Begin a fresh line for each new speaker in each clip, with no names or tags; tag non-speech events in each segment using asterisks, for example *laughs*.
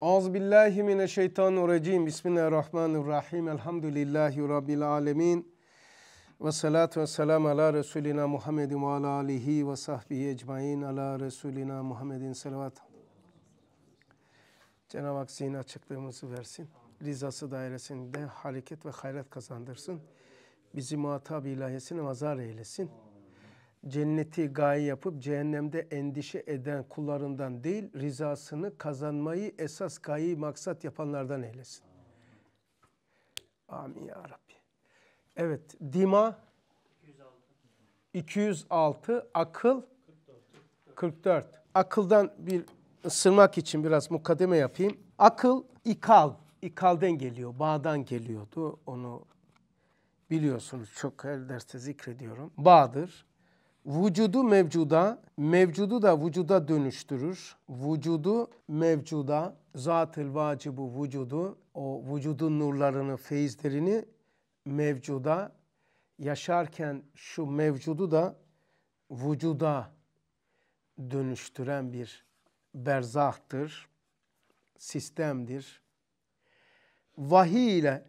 Auzu billahi mineşşeytanirracim. Bismillahirrahmanirrahim. Elhamdülillahi rabbil alemin Ve salatu vesselam ala resulina Muhammedin ve ala alihi ve sahbihi ecmaîn. Ala resulina Muhammedin salavat. Cenab-ı Hak zihin açıklığımızı versin. Rizası dairesinde hareket ve hayret kazandırsın. Bizi muhatap ilahiyesine mazar eylesin cenneti gaye yapıp cehennemde endişe eden kullarından değil, rızasını kazanmayı esas gayeyi maksat yapanlardan eylesin. Amin ya Rabbi. Evet, dima 206, akıl 44. Akıldan bir ısırmak için biraz mukademe yapayım. Akıl ikal, ikalden geliyor, bağdan geliyordu. Onu biliyorsunuz çok her derste zikrediyorum. Bağdır. Vücudu mevcuda, mevcudu da vücuda dönüştürür. Vücudu mevcuda, zatıl vacibu vücudu, o vücudun nurlarını, feyizlerini mevcuda, yaşarken şu mevcudu da vücuda dönüştüren bir berzahtır, sistemdir. Vahiy ile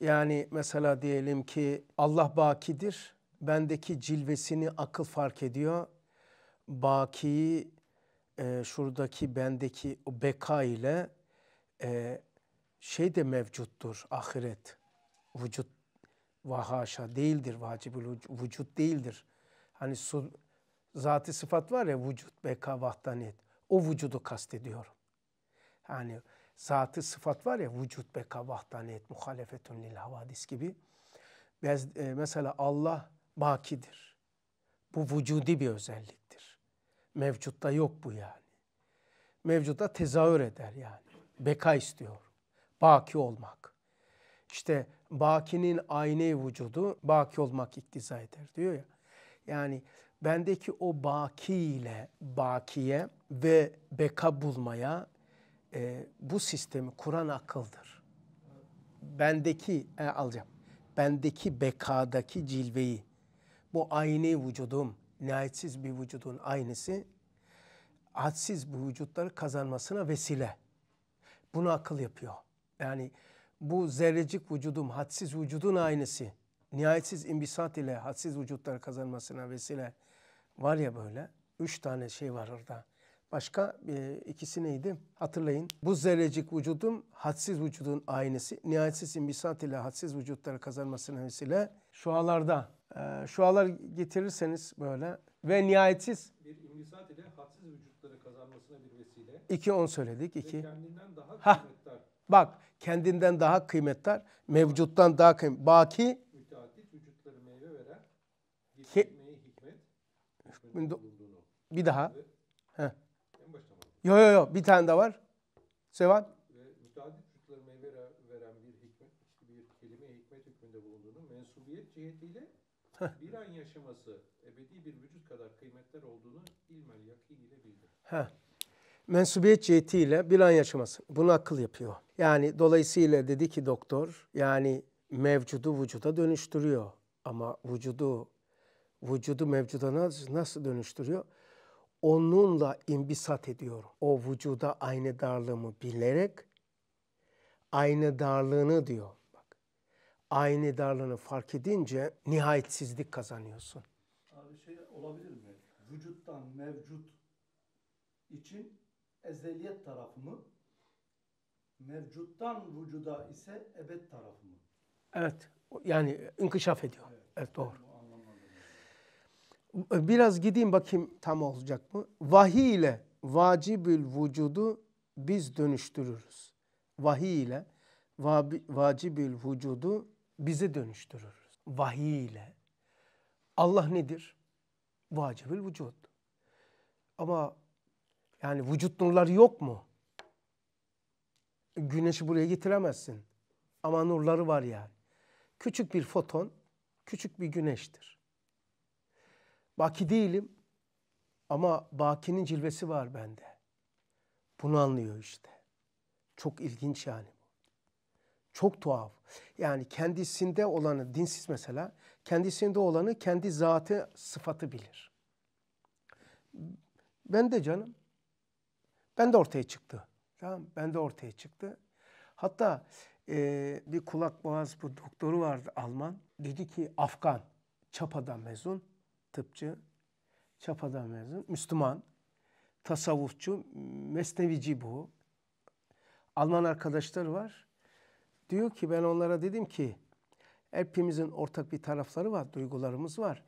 Yani mesela diyelim ki Allah bakidir. Bendeki cilvesini akıl fark ediyor. Bakiyi e, şuradaki bendeki o beka ile e, şey de mevcuttur ahiret. Vücut vahaşa değildir vacibül vücut değildir. Hani su, zati sıfat var ya vücut, beka, vahdaniyet. O vücudu kastediyorum. Yani zatı sıfat var ya vücut beka vahdaniyet muhalefetun lil havadis gibi. Bez, e, mesela Allah bakidir. Bu vücudi bir özelliktir. Mevcutta yok bu yani. Mevcutta tezahür eder yani. Beka istiyor. Baki olmak. İşte bakinin aynı vücudu baki olmak iktiza eder diyor ya. Yani bendeki o baki ile bakiye ve beka bulmaya e, bu sistemi kuran akıldır. Bendeki e, alacağım. Bendeki bekadaki cilveyi bu aynı vücudum, nihayetsiz bir vücudun aynısı hadsiz bu vücutları kazanmasına vesile. Bunu akıl yapıyor. Yani bu zerrecik vücudum, hadsiz vücudun aynısı. Nihayetsiz imbisat ile hadsiz vücutları kazanmasına vesile. Var ya böyle, üç tane şey var orada. Başka e, ikisi neydi? Hatırlayın. Bu zerrecik vücudum hadsiz vücudun aynesi. Nihayetsiz imbisat ile hadsiz vücutları kazanmasının hevesiyle şualarda e, şualar getirirseniz böyle ve nihayetsiz bir imbisat ile hadsiz vücutları kazanmasına bir vesile. İki on söyledik. iki. Ve kendinden daha kıymetli. Bak kendinden daha kıymetdar, mevcuttan daha kıymetli. Baki
müteaddit vücutları meyve veren, Ke-
hikmet bir daha. Ve Yo yo yo bir tane de var. Sevan.
Ve müteahhit vücutlara meyve veren bir hikmet, bir kelime hikmet hükmünde bulunduğunu mensubiyet cihetiyle bir an yaşaması ebedi bir vücut kadar kıymetler olduğunu
ilmel yakin ile bildir. Mensubiyet cihetiyle bir an yaşaması. Bunu akıl yapıyor. Yani dolayısıyla dedi ki doktor yani mevcudu vücuda dönüştürüyor. Ama vücudu vücudu mevcuda nasıl, nasıl dönüştürüyor? onunla imbisat ediyorum. O vücuda aynı darlığımı bilerek aynı darlığını diyor. Bak, aynı darlığını fark edince nihayetsizlik kazanıyorsun.
Abi şey olabilir mi? Vücuttan mevcut için ezeliyet tarafı mı? Mevcuttan vücuda ise ebed tarafı mı?
Evet. Yani inkişaf ediyor. Evet, evet doğru. Biraz gideyim bakayım tam olacak mı? Vahiy ile vacibül vücudu biz dönüştürürüz. Vahiy ile vacibül vücudu bizi dönüştürürüz. Vahiy ile. Allah nedir? Vacibül vücut Ama yani vücut nurları yok mu? Güneşi buraya getiremezsin. Ama nurları var yani. Küçük bir foton, küçük bir güneştir. Baki değilim ama bakinin cilvesi var bende. Bunu anlıyor işte. Çok ilginç yani bu. Çok tuhaf. Yani kendisinde olanı, dinsiz mesela, kendisinde olanı kendi zatı, sıfatı bilir. Ben de canım. Ben de ortaya çıktı. Tamam Ben de ortaya çıktı. Hatta e, bir kulak boğaz bu doktoru vardı Alman. Dedi ki Afgan, Çapa'dan mezun tıpçı, Çapa'dan mezun, Müslüman, tasavvufçu, mesnevici bu. Alman arkadaşlar var. Diyor ki ben onlara dedim ki hepimizin ortak bir tarafları var, duygularımız var.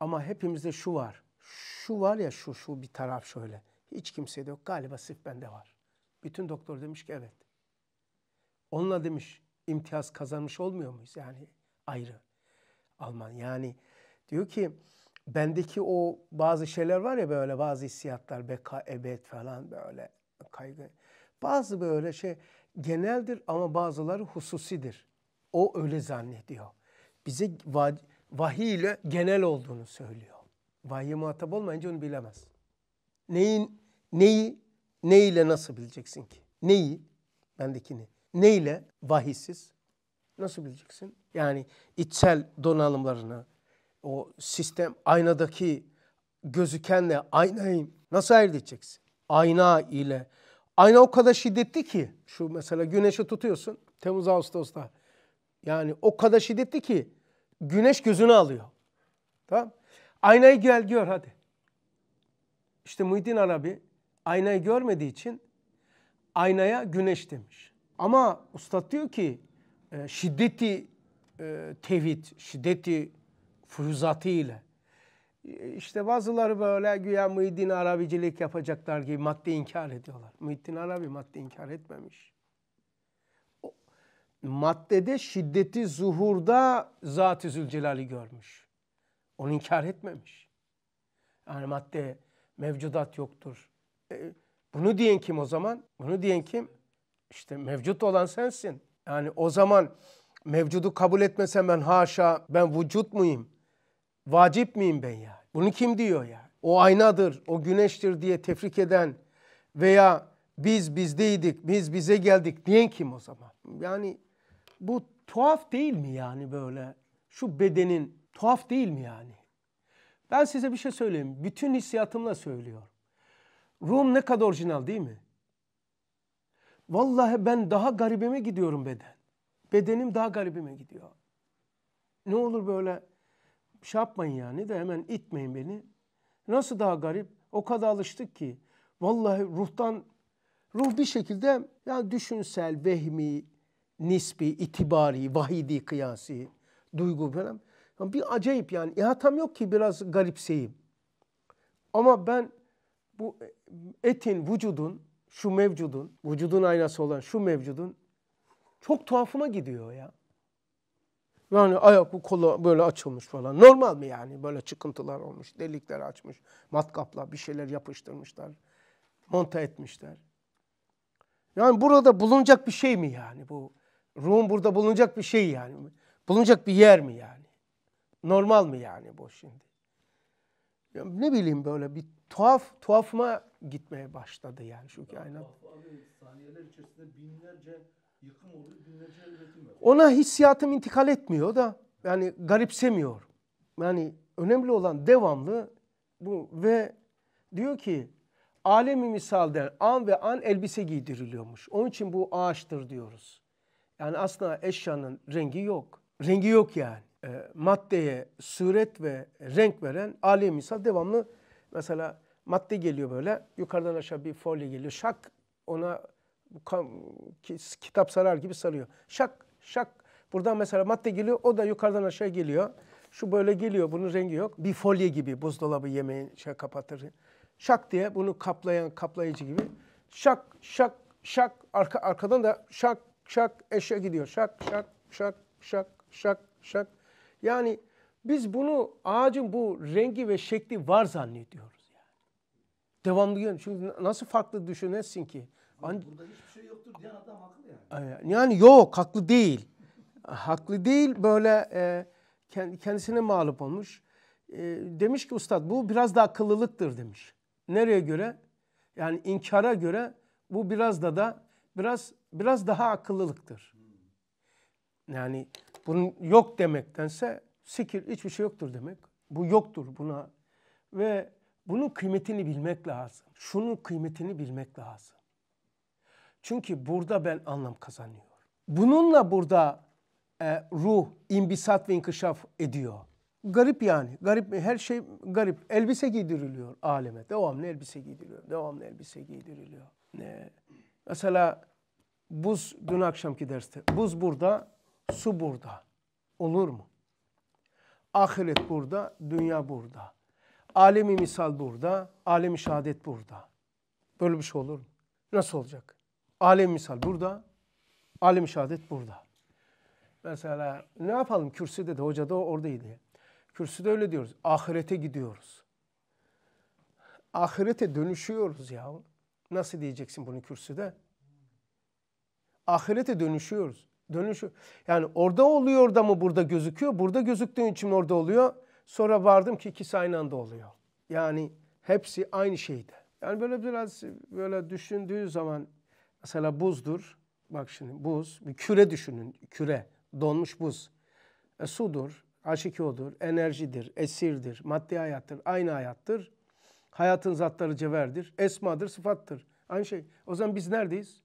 Ama hepimizde şu var. Şu var ya şu şu bir taraf şöyle. Hiç kimsede yok. Galiba sırf bende var. Bütün doktor demiş ki evet. Onunla demiş imtiyaz kazanmış olmuyor muyuz? Yani ayrı. Alman yani Diyor ki bendeki o bazı şeyler var ya böyle bazı hissiyatlar beka ebed falan böyle kaygı. Bazı böyle şey geneldir ama bazıları hususidir. O öyle zannediyor. Bize vahiy ile genel olduğunu söylüyor. Vahiy muhatap olmayınca onu bilemez. Neyin, neyi, neyle nasıl bileceksin ki? Neyi, bendekini, neyle vahisiz nasıl bileceksin? Yani içsel donanımlarını, o sistem aynadaki gözükenle aynayı nasıl ayırt edeceksin? Ayna ile. Ayna o kadar şiddetli ki şu mesela güneşi tutuyorsun Temmuz Ağustos'ta. Yani o kadar şiddetli ki güneş gözünü alıyor. Tamam? Aynayı gel gör hadi. İşte Muhyiddin Arabi aynayı görmediği için aynaya güneş demiş. Ama usta diyor ki e, şiddeti e, tevhid, şiddeti ile İşte bazıları böyle güya Muhyiddin Arabicilik yapacaklar gibi madde inkar ediyorlar. Muhyiddin Arabi madde inkar etmemiş. O, maddede şiddeti zuhurda Zat-ı Zülcelal'i görmüş. Onu inkar etmemiş. Yani madde mevcudat yoktur. E, bunu diyen kim o zaman? Bunu diyen kim? İşte mevcut olan sensin. Yani o zaman mevcudu kabul etmesem ben haşa ben vücut muyum? Vacip miyim ben ya? Bunu kim diyor ya? O aynadır, o güneştir diye tefrik eden veya biz bizdeydik, biz bize geldik diyen kim o zaman? Yani bu tuhaf değil mi yani böyle? Şu bedenin tuhaf değil mi yani? Ben size bir şey söyleyeyim. Bütün hissiyatımla söylüyorum. Rum ne kadar orijinal değil mi? Vallahi ben daha garibime gidiyorum beden. Bedenim daha garibime gidiyor. Ne olur böyle şey yapmayın yani de hemen itmeyin beni. Nasıl daha garip? O kadar alıştık ki. Vallahi ruhtan, ruh bir şekilde yani düşünsel, vehmi, nispi, itibari, vahidi, kıyasi, duygu falan. Yani bir acayip yani. İhatam yok ki biraz garipseyim. Ama ben bu etin, vücudun, şu mevcudun, vücudun aynası olan şu mevcudun çok tuhafıma gidiyor ya. Yani ayak bu kola böyle açılmış falan. Normal mi yani? Böyle çıkıntılar olmuş, delikler açmış, matkapla bir şeyler yapıştırmışlar, monta etmişler. Yani burada bulunacak bir şey mi yani bu? Rum burada bulunacak bir şey yani. Bulunacak bir yer mi yani? Normal mi yani bu şimdi? Ya ne bileyim böyle bir tuhaf tuhafıma gitmeye başladı yani şu kainat. Saniyeler içerisinde binlerce Yıkım oluyor, binlerce üretim var. Ona hissiyatım intikal etmiyor da yani garipsemiyor. Yani önemli olan devamlı bu ve diyor ki alemi misal der an ve an elbise giydiriliyormuş. Onun için bu ağaçtır diyoruz. Yani aslında eşyanın rengi yok. Rengi yok yani. E, maddeye suret ve renk veren alemi misal devamlı mesela madde geliyor böyle yukarıdan aşağı bir folyo geliyor. Şak ona kitap sarar gibi sarıyor. Şak şak buradan mesela madde geliyor o da yukarıdan aşağı geliyor. Şu böyle geliyor bunun rengi yok. Bir folye gibi buzdolabı yemeği şey kapatır. Şak diye bunu kaplayan kaplayıcı gibi. Şak şak şak arka, arkadan da şak şak eşe gidiyor. Şak şak şak şak şak şak. Yani biz bunu ağacın bu rengi ve şekli var zannediyoruz yani. Devamlı çünkü nasıl farklı düşünesin ki? An- Bunda hiçbir şey yoktur diyen adam haklı yani. Yani yok haklı değil. haklı değil böyle e, kendisine mağlup olmuş. E, demiş ki ustad bu biraz daha akıllılıktır demiş. Nereye göre? Yani inkara göre bu biraz da da biraz biraz daha akıllılıktır. Yani bunun yok demektense sikir hiçbir şey yoktur demek. Bu yoktur buna ve bunun kıymetini bilmek lazım. Şunun kıymetini bilmek lazım. Çünkü burada ben anlam kazanıyorum. Bununla burada e, ruh imbisat ve inkişaf ediyor. Garip yani. Garip her şey garip. Elbise giydiriliyor aleme. Devamlı elbise giydiriliyor. Devamlı elbise giydiriliyor. Ne? Mesela buz dün akşamki derste. Buz burada, su burada. Olur mu? Ahiret burada, dünya burada. Alemi misal burada, alemi şehadet burada. Böyle bir şey olur mu? Nasıl olacak? Alem misal burada. Alem şehadet burada. Mesela ne yapalım kürsüde de hoca da oradaydı. Kürsüde öyle diyoruz. Ahirete gidiyoruz. Ahirete dönüşüyoruz ya. Nasıl diyeceksin bunu kürsüde? Ahirete dönüşüyoruz. Dönüşü. Yani orada oluyor da mı burada gözüküyor? Burada gözüktüğün için orada oluyor. Sonra vardım ki ikisi aynı anda oluyor. Yani hepsi aynı şeydi. Yani böyle biraz böyle düşündüğü zaman Mesela buzdur. Bak şimdi buz. Bir küre düşünün. Küre. Donmuş buz. E, sudur. H2O'dur. Enerjidir. Esirdir. Maddi hayattır. Aynı hayattır. Hayatın zatları cevherdir. Esmadır. Sıfattır. Aynı şey. O zaman biz neredeyiz?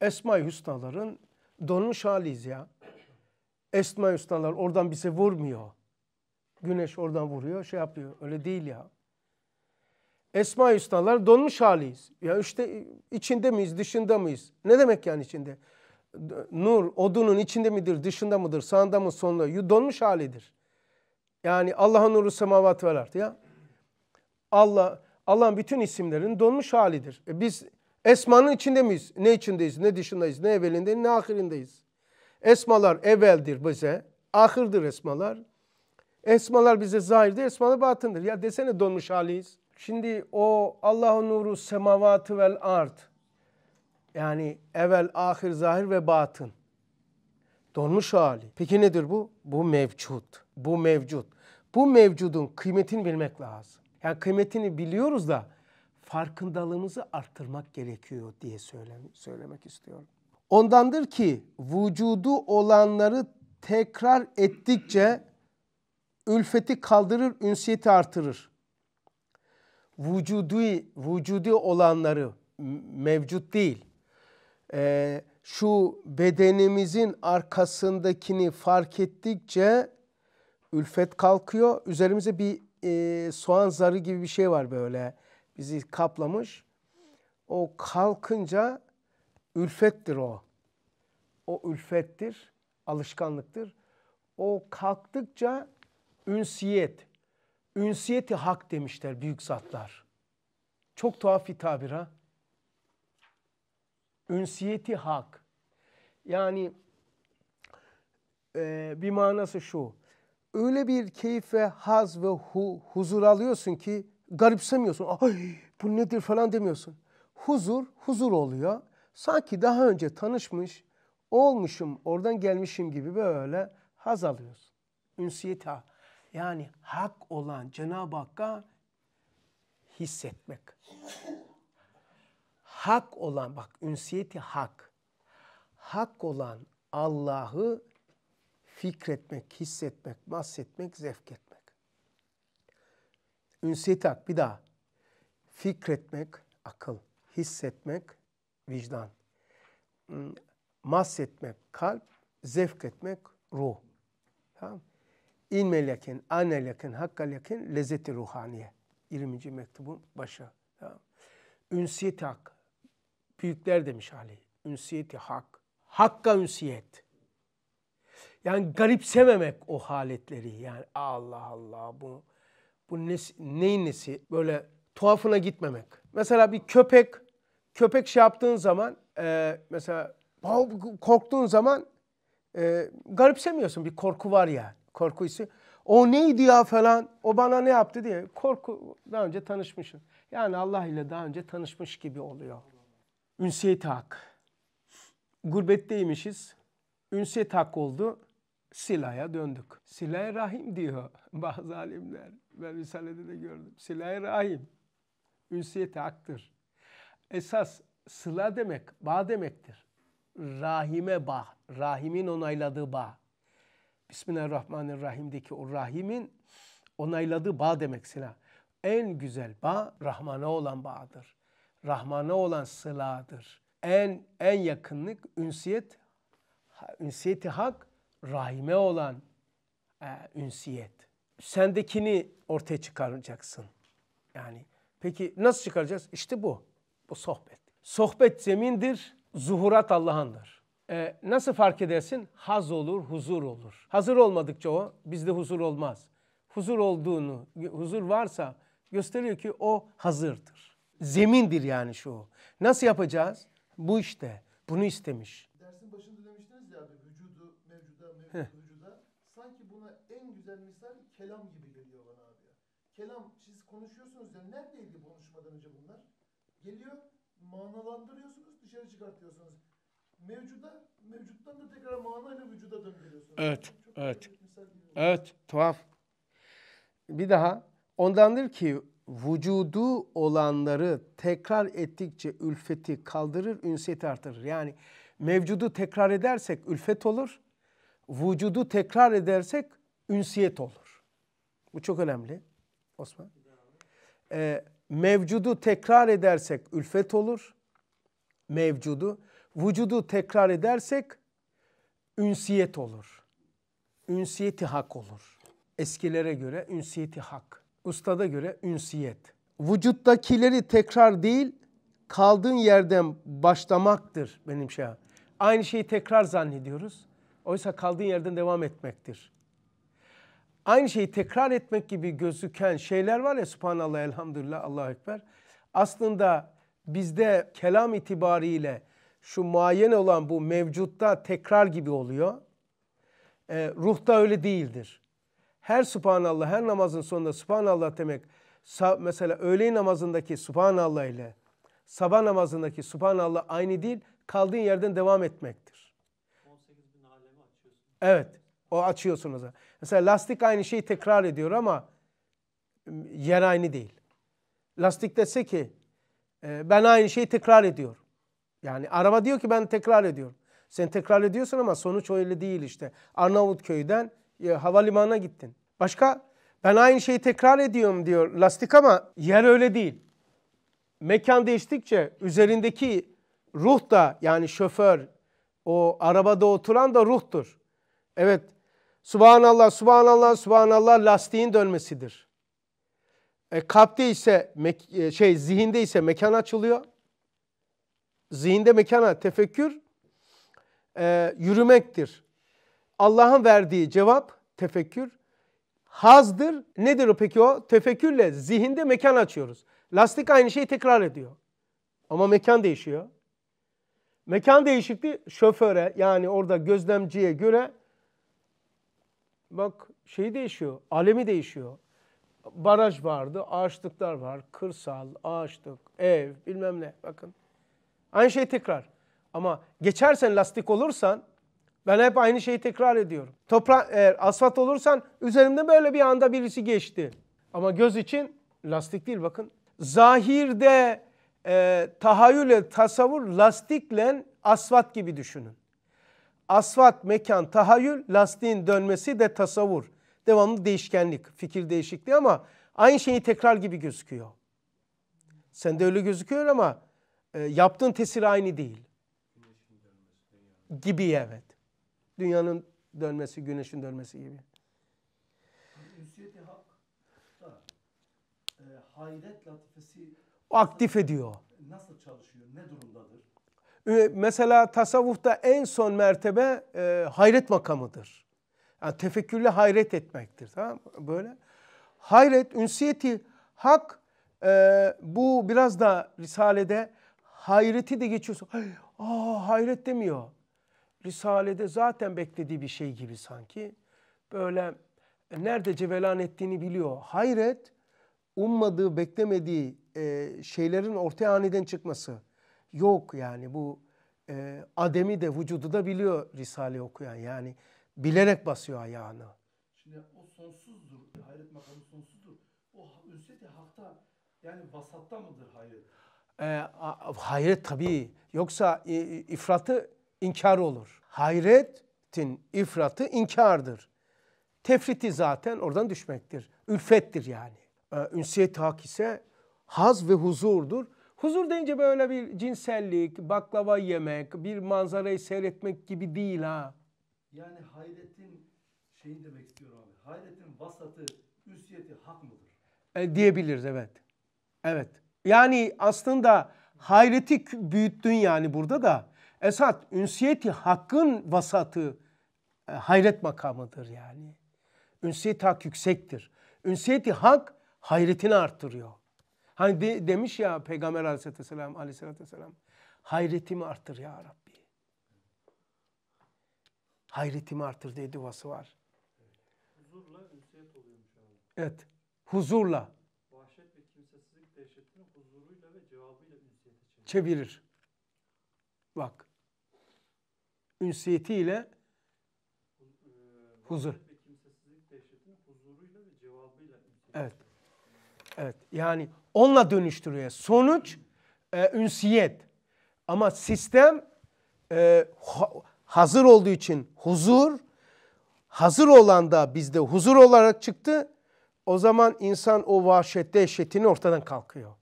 Esma-i Hüsnaların donmuş haliyiz ya. Esma-i Hüsnalar oradan bize vurmuyor. Güneş oradan vuruyor. Şey yapıyor. Öyle değil ya. Esma-i Hüsnalar donmuş haliyiz. Ya işte e, içinde miyiz, dışında mıyız? Ne demek yani içinde? Nur odunun içinde midir, dışında mıdır, sağında mı, sonunda? Donmuş halidir. Yani Allah'ın nuru semavat vel art ya. Allah Allah'ın bütün isimlerin donmuş halidir. E biz esmanın içinde miyiz? Ne içindeyiz, ne dışındayız, ne evvelindeyiz, ne ahirindeyiz. Esmalar evveldir bize, ahırdır esmalar. Esmalar bize zahirdir, esmalar batındır. Ya desene donmuş haliyiz. Şimdi o Allah'ın nuru semavatı vel art Yani evvel, ahir, zahir ve batın. Donmuş hali. Peki nedir bu? Bu mevcut. Bu mevcut. Bu mevcudun kıymetini bilmek lazım. Yani kıymetini biliyoruz da farkındalığımızı arttırmak gerekiyor diye söylemek istiyorum. Ondandır ki vücudu olanları tekrar ettikçe ülfeti kaldırır, ünsiyeti artırır vücudi, vücudu olanları mevcut değil. E, şu bedenimizin arkasındakini fark ettikçe ülfet kalkıyor. Üzerimize bir e, soğan zarı gibi bir şey var böyle bizi kaplamış. O kalkınca ülfettir o. O ülfettir, alışkanlıktır. O kalktıkça ünsiyet, ünsiyeti hak demişler büyük zatlar. Çok tuhaf bir tabir ha. Ünsiyeti hak. Yani e, bir manası şu. Öyle bir keyfe haz ve hu, huzur alıyorsun ki garipsemiyorsun. Ay bu nedir falan demiyorsun. Huzur, huzur oluyor. Sanki daha önce tanışmış, olmuşum, oradan gelmişim gibi böyle haz alıyorsun. Ünsiyeti hak yani hak olan Cenab-ı Hakk'a hissetmek. Hak olan bak ünsiyeti hak. Hak olan Allah'ı fikretmek, hissetmek, bahsetmek, zevk etmek. Ünsiyeti hak bir daha. Fikretmek akıl, hissetmek vicdan, hmm, mahsetmek kalp, zevk etmek ruh. Tamam İlmel yakin, anel lezzeti ruhaniye. 20. mektubun başı. Tamam. Ünsiyeti hak. Büyükler demiş Ali. Ünsiyeti hak. Hakka ünsiyet. Yani garipsememek o haletleri. Yani Allah Allah bu bu nesi, neyin nesi böyle tuhafına gitmemek. Mesela bir köpek köpek şey yaptığın zaman e, mesela korktuğun zaman e, garipsemiyorsun bir korku var yani korku hissi. O neydi ya falan, o bana ne yaptı diye korku daha önce tanışmışım. Yani Allah ile daha önce tanışmış gibi oluyor. Ünsiyet hak. Gurbetteymişiz. Ünsiyet hak oldu. Sila'ya döndük. Sila'ya rahim diyor *laughs* bazı alimler. Ben Risale'de de gördüm. Sila'ya rahim. Ünsiyet haktır. Esas sıla demek, bağ demektir. Rahime bağ, rahimin onayladığı bağ. Bismillahirrahmanirrahim'deki o rahimin onayladığı bağ demek silah. En güzel bağ Rahman'a olan bağdır. Rahman'a olan sıladır. En en yakınlık ünsiyet ünsiyeti hak rahime olan e, ünsiyet. Sendekini ortaya çıkaracaksın. Yani peki nasıl çıkaracağız? İşte bu. Bu sohbet. Sohbet zemindir, zuhurat Allah'ındır. E, nasıl fark edersin? Haz olur, huzur olur. Hazır olmadıkça o bizde huzur olmaz. Huzur olduğunu, huzur varsa gösteriyor ki o hazırdır. Zemindir yani şu. Nasıl yapacağız? Bu işte. Bunu istemiş. Dersin başında demiştiniz ya abi vücudu mevcuda
mevcuda vücuda. Sanki buna en güzel misal kelam gibi geliyor bana abi. Kelam siz konuşuyorsunuz ya neredeydi konuşmadan önce bunlar? Geliyor manalandırıyorsunuz dışarı çıkartıyorsunuz mevcuda, mevcuttan da tekrar manayla vücuda döndürüyorsunuz. Evet, Çok evet.
Evet, tuhaf. Bir daha. Ondandır ki vücudu olanları tekrar ettikçe ülfeti kaldırır, ünsiyeti artırır. Yani mevcudu tekrar edersek ülfet olur, vücudu tekrar edersek ünsiyet olur. Bu çok önemli Osman. Ee, mevcudu tekrar edersek ülfet olur, mevcudu vücudu tekrar edersek ünsiyet olur. Ünsiyeti hak olur. Eskilere göre ünsiyeti hak. Ustada göre ünsiyet. Vücuttakileri tekrar değil, kaldığın yerden başlamaktır benim şey. Aynı şeyi tekrar zannediyoruz. Oysa kaldığın yerden devam etmektir. Aynı şeyi tekrar etmek gibi gözüken şeyler var ya subhanallah elhamdülillah Allahu ekber. Aslında bizde kelam itibariyle şu muayyen olan bu mevcutta tekrar gibi oluyor. E, ruhta öyle değildir. Her subhanallah, her namazın sonunda subhanallah demek mesela öğle namazındaki subhanallah ile sabah namazındaki subhanallah aynı değil, kaldığın yerden devam etmektir. 18 bin alemi açıyorsun. Evet, o açıyorsunuz. Mesela lastik aynı şeyi tekrar ediyor ama yer aynı değil. Lastik dese ki e, ben aynı şeyi tekrar ediyor. Yani araba diyor ki ben tekrar ediyorum. Sen tekrar ediyorsun ama sonuç öyle değil işte. Arnavutköy'den e, havalimanına gittin. Başka ben aynı şeyi tekrar ediyorum diyor lastik ama yer öyle değil. Mekan değiştikçe üzerindeki ruh da yani şoför, o arabada oturan da ruhtur. Evet, subhanallah, subhanallah, subhanallah lastiğin dönmesidir. E, kalpte ise, e, şey zihinde ise mekan açılıyor zihinde mekana tefekkür e, yürümektir. Allah'ın verdiği cevap tefekkür hazdır. Nedir o peki o? Tefekkürle zihinde mekan açıyoruz. Lastik aynı şeyi tekrar ediyor. Ama mekan değişiyor. Mekan değişikliği şoföre yani orada gözlemciye göre bak şey değişiyor, alemi değişiyor. Baraj vardı, ağaçlıklar var, kırsal, ağaçlık, ev bilmem ne bakın. Aynı şey tekrar. Ama geçersen lastik olursan ben hep aynı şeyi tekrar ediyorum. Toprak eğer asfalt olursan üzerimde böyle bir anda birisi geçti. Ama göz için lastik değil bakın. Zahirde e, tahayyül tasavvur lastikle asfalt gibi düşünün. Asfalt, mekan, tahayyül, lastiğin dönmesi de tasavvur. Devamlı değişkenlik, fikir değişikliği ama aynı şeyi tekrar gibi gözüküyor. Sen de öyle gözüküyor ama e, yaptığın tesir aynı değil. Gibi evet. Dünyanın dönmesi, güneşin dönmesi gibi.
E, hayret latifesi o aktif ediyor. Nasıl çalışıyor? Ne durumdadır?
mesela tasavvufta en son mertebe e, hayret makamıdır. Yani tefekkürle hayret etmektir. Tamam mı? Böyle. Hayret, ünsiyeti, hak e, bu biraz da Risale'de hayreti de geçiyorsun. Aa hayret demiyor. Risale'de zaten beklediği bir şey gibi sanki. Böyle e, nerede cevelan ettiğini biliyor. Hayret ummadığı, beklemediği e, şeylerin ortaya aniden çıkması. Yok yani bu e, ademi de vücudu da biliyor Risale okuyan. Yani bilerek basıyor ayağını.
Şimdi o sonsuzdur. Hayret makamı sonsuzdur. O ünsiyeti hakta yani vasatta mıdır hayret?
e, hayret tabii yoksa e, ifratı inkar olur. Hayretin ifratı inkardır. Tefriti zaten oradan düşmektir. Ülfettir yani. E, ee, ünsiyet hak ise haz ve huzurdur. Huzur deyince böyle bir cinsellik, baklava yemek, bir manzarayı seyretmek gibi değil ha.
Yani hayretin şeyi demek istiyorum abi. Hayretin vasatı, ünsiyeti hak mıdır?
E, diyebiliriz evet. Evet. Yani aslında hayreti büyüttün yani burada da. Esat ünsiyeti hakkın vasatı e, hayret makamıdır yani. ünsiyet hak yüksektir. Ünsiyeti hak hayretini arttırıyor. Hani de, demiş ya Peygamber aleyhissalatü vesselam, aleyhissalatü vesselam hayretimi arttır ya Rabbi. Hayretimi arttır diye duası var.
Huzurla ünsiyet oluyormuş
Evet. Huzurla. çevirir. Bak. Ünsiyetiyle e, huzur. Evet. Evet. Yani onunla dönüştürüyor. Sonuç e, ünsiyet. Ama sistem e, hazır olduğu için huzur, hazır olan da bizde huzur olarak çıktı. O zaman insan o vahşet dehşetini ortadan kalkıyor.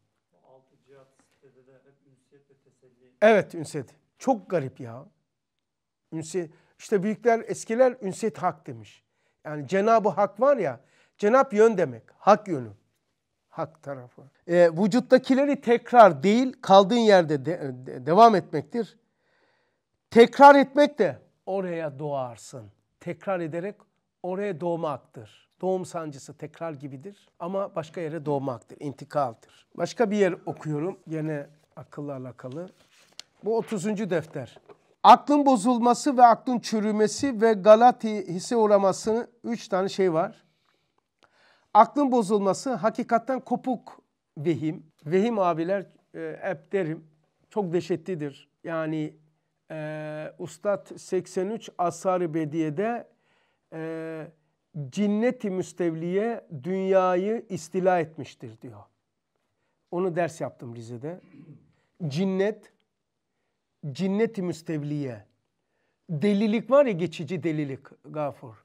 Evet Ünsed, Çok garip ya. Ünsiyet. İşte büyükler eskiler Ünsed hak demiş. Yani Cenab-ı Hak var ya. Cenab yön demek. Hak yönü. Hak tarafı. E, vücuttakileri tekrar değil kaldığın yerde de, de, devam etmektir. Tekrar etmek de oraya doğarsın. Tekrar ederek oraya doğmaktır. Doğum sancısı tekrar gibidir ama başka yere doğmaktır, intikaldır. Başka bir yer okuyorum. Yine akılla alakalı. Bu 30. defter. Aklın bozulması ve aklın çürümesi ve Galati hisse uğraması üç tane şey var. Aklın bozulması hakikatten kopuk vehim. Vehim abiler e, hep derim çok dehşetlidir. Yani e, Ustad 83 Asar-ı Bediye'de e, cinneti müstevliye dünyayı istila etmiştir diyor. Onu ders yaptım Rize'de. Cinnet cinnet-i müstevliye. Delilik var ya geçici delilik Gafur.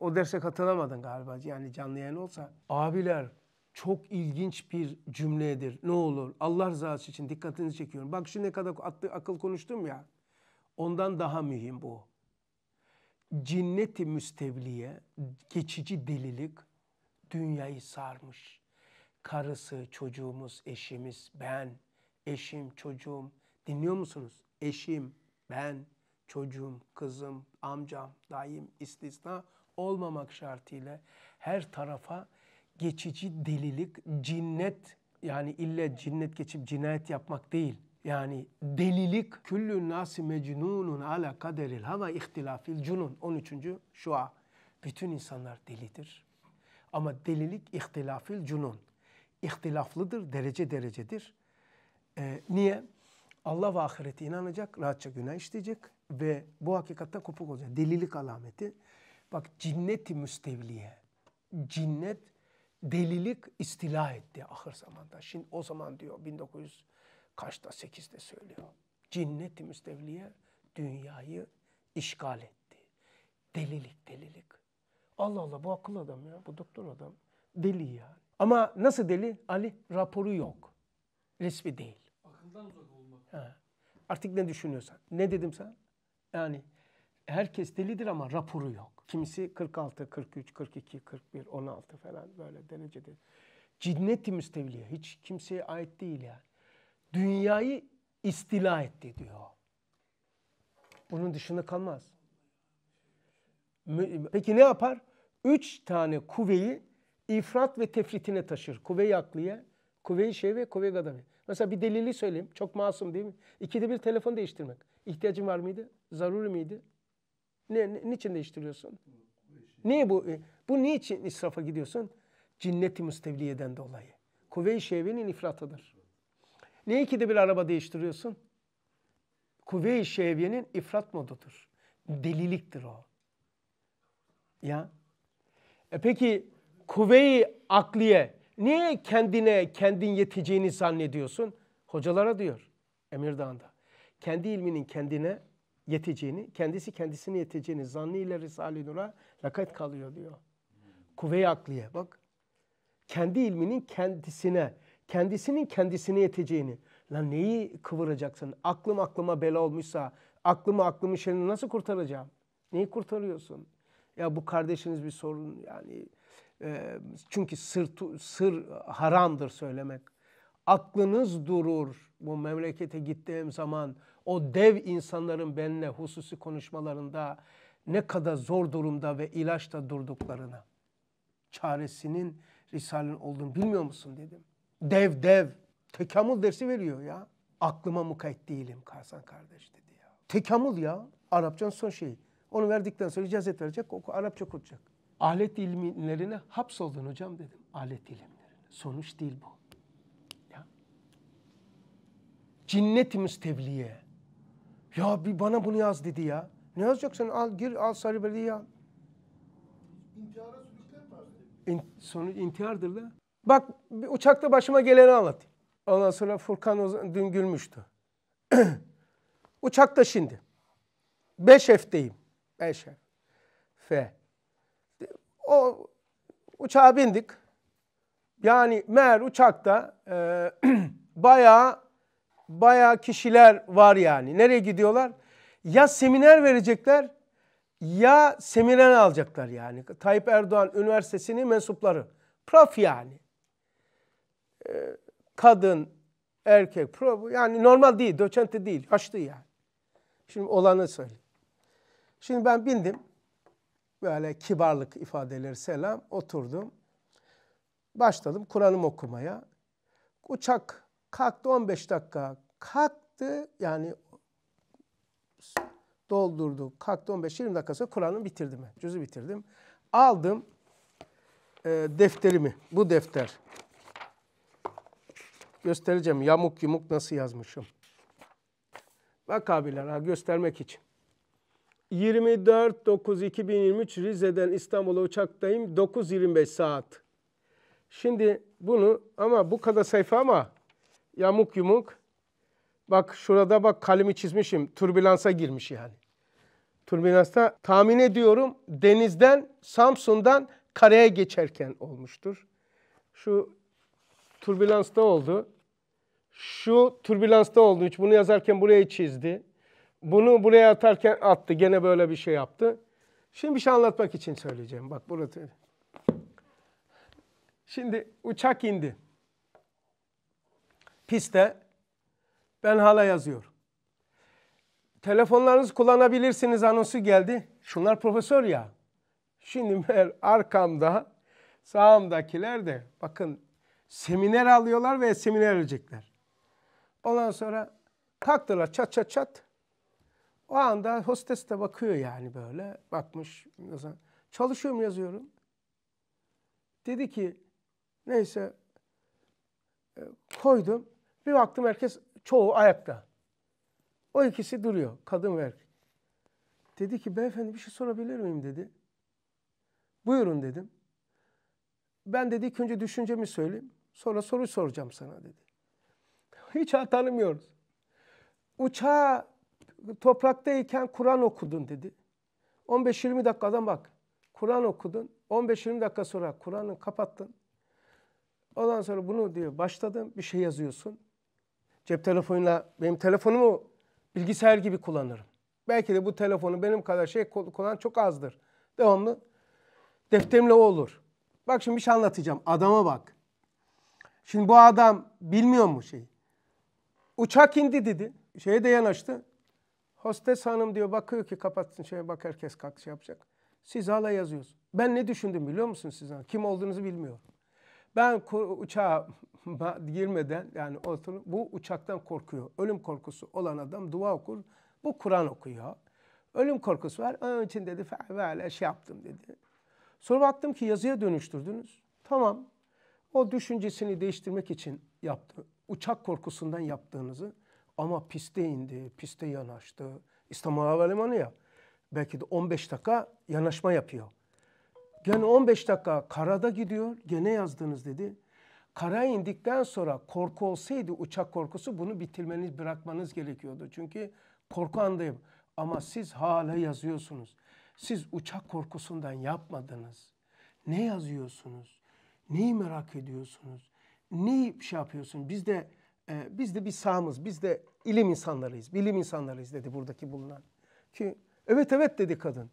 O derse katılamadın galiba yani canlı yayın olsa. Abiler çok ilginç bir cümledir. Ne olur Allah rızası için dikkatinizi çekiyorum. Bak şu ne kadar atlı, akıl konuştum ya. Ondan daha mühim bu. Cinneti müstevliye, geçici delilik dünyayı sarmış. Karısı, çocuğumuz, eşimiz, ben, eşim, çocuğum. Dinliyor musunuz? eşim, ben, çocuğum, kızım, amcam, dayım istisna olmamak şartıyla her tarafa geçici delilik, cinnet yani illa cinnet geçip cinayet yapmak değil. Yani delilik küllü nasi mecnunun ala kaderil hava ihtilafil cunun 13. şua. Bütün insanlar delidir. Ama delilik ihtilafil cunun. İhtilaflıdır, derece derecedir. Ee, niye? Allah ve ahirete inanacak, rahatça günah işleyecek ve bu hakikatten kopuk olacak. Delilik alameti. Bak cinneti müstevliye. Cinnet delilik istila etti ahır zamanda. Şimdi o zaman diyor 1900 kaçta 8'de söylüyor. Cinneti müstevliye dünyayı işgal etti. Delilik delilik. Allah Allah bu akıl adam ya bu doktor adam. Deli yani. Ama nasıl deli? Ali raporu yok. Resmi değil. Akıldan uzak Ha. Artık ne düşünüyorsan. Ne dedim sen? Yani herkes delidir ama raporu yok. Kimisi 46, 43, 42, 41, 16 falan böyle derecede. Cinneti müstevliye. Hiç kimseye ait değil yani. Dünyayı istila etti diyor. Bunun dışında kalmaz. Peki ne yapar? Üç tane kuvveyi ifrat ve tefritine taşır. Kuvve-i akliye, kuvve-i şey ve kuvve-i Mesela bir delili söyleyeyim. Çok masum değil mi? İkide bir telefon değiştirmek. İhtiyacın var mıydı? Zaruri miydi? Ne, ne, niçin değiştiriyorsun? Niye bu? E, bu niçin israfa gidiyorsun? Cinneti müstevliyeden dolayı. Kuvve-i şehvenin ifratıdır. Niye ikide bir araba değiştiriyorsun? Kuvve-i şehviyenin ifrat modudur. Deliliktir o. Ya. E peki kuvve-i akliye Niye kendine kendin yeteceğini zannediyorsun? Hocalara diyor Emirdağ'da. Kendi ilminin kendine yeteceğini, kendisi kendisine yeteceğini zannıyla Risale-i Nur'a lakat kalıyor diyor. Kuvve-i akliye bak. Kendi ilminin kendisine, kendisinin kendisine yeteceğini. Lan neyi kıvıracaksın? Aklım aklıma bela olmuşsa aklımı aklımın şerini nasıl kurtaracağım? Neyi kurtarıyorsun? Ya bu kardeşiniz bir sorun yani çünkü sır, sır haramdır söylemek. Aklınız durur bu memlekete gittiğim zaman o dev insanların benimle hususi konuşmalarında ne kadar zor durumda ve ilaçta durduklarını. Çaresinin Risale'nin olduğunu bilmiyor musun dedim. Dev dev. Tekamül dersi veriyor ya. Aklıma mukayet değilim Kazan kardeş dedi ya. Tekamül ya. Arapçanın son şeyi. Onu verdikten sonra icazet verecek, o Arapça okutacak alet ilimlerine hapsoldun hocam dedim. Alet ilimlerine. Sonuç değil bu. Ya. Cinnet müstevliye. Ya bir bana bunu yaz dedi ya. Ne yazacaksın? Al gir al sarı ya. İntihara İn, sonuç intihardır da. Bak bir uçakta başıma geleni anlatayım. Ondan sonra Furkan Ozan dün gülmüştü. *clears throat* uçakta şimdi. 5 F'teyim. 5 F. F. O uçağa bindik. Yani meğer uçakta e, *clears throat* bayağı bayağı kişiler var yani. Nereye gidiyorlar? Ya seminer verecekler ya seminer alacaklar yani. Tayyip Erdoğan Üniversitesi'nin mensupları. Prof yani. E, kadın, erkek, prof. Yani normal değil, doçente değil. Açtı yani. Şimdi olanı söyle. Şimdi ben bindim böyle kibarlık ifadeleri selam oturdum. Başladım Kur'an'ım okumaya. Uçak kalktı 15 dakika kalktı yani doldurdu. Kalktı 15-20 dakika sonra Kur'an'ı bitirdim. Cüzü bitirdim. Aldım e, defterimi. Bu defter. Göstereceğim yamuk yumuk nasıl yazmışım. Bak abiler ha göstermek için. 24.9.2023 Rize'den İstanbul'a uçaktayım. 9.25 saat. Şimdi bunu ama bu kadar sayfa ama yamuk yumuk. Bak şurada bak kalemi çizmişim. Turbülansa girmiş yani. Turbülansa. tahmin ediyorum denizden Samsun'dan karaya geçerken olmuştur. Şu türbülansta oldu. Şu türbülansta oldu. Hiç bunu yazarken buraya çizdi. Bunu buraya atarken attı. Gene böyle bir şey yaptı. Şimdi bir şey anlatmak için söyleyeceğim. Bak burada. Şimdi uçak indi. Piste. Ben hala yazıyorum. Telefonlarınızı kullanabilirsiniz anonsu geldi. Şunlar profesör ya. Şimdi ben arkamda, sağımdakiler de bakın seminer alıyorlar ve seminer verecekler. Ondan sonra kalktılar çat çat çat. O anda hostes de bakıyor yani böyle. Bakmış. yazan çalışıyorum yazıyorum. Dedi ki neyse e, koydum. Bir baktım herkes çoğu ayakta. O ikisi duruyor. Kadın ve erkek. Dedi ki beyefendi bir şey sorabilir miyim dedi. Buyurun dedim. Ben dedi ilk önce düşüncemi söyleyeyim. Sonra soru soracağım sana dedi. *laughs* Hiç tanımıyoruz. Uçağa topraktayken Kur'an okudun dedi. 15-20 dakikadan bak. Kur'an okudun. 15-20 dakika sonra Kur'an'ı kapattın. Ondan sonra bunu diyor başladım bir şey yazıyorsun. Cep telefonuyla benim telefonumu bilgisayar gibi kullanırım. Belki de bu telefonu benim kadar şey kullanan çok azdır. Devamlı defterimle o olur. Bak şimdi bir şey anlatacağım. Adama bak. Şimdi bu adam bilmiyor mu şeyi? Uçak indi dedi. Şeye de yanaştı. Hostes hanım diyor bakıyor ki kapatsın şey bak herkes kalk şey yapacak. Siz hala yazıyorsun. Ben ne düşündüm biliyor musun siz? Kim olduğunuzu bilmiyorum. Ben uçağa *laughs* girmeden yani oturup bu uçaktan korkuyor. Ölüm korkusu olan adam dua okur. Bu Kur'an okuyor. Ölüm korkusu var. Onun için dedi fe'vele şey yaptım dedi. Sonra baktım ki yazıya dönüştürdünüz. Tamam. O düşüncesini değiştirmek için yaptı. Uçak korkusundan yaptığınızı ama piste indi, piste yanaştı. İstanbul Havalimanı ya. Belki de 15 dakika yanaşma yapıyor. Gene 15 dakika karada gidiyor. Gene yazdınız dedi. Kara indikten sonra korku olsaydı uçak korkusu bunu bitirmeniz, bırakmanız gerekiyordu. Çünkü korku andayım. Ama siz hala yazıyorsunuz. Siz uçak korkusundan yapmadınız. Ne yazıyorsunuz? Neyi merak ediyorsunuz? Neyi şey yapıyorsunuz? Biz de ee, biz de bir sağımız, biz de ilim insanlarıyız, bilim insanlarıyız dedi buradaki bulunan. Ki evet evet dedi kadın.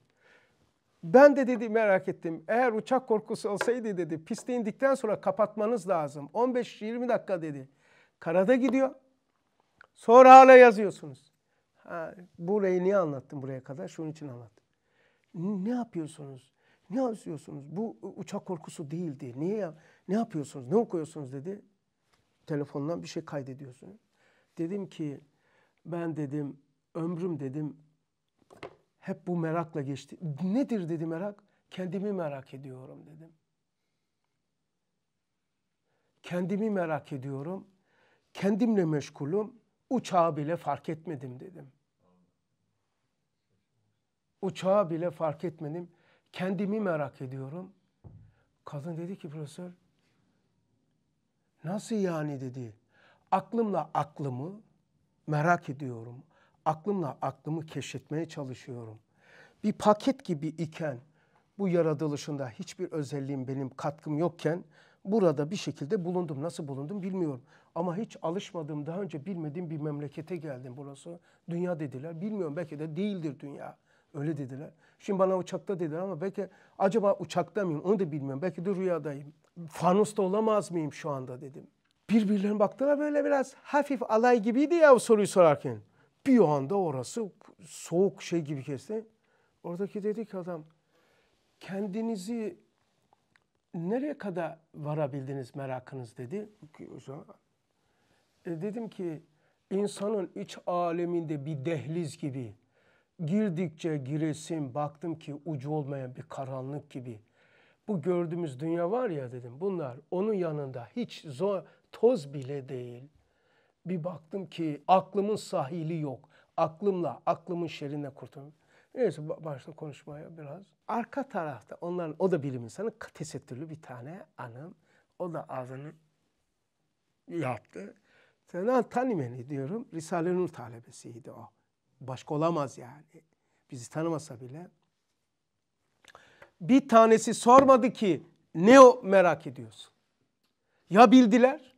Ben de dedi merak ettim. Eğer uçak korkusu olsaydı dedi piste indikten sonra kapatmanız lazım. 15-20 dakika dedi. Karada gidiyor. Sonra hala yazıyorsunuz. Ha, burayı niye anlattım buraya kadar? Şunun için anlattım. Ne yapıyorsunuz? Ne yazıyorsunuz? Bu uçak korkusu değildi. Niye ya? Ne yapıyorsunuz? Ne okuyorsunuz dedi telefondan bir şey kaydediyorsun. Dedim ki ben dedim ömrüm dedim hep bu merakla geçti. Nedir dedi merak? Kendimi merak ediyorum dedim. Kendimi merak ediyorum. Kendimle meşgulüm. Uçağı bile fark etmedim dedim. Uçağı bile fark etmedim. Kendimi merak ediyorum. Kadın dedi ki profesör Nasıl yani dedi. Aklımla aklımı merak ediyorum. Aklımla aklımı keşfetmeye çalışıyorum. Bir paket gibi iken bu yaratılışında hiçbir özelliğim benim katkım yokken burada bir şekilde bulundum. Nasıl bulundum bilmiyorum. Ama hiç alışmadığım, daha önce bilmediğim bir memlekete geldim. Burası dünya dediler. Bilmiyorum belki de değildir dünya. Öyle dediler. Şimdi bana uçakta dediler ama belki acaba uçakta mıyım onu da bilmiyorum. Belki de rüyadayım fanusta olamaz mıyım şu anda dedim. Birbirlerine baktılar böyle biraz hafif alay gibiydi ya o soruyu sorarken. Bir anda orası soğuk şey gibi kesti. Oradaki dedik adam kendinizi nereye kadar varabildiniz merakınız dedi. E dedim ki insanın iç aleminde bir dehliz gibi girdikçe giresim baktım ki ucu olmayan bir karanlık gibi bu gördüğümüz dünya var ya dedim bunlar onun yanında hiç zor, toz bile değil. Bir baktım ki aklımın sahili yok. Aklımla, aklımın şerine kurtuldum. Neyse başla konuşmaya biraz. Arka tarafta onların, o da bilim insanı tesettürlü bir tane anım. O da ağzını yaptı. Senan Tanimeni diyorum. Risale-i Nur talebesiydi o. Başka olamaz yani. Bizi tanımasa bile bir tanesi sormadı ki ne o merak ediyorsun. Ya bildiler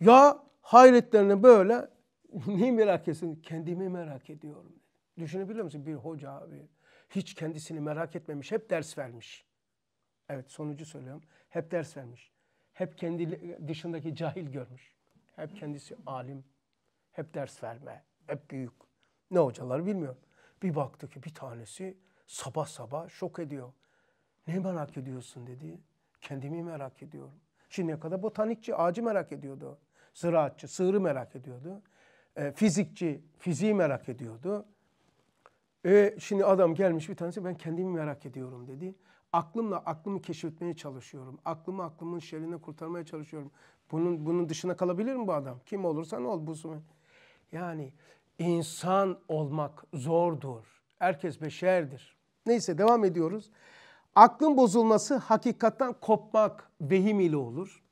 ya hayretlerini böyle *laughs* neyi merak etsin? Kendimi merak ediyorum. Düşünebiliyor musun? Bir hoca abi hiç kendisini merak etmemiş. Hep ders vermiş. Evet sonucu söylüyorum. Hep ders vermiş. Hep kendi dışındaki cahil görmüş. Hep kendisi alim. Hep ders verme. Hep büyük. Ne hocaları bilmiyorum. Bir baktı ki bir tanesi sabah sabah şok ediyor. Ne merak ediyorsun dedi. Kendimi merak ediyorum. Şimdiye kadar botanikçi ağacı merak ediyordu. Ziraatçı sığırı merak ediyordu. E, fizikçi fiziği merak ediyordu. E, şimdi adam gelmiş bir tanesi ben kendimi merak ediyorum dedi. Aklımla aklımı keşfetmeye çalışıyorum. Aklımı aklımın şerrinden kurtarmaya çalışıyorum. Bunun bunun dışına kalabilir mi bu adam? Kim olursa ne ol bu Yani insan olmak zordur. Herkes beşerdir. Neyse devam ediyoruz. Aklın bozulması hakikatten kopmak vehim ile olur.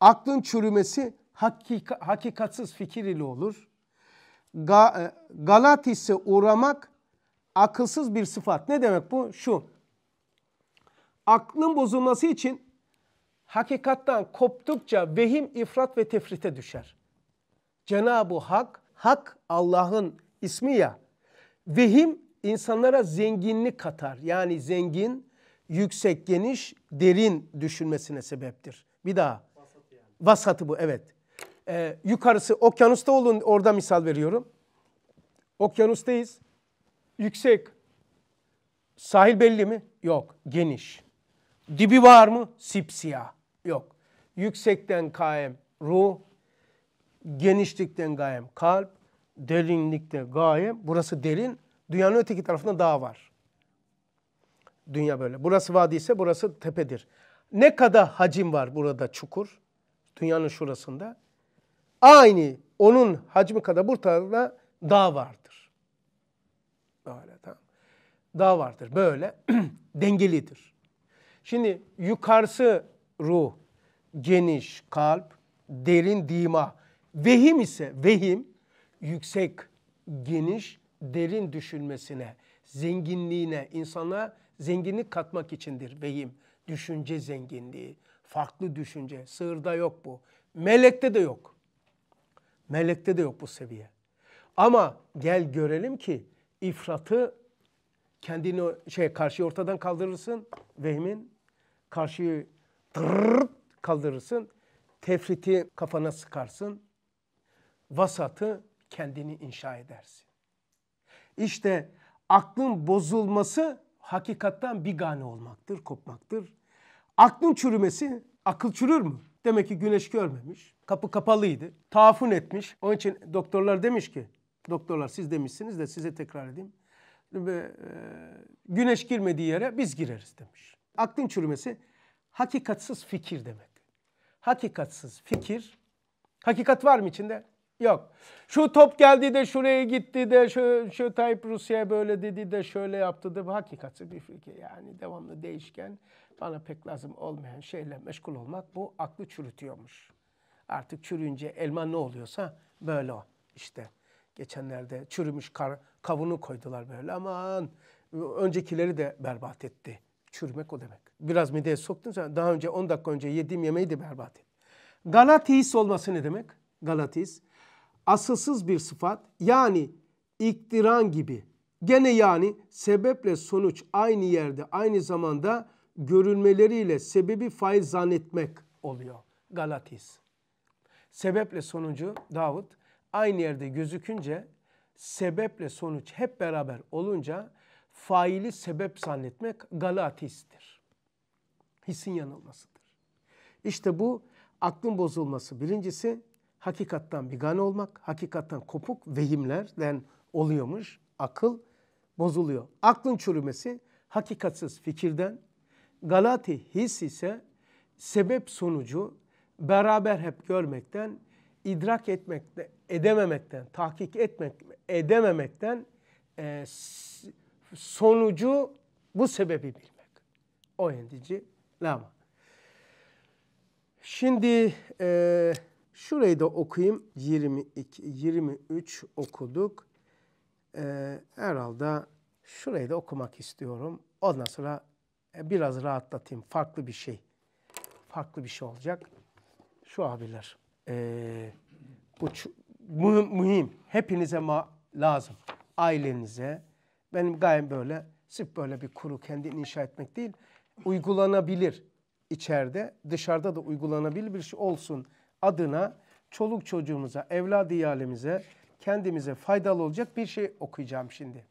Aklın çürümesi hakika, hakikatsız fikir ile olur. Ga, e, galat ise uğramak akılsız bir sıfat. Ne demek bu? Şu. Aklın bozulması için hakikattan koptukça vehim, ifrat ve tefrite düşer. Cenab-ı Hak, Hak Allah'ın ismi ya. Vehim insanlara zenginlik katar. Yani zengin, yüksek, geniş, derin düşünmesine sebeptir. Bir daha. Vasatı, yani. Vasatı bu evet. Ee, yukarısı okyanusta olun orada misal veriyorum. Okyanustayız. Yüksek. Sahil belli mi? Yok. Geniş. Dibi var mı? Sipsiyah. Yok. Yüksekten kaem ruh, genişlikten gayem kalp, derinlikte gayem. Burası derin Dünyanın öteki tarafında dağ var. Dünya böyle. Burası vadi ise burası tepedir. Ne kadar hacim var burada çukur? Dünyanın şurasında. Aynı onun hacmi kadar burada dağ vardır. Böyle tamam. Dağ vardır böyle *clears throat* dengelidir. Şimdi yukarısı ruh, geniş kalp, derin dima. Vehim ise vehim yüksek, geniş, derin düşünmesine, zenginliğine, insana zenginlik katmak içindir beyim Düşünce zenginliği, farklı düşünce. Sığırda yok bu. Melekte de yok. Melekte de yok bu seviye. Ama gel görelim ki ifratı kendini şey karşıyı ortadan kaldırırsın vehmin. Karşıyı tırrrt kaldırırsın. Tefriti kafana sıkarsın. Vasatı kendini inşa edersin. İşte aklın bozulması hakikattan bir gane olmaktır, kopmaktır. Aklın çürümesi, akıl çürür mü? Demek ki güneş görmemiş, kapı kapalıydı, taafun etmiş. Onun için doktorlar demiş ki, doktorlar siz demişsiniz de size tekrar edeyim. E, güneş girmediği yere biz gireriz demiş. Aklın çürümesi hakikatsız fikir demek. Hakikatsız fikir, hakikat var mı içinde? Yok. Şu top geldi de şuraya gitti de şu, şu Tayyip Rusya'ya böyle dedi de şöyle yaptı da bu hakikati bir fikir. Yani devamlı değişken bana pek lazım olmayan şeyle meşgul olmak bu aklı çürütüyormuş. Artık çürüyünce elma ne oluyorsa böyle o işte. Geçenlerde çürümüş kar, kavunu koydular böyle aman öncekileri de berbat etti. Çürümek o demek. Biraz mideye soktun sen daha önce 10 dakika önce yediğim yemeği de berbat etti. Galatis olması ne demek? Galatis asılsız bir sıfat yani iktiran gibi. Gene yani sebeple sonuç aynı yerde aynı zamanda görülmeleriyle sebebi fail zannetmek oluyor. Galatis. Sebeple sonucu Davut aynı yerde gözükünce sebeple sonuç hep beraber olunca faili sebep zannetmek galatistir. Hisin yanılmasıdır. İşte bu aklın bozulması birincisi hakikattan bigan olmak, hakikattan kopuk vehimlerden oluyormuş. Akıl bozuluyor. Aklın çürümesi hakikatsız fikirden, galati his ise sebep sonucu beraber hep görmekten, idrak etmek edememekten, tahkik etmek edememekten e, sonucu bu sebebi bilmek. O endici lama. Şimdi e, Şurayı da okuyayım. 22, 23 okuduk. Ee, herhalde şurayı da okumak istiyorum. Ondan sonra e, biraz rahatlatayım. Farklı bir şey. Farklı bir şey olacak. Şu abiler. Ee, bu mühim, mühim. Hepinize ma lazım. Ailenize. Benim gayem böyle. Sırf böyle bir kuru kendini inşa etmek değil. Uygulanabilir içeride. Dışarıda da uygulanabilir bir şey olsun adına çoluk çocuğumuza, evlad yalemize, kendimize faydalı olacak bir şey okuyacağım şimdi.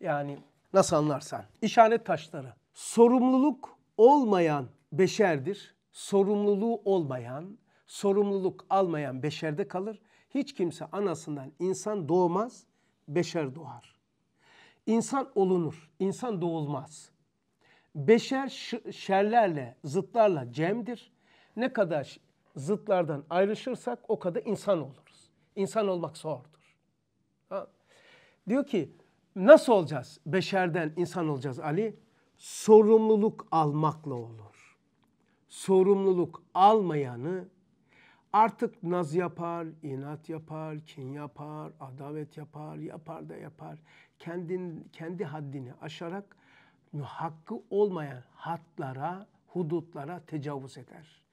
Yani nasıl anlarsan. İşaret taşları. Sorumluluk olmayan beşerdir. Sorumluluğu olmayan, sorumluluk almayan beşerde kalır. Hiç kimse anasından insan doğmaz, beşer doğar. İnsan olunur, insan doğulmaz. Beşer şerlerle, zıtlarla cemdir. Ne kadar zıtlardan ayrışırsak o kadar insan oluruz. İnsan olmak zordur. Ha? Diyor ki nasıl olacağız? Beşerden insan olacağız Ali. Sorumluluk almakla olur. Sorumluluk almayanı artık naz yapar, inat yapar, kin yapar, adavet yapar, yapar da yapar. Kendin, kendi haddini aşarak hakkı olmayan hatlara, hudutlara tecavüz eder.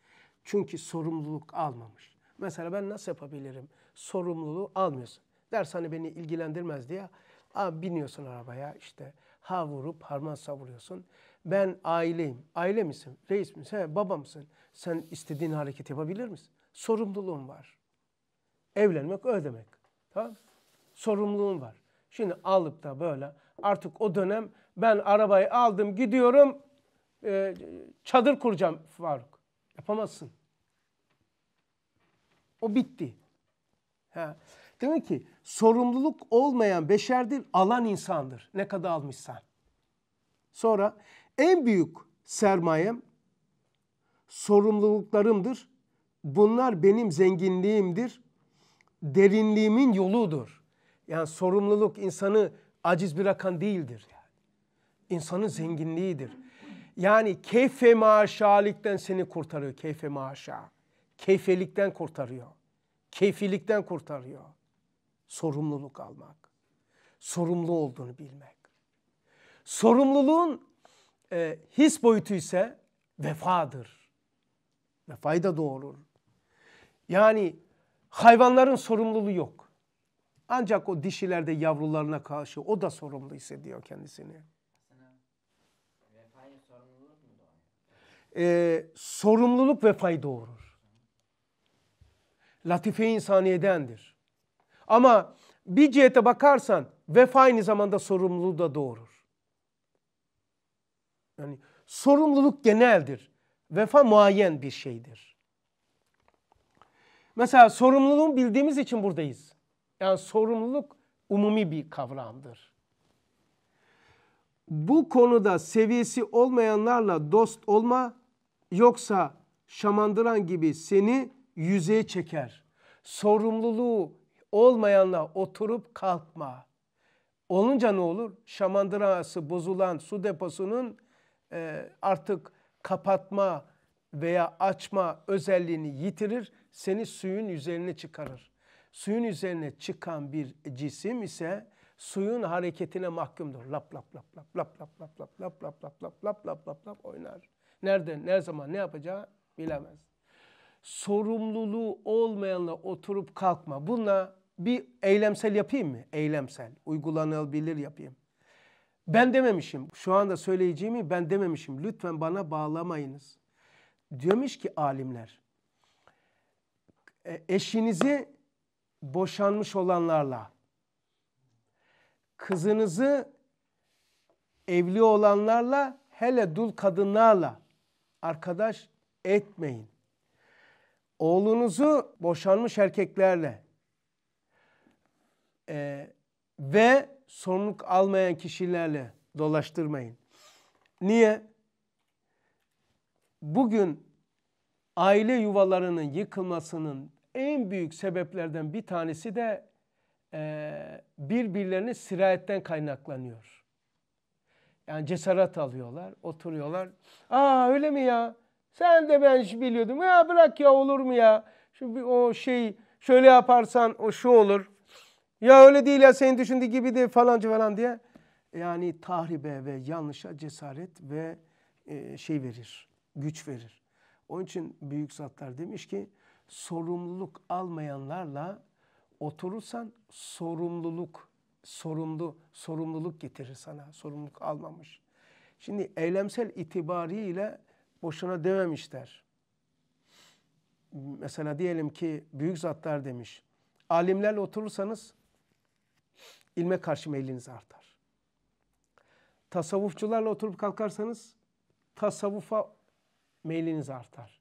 Çünkü sorumluluk almamış. Mesela ben nasıl yapabilirim? Sorumluluğu almıyorsun. Ders hani beni ilgilendirmez diye abi biniyorsun arabaya işte ha vurup harman savuruyorsun. Ben aileyim. Aile misin? Reis misin? He, baba mısın? Sen istediğin hareket yapabilir misin? Sorumluluğun var. Evlenmek öyle demek. Tamam Sorumluluğun var. Şimdi alıp da böyle artık o dönem ben arabayı aldım gidiyorum e, çadır kuracağım var. Yapamazsın. O bitti. Ha. Demek ki sorumluluk olmayan beşerdir, alan insandır. Ne kadar almışsan. Sonra en büyük sermayem sorumluluklarımdır. Bunlar benim zenginliğimdir. Derinliğimin yoludur. Yani sorumluluk insanı aciz bırakan değildir. İnsanın zenginliğidir. Yani keyfe maşalikten seni kurtarıyor. Keyfe maşa. Keyfelikten kurtarıyor. Keyfilikten kurtarıyor. Sorumluluk almak. Sorumlu olduğunu bilmek. Sorumluluğun e, his boyutu ise vefadır. Vefayı da doğurur. Yani hayvanların sorumluluğu yok. Ancak o dişilerde yavrularına karşı o da sorumlu hissediyor kendisini. e, sorumluluk ve fay doğurur. Latife insaniyedendir. Ama bir cihete bakarsan vefa aynı zamanda sorumluluğu da doğurur. Yani sorumluluk geneldir. Vefa muayyen bir şeydir. Mesela sorumluluğun bildiğimiz için buradayız. Yani sorumluluk umumi bir kavramdır. Bu konuda seviyesi olmayanlarla dost olma, Yoksa şamandıran gibi seni yüze çeker. Sorumluluğu olmayanla oturup kalkma. Olunca ne olur? Şamandıranası bozulan su deposunun e, artık kapatma veya açma özelliğini yitirir. Seni suyun üzerine çıkarır. Suyun üzerine çıkan bir cisim ise suyun hareketine mahkumdur. Lap lap lap lap lap lap lap lap lap lap lap lap lap lap lap lap oynar. Nerede, ne zaman, ne yapacağı bilemez. Sorumluluğu olmayanla oturup kalkma. Bununla bir eylemsel yapayım mı? Eylemsel, uygulanabilir yapayım. Ben dememişim. Şu anda söyleyeceğimi ben dememişim. Lütfen bana bağlamayınız. Diyormuş ki alimler. E, eşinizi boşanmış olanlarla, kızınızı evli olanlarla, hele dul kadınlarla arkadaş etmeyin. Oğlunuzu boşanmış erkeklerle e, ve sorumluluk almayan kişilerle dolaştırmayın. Niye? Bugün aile yuvalarının yıkılmasının en büyük sebeplerden bir tanesi de e, birbirlerini sirayetten kaynaklanıyor. Yani cesaret alıyorlar, oturuyorlar. Aa öyle mi ya? Sen de ben biliyordum. Ya bırak ya olur mu ya? Şu bir o şey şöyle yaparsan o şu olur. Ya öyle değil ya senin düşündüğü gibi de falancı falan diye. Yani tahribe ve yanlışa cesaret ve e, şey verir, güç verir. Onun için büyük zatlar demiş ki sorumluluk almayanlarla oturursan sorumluluk sorumlu sorumluluk getirir sana. Sorumluluk almamış. Şimdi eylemsel itibariyle boşuna dememişler. Mesela diyelim ki büyük zatlar demiş. Alimlerle oturursanız ilme karşı meyliniz artar. Tasavvufçularla oturup kalkarsanız tasavvufa meyliniz artar.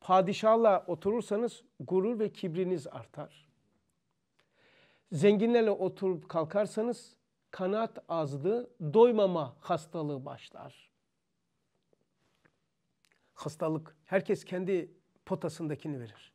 Padişahla oturursanız gurur ve kibriniz artar Zenginlerle oturup kalkarsanız kanaat azlığı, doymama hastalığı başlar. Hastalık. Herkes kendi potasındakini verir.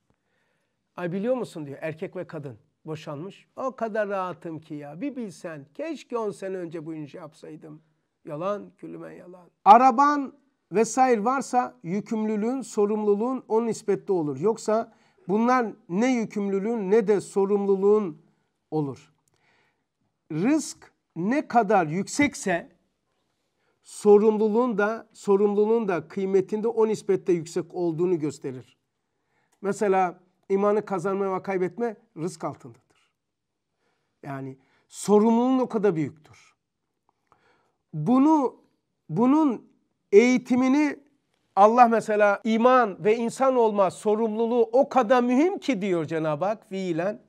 Ay biliyor musun diyor erkek ve kadın boşanmış. O kadar rahatım ki ya bir bilsen keşke 10 sene önce bu işi yapsaydım. Yalan külümen yalan. Araban vesaire varsa yükümlülüğün, sorumluluğun o nispette olur. Yoksa bunlar ne yükümlülüğün ne de sorumluluğun olur. Rızk ne kadar yüksekse sorumluluğun da sorumluluğun da kıymetinde o nispette yüksek olduğunu gösterir. Mesela imanı kazanma ve kaybetme rızk altındadır. Yani sorumluluğun o kadar büyüktür. Bunu bunun eğitimini Allah mesela iman ve insan olma sorumluluğu o kadar mühim ki diyor Cenab-ı Hak fiilen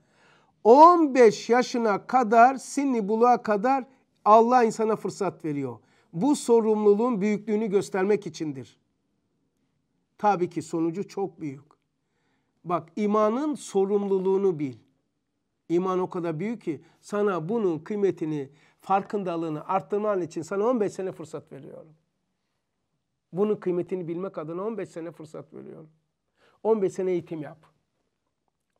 15 yaşına kadar, sinni buluğa kadar Allah insana fırsat veriyor. Bu sorumluluğun büyüklüğünü göstermek içindir. Tabii ki sonucu çok büyük. Bak imanın sorumluluğunu bil. İman o kadar büyük ki sana bunun kıymetini, farkındalığını arttırman için sana 15 sene fırsat veriyorum. Bunun kıymetini bilmek adına 15 sene fırsat veriyorum. 15 sene eğitim yap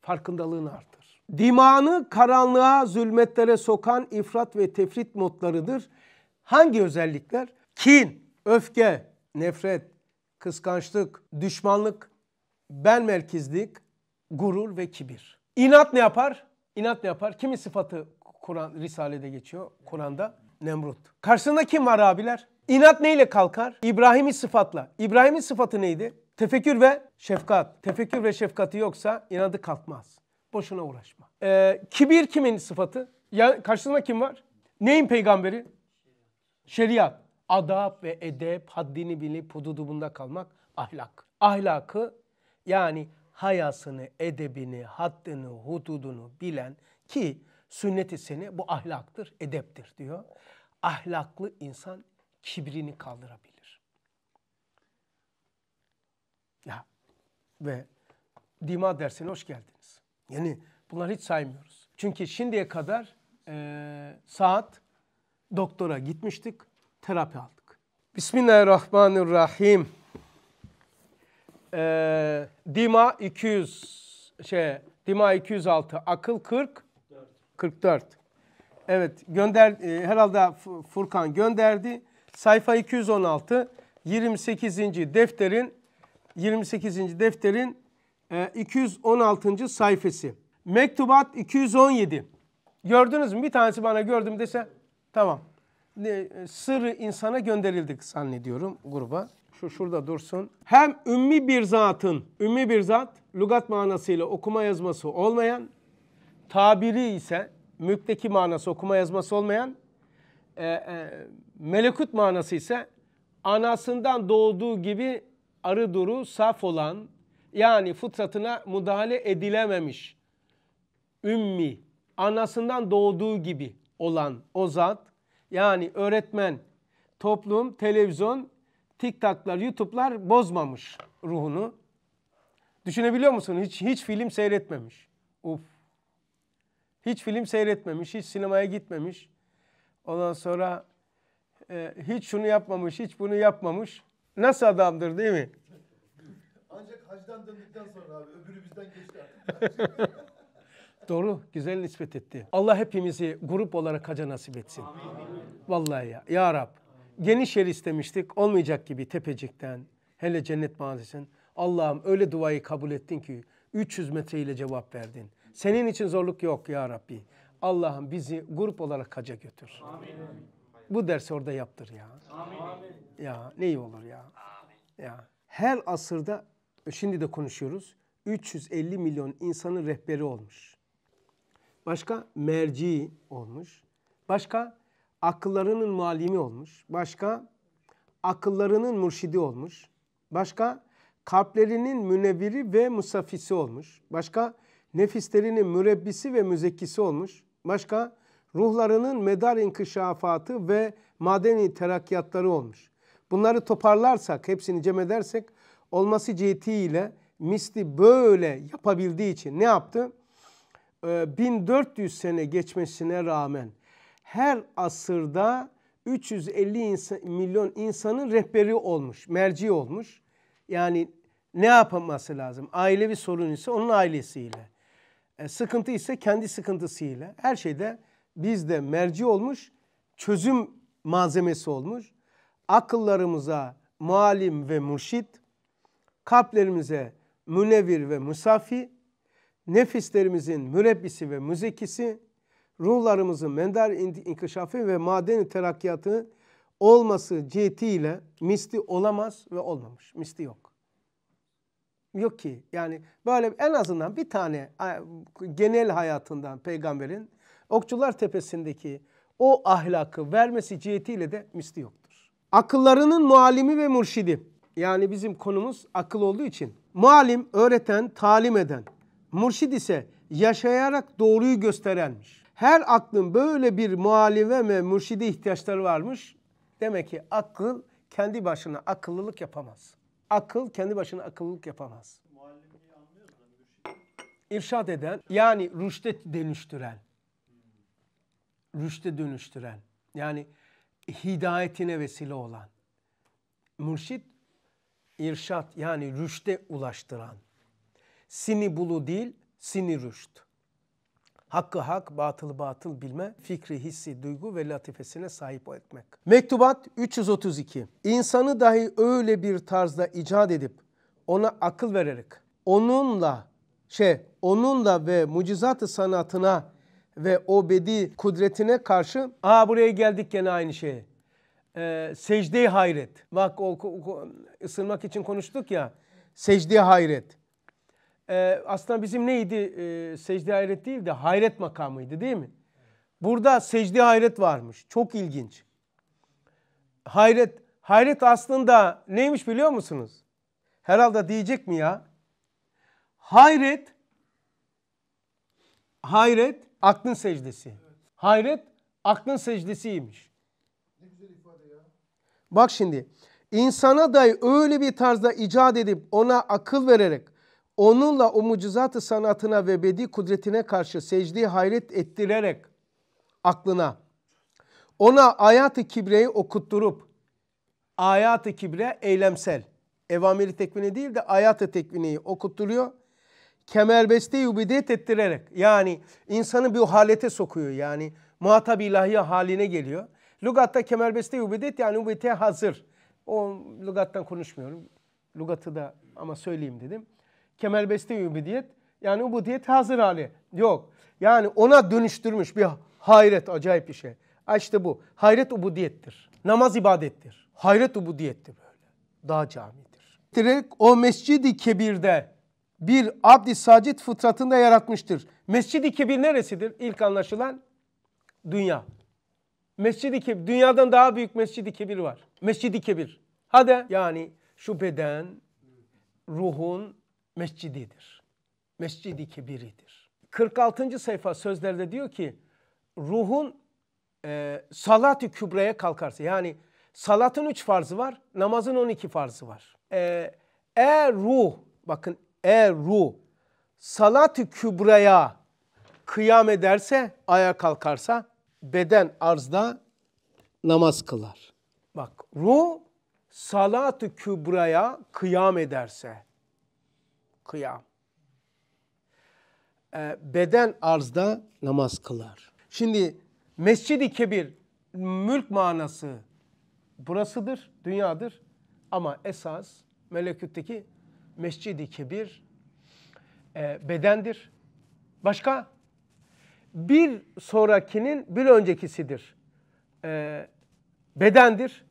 farkındalığını artır. Dimağını karanlığa, zulmetlere sokan ifrat ve tefrit modlarıdır. Hangi özellikler? Kin, öfke, nefret, kıskançlık, düşmanlık, ben merkezlik, gurur ve kibir. İnat ne yapar? İnat ne yapar? Kimi sıfatı Kur'an Risale'de geçiyor? Kur'an'da Nemrut. Karşısında kim var abiler? İnat neyle kalkar? İbrahim'i sıfatla. İbrahim'in sıfatı neydi? Tefekkür ve şefkat. Tefekkür ve şefkati yoksa inadı kalkmaz. Boşuna uğraşma. Ee, kibir kimin sıfatı? Yani karşısında kim var? Neyin peygamberi? Şeriat. Adab ve edep, haddini bilip hududubunda kalmak ahlak. Ahlakı yani hayasını, edebini, haddini, hududunu bilen ki sünnet-i seni bu ahlaktır, edeptir diyor. Ahlaklı insan kibrini kaldırabilir. Ya ve Dima dersine hoş geldiniz. Yani bunları hiç saymıyoruz. Çünkü şimdiye kadar e, saat doktora gitmiştik, terapi aldık. Bismillahirrahmanirrahim. E, Dima 200 şey Dima 206 akıl 40 44. Evet gönder e, herhalde Furkan gönderdi. Sayfa 216 28. defterin 28. defterin 216. E, sayfası. Mektubat 217. Gördünüz mü? Bir tanesi bana gördüm dese tamam. Sırrı insana gönderildik zannediyorum gruba. Şu şurada dursun. Hem ümmi bir zatın, ümmi bir zat lugat manasıyla okuma yazması olmayan, tabiri ise mülkteki manası okuma yazması olmayan, e, e, melekut manası ise anasından doğduğu gibi arı duru saf olan yani fıtratına müdahale edilememiş ümmi anasından doğduğu gibi olan o zat yani öğretmen, toplum, televizyon, TikTok'lar, YouTube'lar bozmamış ruhunu. Düşünebiliyor musun? Hiç hiç film seyretmemiş. Uf. Hiç film seyretmemiş, hiç sinemaya gitmemiş. Ondan sonra e, hiç şunu yapmamış, hiç bunu yapmamış. Nasıl adamdır değil mi?
Ancak hacdan döndükten sonra abi öbürü bizden geçti
artık. *laughs* Doğru, güzel nispet etti. Allah hepimizi grup olarak haca nasip etsin. Amin. Vallahi ya, ya Rab. Geniş yer istemiştik, olmayacak gibi tepecikten, hele cennet mazisinden. Allah'ım öyle duayı kabul ettin ki 300 metre ile cevap verdin. Senin için zorluk yok ya Rabbi. Allah'ım bizi grup olarak haca götür. Amin. Bu dersi orada yaptır ya. Amin. Ya ne iyi olur ya. Amin. Ya her asırda şimdi de konuşuyoruz. 350 milyon insanın rehberi olmuş. Başka merci olmuş. Başka akıllarının malimi olmuş. Başka akıllarının mürşidi olmuş. Başka kalplerinin münevviri ve musafisi olmuş. Başka nefislerinin mürebbisi ve müzekkisi olmuş. Başka ruhlarının medar inkişafatı ve madeni terakkiyatları olmuş. Bunları toparlarsak, hepsini cem edersek olması cihetiyle misli böyle yapabildiği için ne yaptı? 1400 ee, sene geçmesine rağmen her asırda 350 insan, milyon insanın rehberi olmuş, merci olmuş. Yani ne yapması lazım? Ailevi sorun ise onun ailesiyle. E, sıkıntı ise kendi sıkıntısıyla. Her şeyde bizde merci olmuş, çözüm malzemesi olmuş. Akıllarımıza mualim ve murşit, kalplerimize münevir ve musafi, nefislerimizin mürebbisi ve müzekisi, ruhlarımızın mendar inkişafı ve madeni terakkiyatı olması cihetiyle misli olamaz ve olmamış. Misli yok. Yok ki yani böyle en azından bir tane genel hayatından peygamberin Okçular Tepesi'ndeki o ahlakı vermesi cihetiyle de misli yoktur. Akıllarının muallimi ve murşidi. Yani bizim konumuz akıl olduğu için. Muallim öğreten, talim eden. Murşid ise yaşayarak doğruyu gösterenmiş. Her aklın böyle bir muallime ve mürşide ihtiyaçları varmış. Demek ki akıl kendi başına akıllılık yapamaz. Akıl kendi başına akıllılık yapamaz. Muallimi anlıyoruz. İrşad eden yani rüşte dönüştüren rüşte dönüştüren yani hidayetine vesile olan mürşit irşat yani rüşte ulaştıran sini bulu değil sini rüşt hakkı hak batılı batıl bilme fikri hissi duygu ve latifesine sahip etmek. Mektubat 332 İnsanı dahi öyle bir tarzda icat edip ona akıl vererek onunla şey onunla ve mucizat sanatına ve obedi kudretine karşı aa buraya geldik gene aynı şeye. Ee, secde hayret. Bak o, o, ısınmak için konuştuk ya. secde hayret. Ee, aslında bizim neydi? Ee, secde hayret değil de hayret makamıydı değil mi? Burada secde hayret varmış. Çok ilginç. Hayret hayret aslında neymiş biliyor musunuz? Herhalde diyecek mi ya? Hayret hayret Aklın secdesi. Hayret aklın secdesiymiş. Ne güzel ifade ya. Bak şimdi insana dahi öyle bir tarzda icat edip ona akıl vererek onunla o mucizatı sanatına ve bedi kudretine karşı secdeyi hayret ettirerek aklına ona ayat-ı kibreyi okutturup ayat-ı kibre eylemsel evameli tekvini değil de ayat-ı tekviniyi okutturuyor kemerbesteyi ubediyet ettirerek yani insanı bir halete sokuyor yani muhatap ilahi haline geliyor. Lugatta kemerbeste ubedet yani ubete hazır. O lugattan konuşmuyorum. Lugatı da ama söyleyeyim dedim. Kemerbeste ubediyet yani ubudiyet hazır hali. Yok. Yani ona dönüştürmüş bir hayret acayip bir şey. İşte bu. Hayret ubudiyettir. Namaz ibadettir. Hayret ubudiyettir böyle. Daha camidir. Direkt o mescidi kebirde bir abdi sacit fıtratında yaratmıştır. Mescid-i Kebir neresidir? İlk anlaşılan dünya. Mescid-i Kebir, dünyadan daha büyük Mescid-i Kebir var. Mescid-i Kebir. Hadi yani şu beden ruhun mescididir. Mescid-i Kebiridir. 46. sayfa sözlerde diyor ki ruhun e, salat-ı kübreye kalkarsa yani salatın 3 farzı var, namazın 12 farzı var. E, eğer ruh bakın eru salat-ı kübraya kıyam ederse, ayağa kalkarsa beden arzda namaz kılar. Bak ru salat-ı kübraya kıyam ederse, kıyam. E, beden arzda namaz kılar. Şimdi Mescid-i Kebir mülk manası burasıdır, dünyadır. Ama esas melekütteki Mescid-i Kebir e, bedendir. Başka? Bir sonrakinin bir öncekisidir. E, bedendir.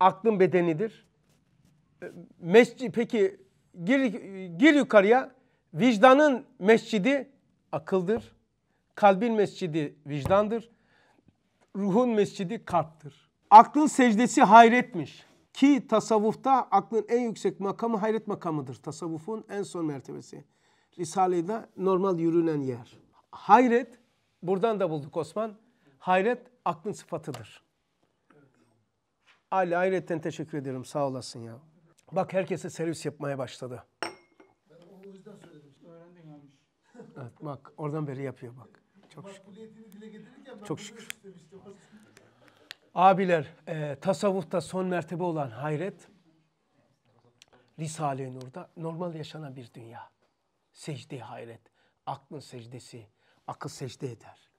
Aklın bedenidir. E, mescid, peki gir, gir yukarıya. Vicdanın mescidi akıldır. Kalbin mescidi vicdandır. Ruhun mescidi kalptir. Aklın secdesi hayretmiş. Ki tasavvufta aklın en yüksek makamı hayret makamıdır. Tasavvufun en son mertebesi. Risale'de normal yürünen yer. Hayret, buradan da bulduk Osman. Hayret aklın sıfatıdır. Ali hayretten teşekkür ederim sağ olasın ya. Bak herkese servis yapmaya başladı. Evet bak oradan beri yapıyor bak. Çok şükür. Çok şükür. Abiler e, tasavvufta son mertebe olan hayret Risale-i Nur'da normal yaşanan bir dünya. Secde hayret. Aklın secdesi. Akıl secde eder.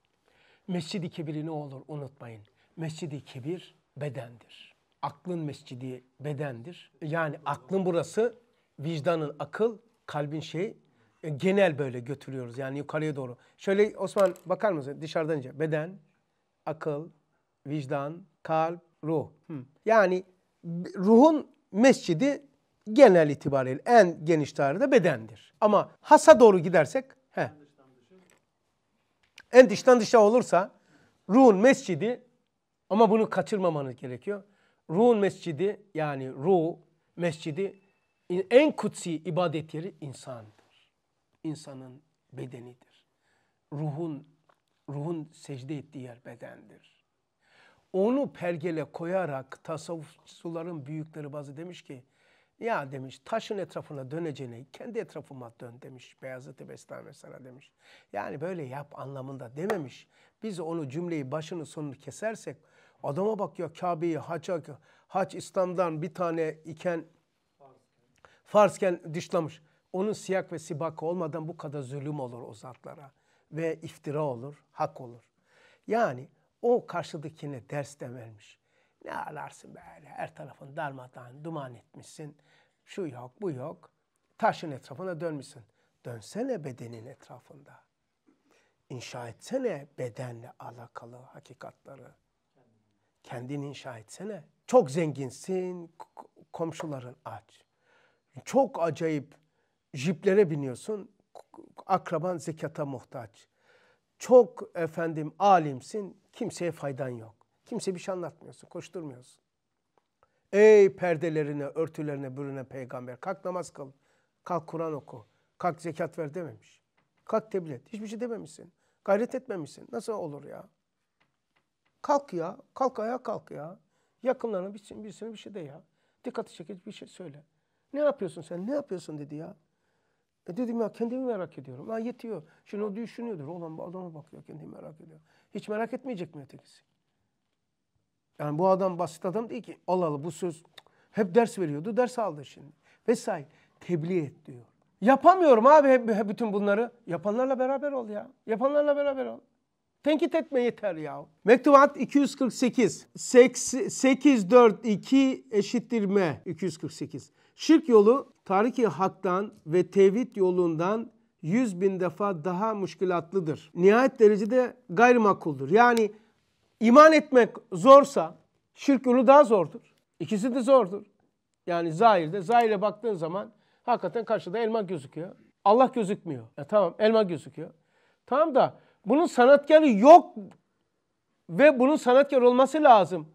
Mescid-i Kebir'i ne olur unutmayın. Mescid-i Kebir bedendir. Aklın mescidi bedendir. Yani aklın burası, vicdanın akıl, kalbin şey. Genel böyle götürüyoruz yani yukarıya doğru. Şöyle Osman bakar mısın dışarıdan önce? Beden, akıl, vicdan, kalp, ruh. Yani ruhun mescidi genel itibariyle en geniş tarihte bedendir. Ama hasa doğru gidersek he. En dıştan dışa olursa ruhun mescidi ama bunu kaçırmamanız gerekiyor. Ruhun mescidi yani ruh mescidi en kutsi ibadet yeri insandır. İnsanın bedenidir. Ruhun ruhun secde ettiği yer bedendir. Onu pergele koyarak tasavvufçuların büyükleri bazı demiş ki ya demiş taşın etrafına döneceğine kendi etrafıma dön demiş Beyazıt Bestami mesela demiş. Yani böyle yap anlamında dememiş. Biz onu cümleyi başını sonunu kesersek adama bakıyor ya Kabe'yi haça, haç İslam'dan bir tane iken farzken dışlamış. Onun siyak ve sibak olmadan bu kadar zulüm olur o zatlara ve iftira olur, hak olur. Yani o karşıdakine ders de vermiş. Ne alarsın böyle her tarafın darmadağın duman etmişsin. Şu yok bu yok. Taşın etrafına dönmüşsün. Dönsene bedenin etrafında. İnşa etsene bedenle alakalı hakikatları. Kendini inşa etsene. Çok zenginsin, komşuların aç. Çok acayip jiplere biniyorsun, akraban zekata muhtaç. Çok efendim alimsin, Kimseye faydan yok. Kimse bir şey anlatmıyorsun, koşturmuyorsun. Ey perdelerine, örtülerine, bürüne peygamber. Kalk namaz kıl. Kalk Kur'an oku. Kalk zekat ver dememiş. Kalk tebliğ et. Hiçbir şey dememişsin. Gayret etmemişsin. Nasıl olur ya? Kalk ya. Kalk ayağa kalk ya. Yakınlarına birisine, birisine bir şey de ya. Dikkati çekici bir şey söyle. Ne yapıyorsun sen? Ne yapıyorsun dedi ya. E dedim ya kendimi merak ediyorum. Lan yetiyor. Şimdi o düşünüyordur. Olan bu adama bakıyor. Kendimi merak ediyor. Hiç merak etmeyecek mi ötekisi? Yani bu adam basit adam değil ki. Allah Allah bu söz hep ders veriyordu. Ders aldı şimdi. Vesaire. Tebliğ et diyor. Yapamıyorum abi hep, hep bütün bunları. Yapanlarla beraber ol ya. Yapanlarla beraber ol. Tenkit etme yeter ya. Mektubat 248. 842 eşittir M. 248. Şirk yolu tariki haktan ve tevhid yolundan yüz bin defa daha müşkilatlıdır. Nihayet derecede gayrimakuldur. Yani iman etmek zorsa şirk yolu daha zordur. İkisi de zordur. Yani zahirde, zahire baktığın zaman hakikaten karşıda elma gözüküyor. Allah gözükmüyor. Ya tamam elma gözüküyor. Tamam da bunun sanatkarı yok ve bunun sanatkar olması lazım.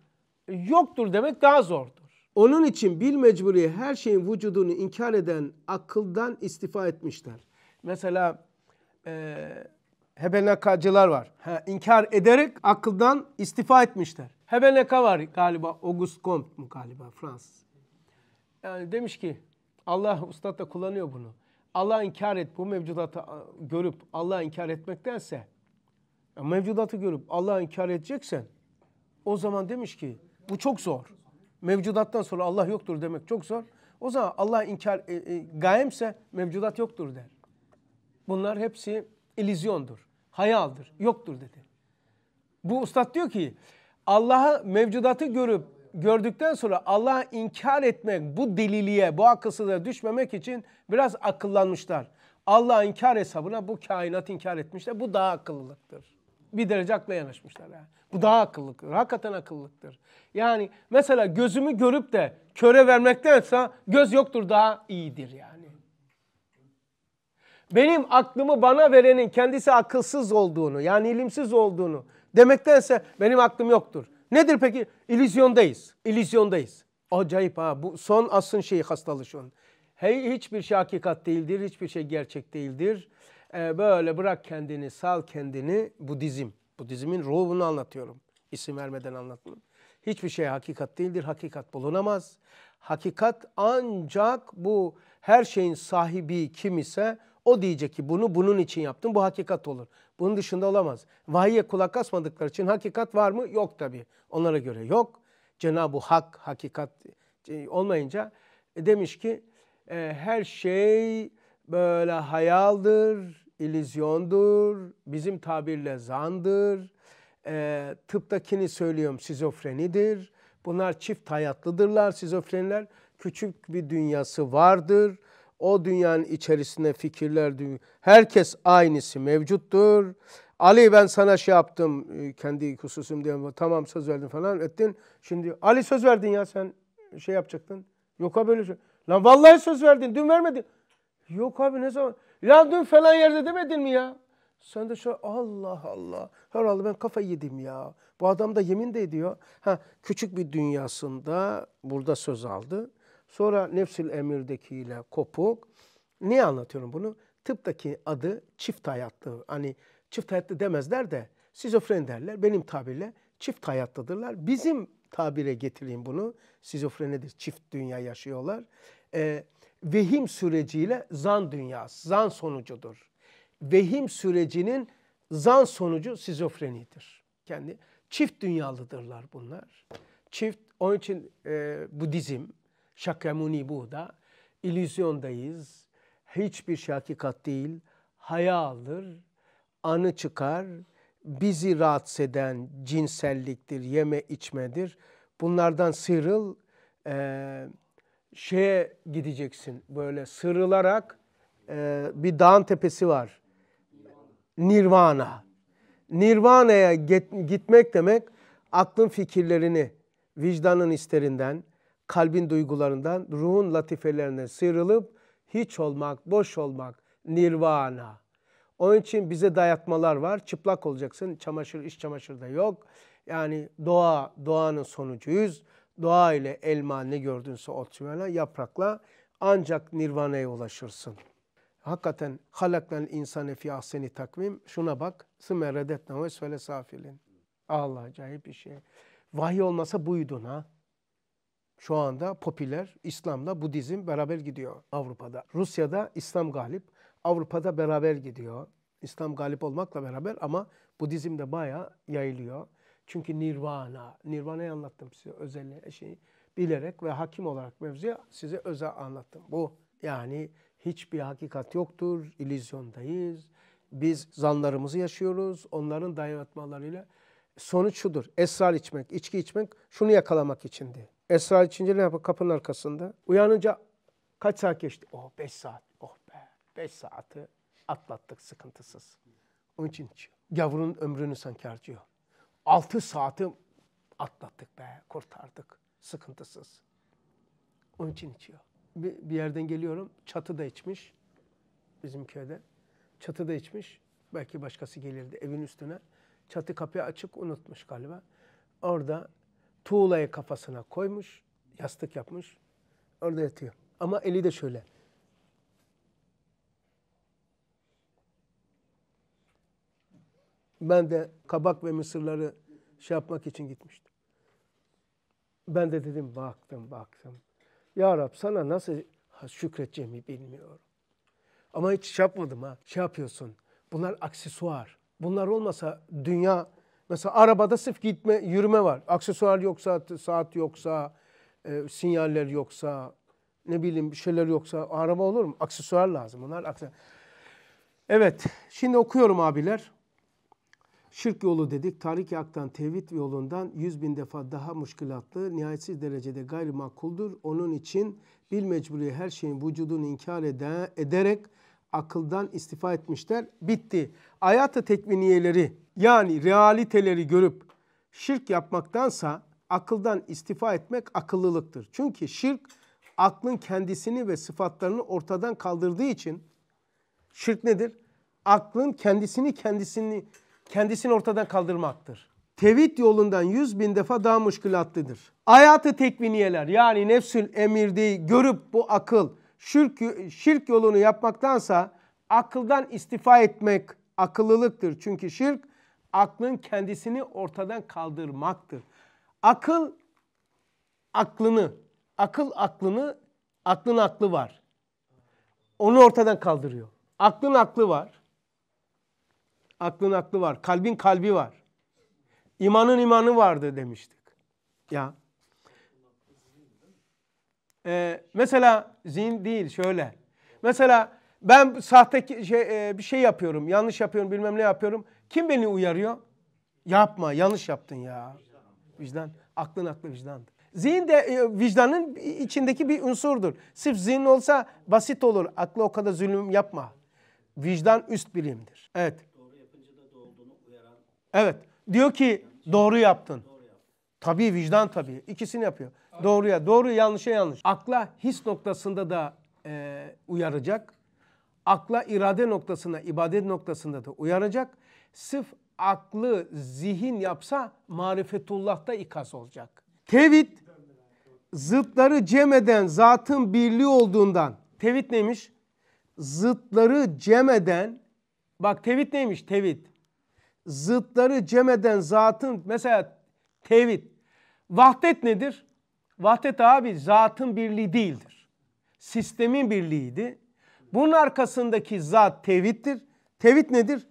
Yoktur demek daha zordur. Onun için bil mecburi her şeyin vücudunu inkar eden akıldan istifa etmişler. Mesela e, Hebenekacılar var. Ha, inkar ederek akıldan istifa etmişler. Hebeneka var galiba. Auguste Comte mu galiba Fransız. Yani demiş ki Allah ustad da kullanıyor bunu. Allah inkar et bu mevcudatı görüp Allah inkar etmektense mevcudatı görüp Allah inkar edeceksen o zaman demiş ki bu çok zor. Mevcudattan sonra Allah yoktur demek çok zor. O zaman Allah inkar e, e, gayemse mevcudat yoktur der. Bunlar hepsi ilizyondur, hayaldır, yoktur dedi. Bu ustad diyor ki Allah'ı mevcudatı görüp gördükten sonra Allah'a inkar etmek bu deliliğe, bu akılsızlığa düşmemek için biraz akıllanmışlar. Allah'ı inkar hesabına bu kainat inkar etmişler. Bu daha akıllılıktır. Bir derece akla yanaşmışlar. Yani. Bu daha akıllıktır. Hakikaten akıllıktır. Yani mesela gözümü görüp de köre vermektense göz yoktur daha iyidir yani. Benim aklımı bana verenin kendisi akılsız olduğunu yani ilimsiz olduğunu demektense benim aklım yoktur. Nedir peki? İllüzyondayız. İllüzyondayız. Acayip ha bu son asın şeyi hastalığı şu an. Hey, hiçbir şey hakikat değildir, hiçbir şey gerçek değildir. Ee, böyle bırak kendini, sal kendini. Budizm. Budizmin ruhunu anlatıyorum. İsim vermeden anlatmıyorum. Hiçbir şey hakikat değildir, hakikat bulunamaz. Hakikat ancak bu her şeyin sahibi kim ise o diyecek ki bunu bunun için yaptım. Bu hakikat olur. Bunun dışında olamaz. Vahiye kulak asmadıkları için hakikat var mı? Yok tabi Onlara göre yok. Cenab-ı Hak hakikat e, olmayınca e, demiş ki e, her şey böyle hayaldır, ilizyondur, bizim tabirle zandır. E, tıptakini söylüyorum sizofrenidir. Bunlar çift hayatlıdırlar sizofreniler. Küçük bir dünyası vardır. O dünyanın içerisinde fikirler, herkes aynısı mevcuttur. Ali ben sana şey yaptım e, kendi hususum diye tamam söz verdin falan ettin. Şimdi Ali söz verdin ya sen şey yapacaktın. Yok abi öyle şey. Lan vallahi söz verdin dün vermedin. Yok abi ne zaman? Ya dün falan yerde demedin mi ya? Sen de şöyle Allah Allah. Herhalde ben kafa yedim ya. Bu adam da yemin de ediyor. Ha, küçük bir dünyasında burada söz aldı. Sonra nefsil emirdekiyle kopuk. Niye anlatıyorum bunu? Tıptaki adı çift hayatlı. Hani çift hayatlı demezler de sizofren derler. Benim tabirle çift hayatlıdırlar. Bizim tabire getireyim bunu. Sizofrenidir. Çift dünya yaşıyorlar. Ee, vehim süreciyle zan dünyası, zan sonucudur. Vehim sürecinin zan sonucu sizofrenidir. Kendi çift dünyalıdırlar bunlar. Çift, onun için e, Budizm, şakamuni buhda. İllüzyondayız. Hiçbir şey hakikat değil. hayaldır. anı çıkar. Bizi rahatsız eden cinselliktir, yeme içmedir. Bunlardan sıyrıl, e, şeye gideceksin böyle sırılarak e, bir dağın tepesi var. Nirvana. Nirvana'ya gitmek demek aklın fikirlerini, vicdanın isterinden, kalbin duygularından, ruhun latifelerinden sıyrılıp hiç olmak, boş olmak, nirvana. Onun için bize dayatmalar var. Çıplak olacaksın. Çamaşır, iş çamaşır da yok. Yani doğa, doğanın sonucuyuz. Doğa ile elma ne gördünse otuyla, yaprakla ancak nirvana'ya ulaşırsın. Hakikaten halaklen insan fi ahseni takvim. Şuna bak. Sümme reddetne ve söyle safilin. Allah acayip bir şey. Vahiy olmasa buydun ha. Şu anda popüler İslam'la Budizm beraber gidiyor Avrupa'da. Rusya'da İslam galip, Avrupa'da beraber gidiyor. İslam galip olmakla beraber ama Budizm de bayağı yayılıyor. Çünkü Nirvana, Nirvana'yı anlattım size özelliği, şeyi bilerek ve hakim olarak mevzuya size özel anlattım. Bu yani hiçbir hakikat yoktur, illüzyondayız. Biz zanlarımızı yaşıyoruz, onların dayatmalarıyla. Sonuç şudur, esrar içmek, içki içmek şunu yakalamak içindi. Esra Çinci ne yapıyor? Kapının arkasında. Uyanınca kaç saat geçti? Oh beş saat. Oh be. beş saati atlattık sıkıntısız. Onun için Gavurun ömrünü sanki harcıyor. Altı saati atlattık be. Kurtardık. Sıkıntısız. Onun için içiyor. Bir, bir yerden geliyorum. Çatıda içmiş. Bizim köyde. Çatıda içmiş. Belki başkası gelirdi evin üstüne. Çatı kapıyı açık unutmuş galiba. Orada tuğlayı kafasına koymuş, yastık yapmış. Orada yatıyor. Ama eli de şöyle. Ben de kabak ve mısırları şey yapmak için gitmiştim. Ben de dedim baktım baktım. Ya Rab sana nasıl şükredeceğimi bilmiyorum. Ama hiç şey yapmadım ha. Şey yapıyorsun. Bunlar aksesuar. Bunlar olmasa dünya Mesela arabada sırf gitme, yürüme var. Aksesuar yoksa, saat yoksa, e, sinyaller yoksa, ne bileyim bir şeyler yoksa araba olur mu? Aksesuar lazım. Bunlar aksesuar. Evet, şimdi okuyorum abiler. Şirk yolu dedik, tarik aktan tevhid yolundan yüz bin defa daha muşkilatlı, nihayetsiz derecede gayrimakuldur. Onun için bil mecburi her şeyin vücudunu inkar ede, ederek akıldan istifa etmişler. Bitti. Ayata tekviniyeleri yani realiteleri görüp şirk yapmaktansa akıldan istifa etmek akıllılıktır. Çünkü şirk aklın kendisini ve sıfatlarını ortadan kaldırdığı için şirk nedir? Aklın kendisini kendisini kendisini ortadan kaldırmaktır. Tevhid yolundan yüz bin defa daha müşkülatlıdır. Ayatı tekviniyeler yani nefsül emirdiği görüp bu akıl şirk, şirk yolunu yapmaktansa akıldan istifa etmek akıllılıktır. Çünkü şirk aklın kendisini ortadan kaldırmaktır. Akıl aklını, akıl aklını, aklın aklı var. Onu ortadan kaldırıyor. Aklın aklı var. Aklın aklı var. Kalbin kalbi var. İmanın imanı vardı demiştik. Ya e, mesela zihin değil şöyle. Mesela ben sahte şey, e, bir şey yapıyorum, yanlış yapıyorum, bilmem ne yapıyorum. Kim beni uyarıyor? Yapma, yanlış yaptın ya. Vicdan, aklın aklı vicdandır. Zihin de e, vicdanın içindeki bir unsurdur. Sırf zihin olsa basit olur. Aklı o kadar zulüm yapma. Vicdan üst bilimdir. Evet. Evet. Diyor ki Doğru yaptın. Tabii vicdan tabii. İkisini yapıyor. Doğruya doğru, yanlışa yanlış. Akla his noktasında da e, uyaracak. Akla irade noktasına, ibadet noktasında da uyaracak. Sıf aklı zihin yapsa marifetullah'ta ikaz olacak. Tevhid zıtları cem eden zatın birliği olduğundan. Tevhid neymiş? Zıtları cem eden bak tevhid neymiş? Tevhid. Zıtları cem eden zatın mesela tevhid. Vahdet nedir? Vahdet abi zatın birliği değildir. Sistemin birliğiydi. Bunun arkasındaki zat tevhiddir. Tevhid nedir?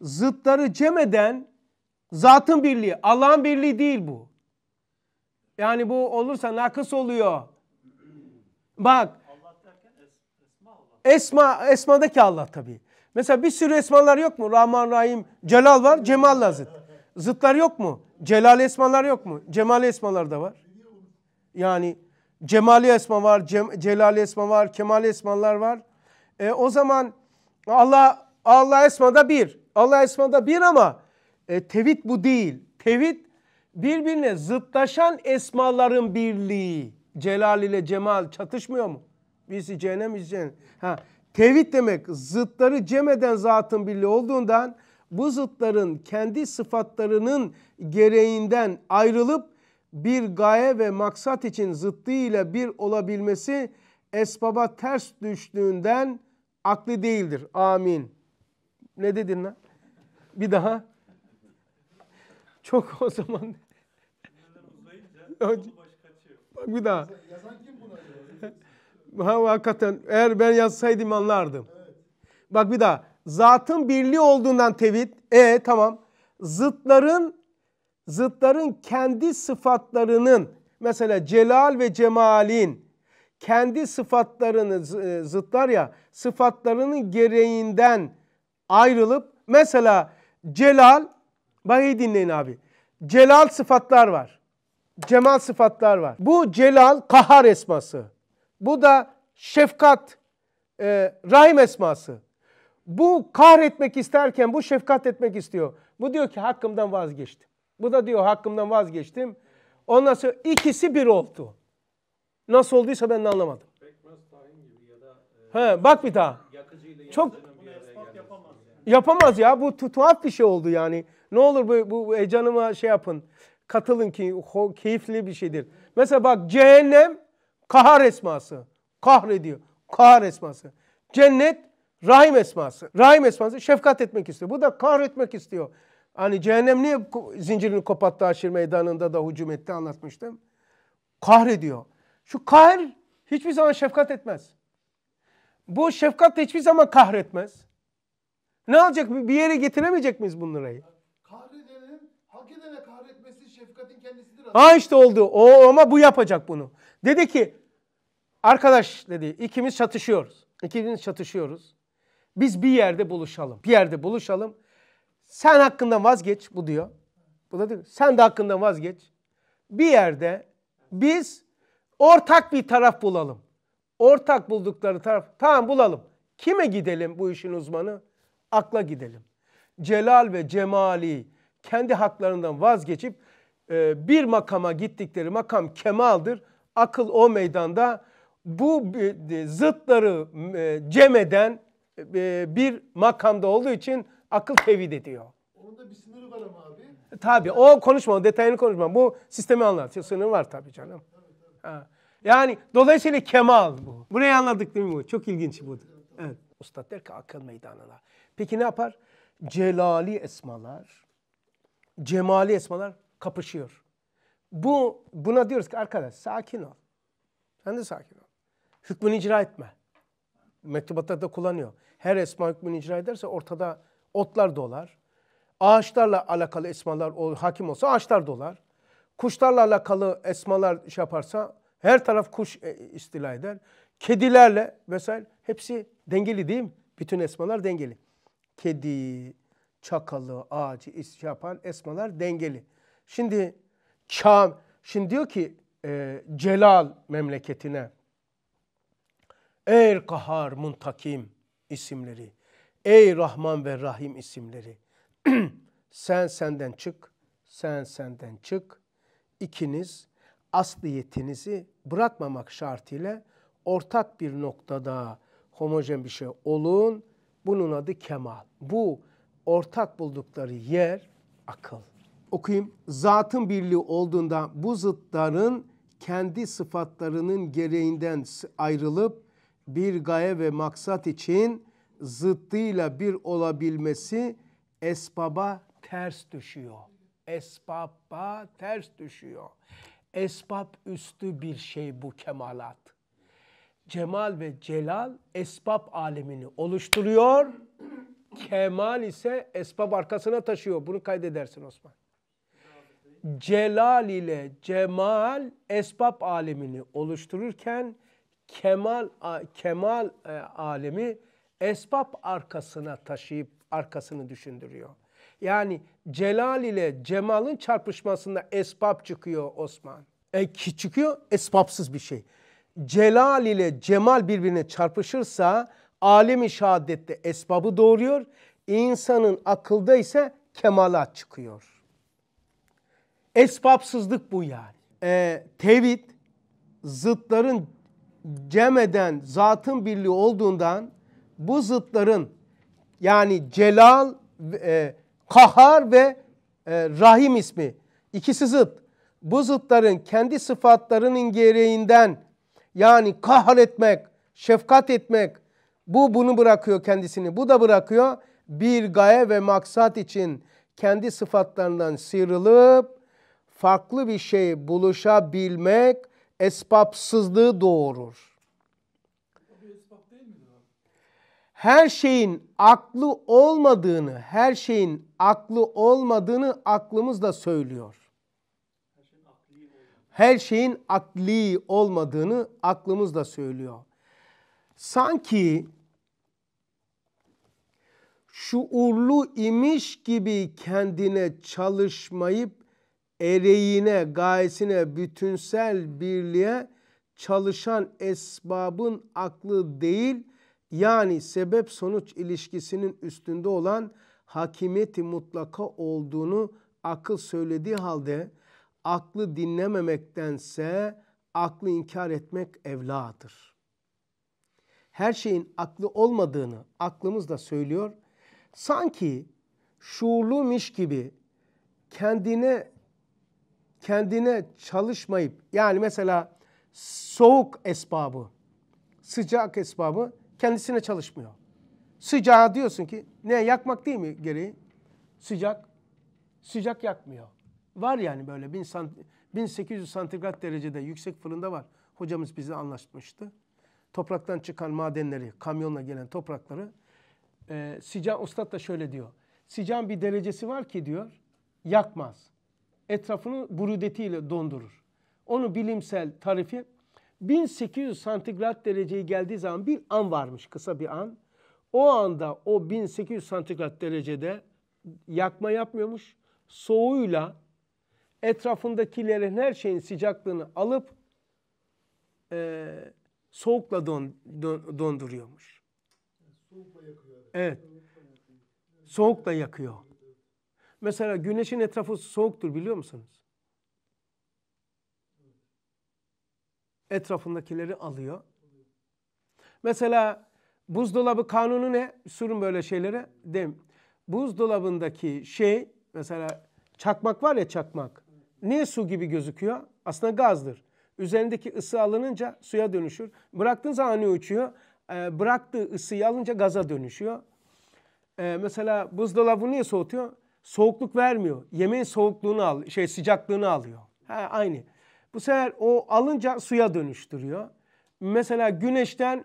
Zıtları cem eden zatın birliği. Allah'ın birliği değil bu. Yani bu olursa nakıs oluyor. Bak. Esma, Esma'daki Allah tabii. Mesela bir sürü esmalar yok mu? Rahman, Rahim, Celal var, Cemal zıt. Zıtlar yok mu? Celal esmalar yok mu? Cemal esmalar da var. Yani Cemali Esma var, Cem, Celali Esma var, Kemali Esmalar var. E, o zaman Allah Allah esma da bir. Allah esma da bir ama e, tevhid bu değil. Tevhid birbirine zıtlaşan esmaların birliği. Celal ile Cemal çatışmıyor mu? Birisi cehennem, birisi cehennem. Ha, tevhid demek zıtları cem eden zatın birliği olduğundan bu zıtların kendi sıfatlarının gereğinden ayrılıp bir gaye ve maksat için zıttı ile bir olabilmesi esbaba ters düştüğünden akli değildir. Amin. Ne dedin lan? Bir daha. Çok o zaman. Şey Bak bir daha. Yazan kim buna? ha, hakikaten eğer ben yazsaydım anlardım. Evet. Bak bir daha. Zatın birliği olduğundan tevhid. E tamam. Zıtların zıtların kendi sıfatlarının mesela celal ve cemalin kendi sıfatlarını e, zıtlar ya sıfatlarının gereğinden ayrılıp mesela celal bak iyi dinleyin abi. Celal sıfatlar var. Cemal sıfatlar var. Bu celal kahar esması. Bu da şefkat e, rahim esması. Bu kahretmek isterken bu şefkat etmek istiyor. Bu diyor ki hakkımdan vazgeçtim. Bu da diyor hakkımdan vazgeçtim. Ondan sonra ikisi bir oldu. Nasıl olduysa ben de anlamadım. E, He, bak bir daha. Çok... yapamaz, ya. Bu tu tuhaf bir şey oldu yani. Ne olur bu, bu e, şey yapın. Katılın ki keyifli bir şeydir. Mesela bak cehennem kahar esması. Kahrediyor. Kahar esması. Cennet rahim esması. Rahim esması şefkat etmek istiyor. Bu da kahretmek istiyor. Hani cehennem niye zincirini kopattı aşır Meydanı'nda da hücum etti anlatmıştım. Kahrediyor. Şu kahr hiçbir zaman şefkat etmez. Bu şefkat hiçbir zaman kahretmez. Ne alacak? Bir yere getiremeyecek miyiz bunları? Kahredenin, hak edene kahretmesi şefkatin kendisidir. Ha işte oldu. O ama bu yapacak bunu. Dedi ki arkadaş dedi ikimiz çatışıyoruz. İkimiz çatışıyoruz. Biz bir yerde buluşalım. Bir yerde buluşalım. Sen hakkından vazgeç bu diyor. Bu da diyor. Sen de hakkından vazgeç. Bir yerde biz ortak bir taraf bulalım. Ortak buldukları taraf. Tamam bulalım. Kime gidelim bu işin uzmanı? Akla gidelim. Celal ve cemali kendi haklarından vazgeçip e, bir makama gittikleri makam kemaldir. Akıl o meydanda bu e, zıtları e, cem eden bir makamda olduğu için akıl tevhid ediyor. Onun da bir sınırı var ama abi. Tabii o konuşma, detayını konuşma. Bu sistemi anlatıyor. Sınırı var tabii canım. Yani dolayısıyla kemal bu. Burayı anladık değil mi bu? Çok ilginç bu. Evet. Ustad der ki akıl meydanına. Peki ne yapar? Celali esmalar, cemali esmalar kapışıyor. Bu buna diyoruz ki arkadaş sakin ol. Sen de sakin ol. Hükmünü icra etme. Mektubatta da kullanıyor. Her esma hükmünü icra ederse ortada Otlar dolar. Ağaçlarla alakalı esmalar o, hakim olsa ağaçlar dolar. Kuşlarla alakalı esmalar şey yaparsa her taraf kuş e, istila eder. Kedilerle vesaire hepsi dengeli değil mi? Bütün esmalar dengeli. Kedi, çakalı, ağacı şey yapan esmalar dengeli. Şimdi Şam, şimdi diyor ki e, Celal memleketine Er Kahar Muntakim isimleri Ey Rahman ve Rahim isimleri. *clears throat* sen senden çık, sen senden çık. İkiniz asliyetinizi bırakmamak şartıyla ortak bir noktada homojen bir şey olun. Bunun adı kemal. Bu ortak buldukları yer akıl. Okuyayım. Zatın birliği olduğunda bu zıtların kendi sıfatlarının gereğinden ayrılıp bir gaye ve maksat için zıttıyla bir olabilmesi esbaba ters düşüyor. Esbaba ters düşüyor. Esbab üstü bir şey bu kemalat. Cemal ve celal esbab alemini oluşturuyor. Kemal ise esbab arkasına taşıyor. Bunu kaydedersin Osman. Celal ile cemal esbab alemini oluştururken kemal kemal e, alemi esbab arkasına taşıyıp arkasını düşündürüyor. Yani celal ile cemalın çarpışmasında esbab çıkıyor Osman. E ki çıkıyor esbabsız bir şey. Celal ile cemal birbirine çarpışırsa alemi şehadette esbabı doğuruyor. İnsanın akılda ise kemala çıkıyor. Esbabsızlık bu yani. E, tevhid zıtların cem eden zatın birliği olduğundan bu zıtların yani celal, e, kahar ve e, rahim ismi ikisi zıt. Bu zıtların kendi sıfatlarının gereğinden yani etmek, şefkat etmek bu bunu bırakıyor kendisini. Bu da bırakıyor bir gaye ve maksat için kendi sıfatlarından sıyrılıp farklı bir şey buluşabilmek esbabsızlığı doğurur. her şeyin aklı olmadığını, her şeyin aklı olmadığını aklımız da söylüyor. Her şeyin akli olmadığını aklımız da söylüyor. Sanki şuurlu imiş gibi kendine çalışmayıp ereğine, gayesine, bütünsel birliğe çalışan esbabın aklı değil, yani sebep sonuç ilişkisinin üstünde olan hakimiyeti mutlaka olduğunu akıl söylediği halde aklı dinlememektense aklı inkar etmek evladır. Her şeyin aklı olmadığını aklımız da söylüyor. Sanki şuurlumiş gibi kendine kendine çalışmayıp yani mesela soğuk esbabı, sıcak esbabı kendisine çalışmıyor. Sıcağı diyorsun ki ne yakmak değil mi gereği? Sıcak, sıcak yakmıyor. Var yani böyle 1800 santigrat derecede yüksek fırında var. Hocamız bizi anlaşmıştı. Topraktan çıkan madenleri, kamyonla gelen toprakları e, Sican Ustad da şöyle diyor. Sican bir derecesi var ki diyor yakmaz. Etrafını burudetiyle dondurur. Onu bilimsel tarifi 1800 santigrat dereceyi geldiği zaman bir an varmış kısa bir an. O anda o 1800 santigrat derecede yakma yapmıyormuş. Soğuğuyla etrafındakilerin her şeyin sıcaklığını alıp e, soğukla don, don, donduruyormuş. Soğukla yakıyor. Evet. Soğukla yakıyor. Mesela güneşin etrafı soğuktur biliyor musunuz? etrafındakileri alıyor. Mesela buzdolabı kanunu ne? Sürün böyle şeylere. Dem. Buzdolabındaki şey mesela çakmak var ya çakmak. Niye su gibi gözüküyor? Aslında gazdır. Üzerindeki ısı alınınca suya dönüşür. Bıraktığın zaman ne uçuyor? E, bıraktığı ısıyı alınca gaza dönüşüyor. E, mesela buzdolabı niye soğutuyor? Soğukluk vermiyor. Yemeğin soğukluğunu al, şey sıcaklığını alıyor. Ha, aynı. Bu sefer o alınca suya dönüştürüyor. Mesela güneşten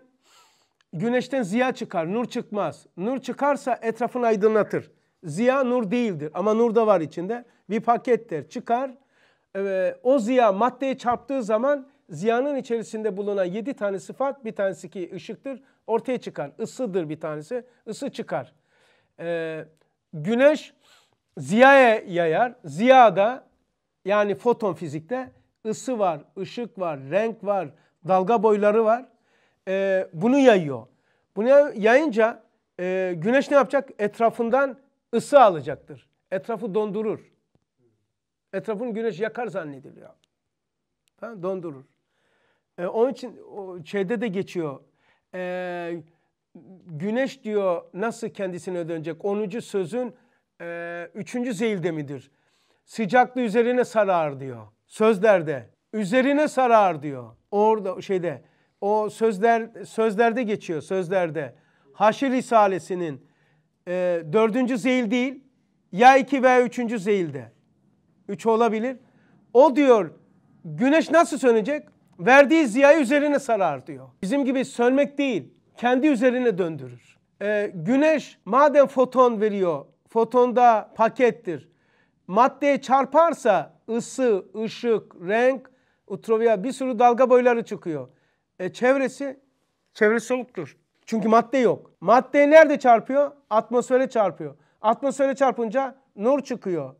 güneşten ziya çıkar, nur çıkmaz. Nur çıkarsa etrafını aydınlatır. Ziya nur değildir ama nur da var içinde. Bir pakettir. Çıkar. Ee, o ziya maddeye çarptığı zaman ziyanın içerisinde bulunan yedi tane sıfat bir tanesi ki ışıktır ortaya çıkar. Isıdır bir tanesi. Isı çıkar. Ee, güneş ziyaya yayar. da yani foton fizikte ısı var, ışık var, renk var, dalga boyları var. E, bunu yayıyor. Bunu yayınca e, güneş ne yapacak? Etrafından ısı alacaktır. Etrafı dondurur. Etrafını güneş yakar zannediliyor. Ha, dondurur. E, onun için o şeyde de geçiyor. E, güneş diyor nasıl kendisine dönecek? Onuncu sözün e, 3. zeyilde midir? Sıcaklığı üzerine sarar diyor sözlerde üzerine sarar diyor. Orada şeyde o sözler sözlerde geçiyor sözlerde. Haşir Risalesi'nin e, dördüncü zeyil değil ya iki veya üçüncü zeyilde. Üç olabilir. O diyor güneş nasıl sönecek? Verdiği ziyayı üzerine sarar diyor. Bizim gibi sönmek değil kendi üzerine döndürür. E, güneş madem foton veriyor fotonda pakettir. Maddeye çarparsa ısı, ışık, renk, ultraviyol bir sürü dalga boyları çıkıyor. E çevresi, çevresi soluktur. Çünkü madde yok. Madde nerede çarpıyor? Atmosfere çarpıyor. Atmosfere çarpınca nur çıkıyor.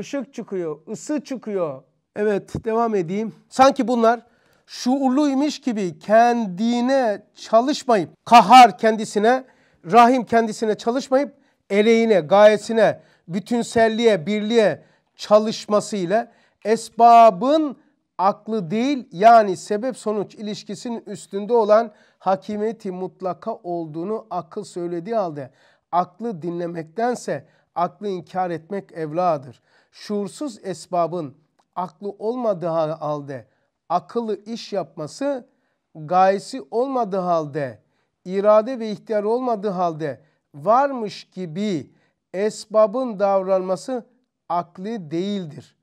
Işık çıkıyor, ısı çıkıyor. Evet, devam edeyim. Sanki bunlar şuurluymuş gibi kendine çalışmayıp, kahar kendisine, rahim kendisine çalışmayıp, eleğine, gayesine, bütünselliğe, birliğe, çalışması ile esbabın aklı değil yani sebep sonuç ilişkisinin üstünde olan hakimiyeti mutlaka olduğunu akıl söylediği halde aklı dinlemektense aklı inkar etmek evladır. Şuursuz esbabın aklı olmadığı halde akıllı iş yapması gayesi olmadığı halde irade ve ihtiyar olmadığı halde varmış gibi esbabın davranması akli değildir.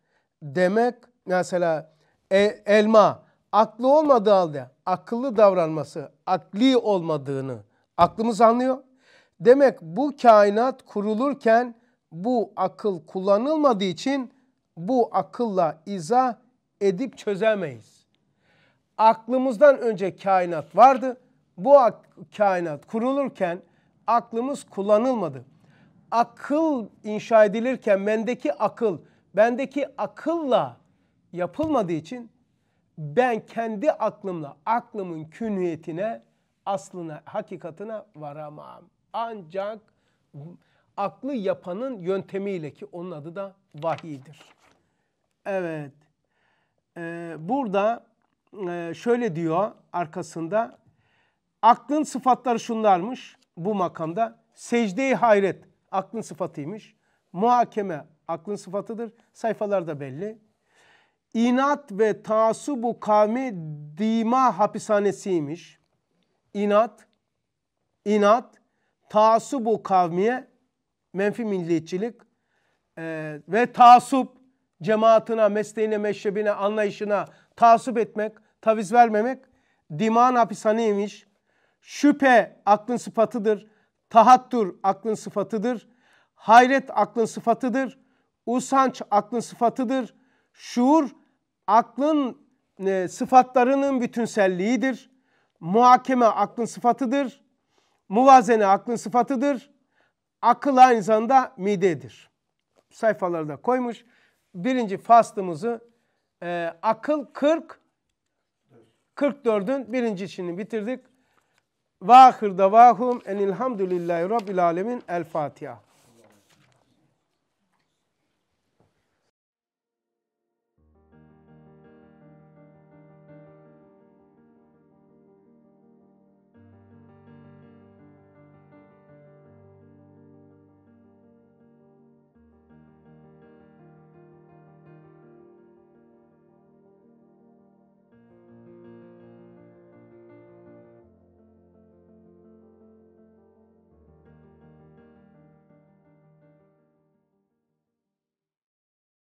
Demek mesela e, elma aklı olmadığı halde akıllı davranması akli olmadığını aklımız anlıyor. Demek bu kainat kurulurken bu akıl kullanılmadığı için bu akılla izah edip çözemeyiz. Aklımızdan önce kainat vardı. Bu kainat kurulurken aklımız kullanılmadı akıl inşa edilirken bendeki akıl, bendeki akılla yapılmadığı için ben kendi aklımla, aklımın künhiyetine, aslına, hakikatine varamam. Ancak aklı yapanın yöntemiyle ki onun adı da vahiydir. Evet. Ee, burada e, şöyle diyor arkasında. Aklın sıfatları şunlarmış bu makamda. secde hayret, aklın sıfatıymış. Muhakeme aklın sıfatıdır. Sayfalarda belli. İnat ve tasubu kavmi dima hapishanesiymiş. İnat, inat, tasubu kavmiye menfi milliyetçilik e, ve tasup cemaatına, mesleğine, meşrebine, anlayışına tasup etmek, taviz vermemek diman hapishaneymiş. Şüphe aklın sıfatıdır. Tahattur aklın sıfatıdır. Hayret aklın sıfatıdır. Usanç aklın sıfatıdır. Şuur aklın e, sıfatlarının bütünselliğidir. Muhakeme aklın sıfatıdır. Muvazene aklın sıfatıdır. Akıl aynı zamanda midedir. Sayfaları da koymuş. Birinci faslımızı e, akıl 40 44'ün birinci işini bitirdik. Ve ahir davahum enilhamdülillahi rabbil alemin. El Fatiha.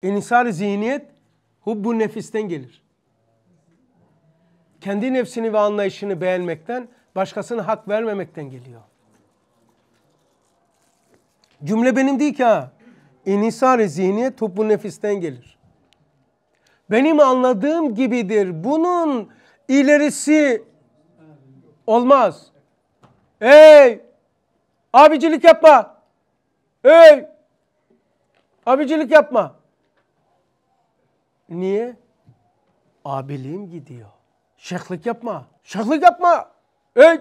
İnisar zihniyet hubbu nefisten gelir. Kendi nefsini ve anlayışını beğenmekten, başkasına hak vermemekten geliyor. Cümle benim değil ki ha. İnisar zihniyet hubbu nefisten gelir. Benim anladığım gibidir. Bunun ilerisi olmaz. Ey! Abicilik yapma. Ey! Abicilik yapma. Niye? Abiliğim gidiyor. Şeyhlik yapma. Şeyhlik yapma. Ey!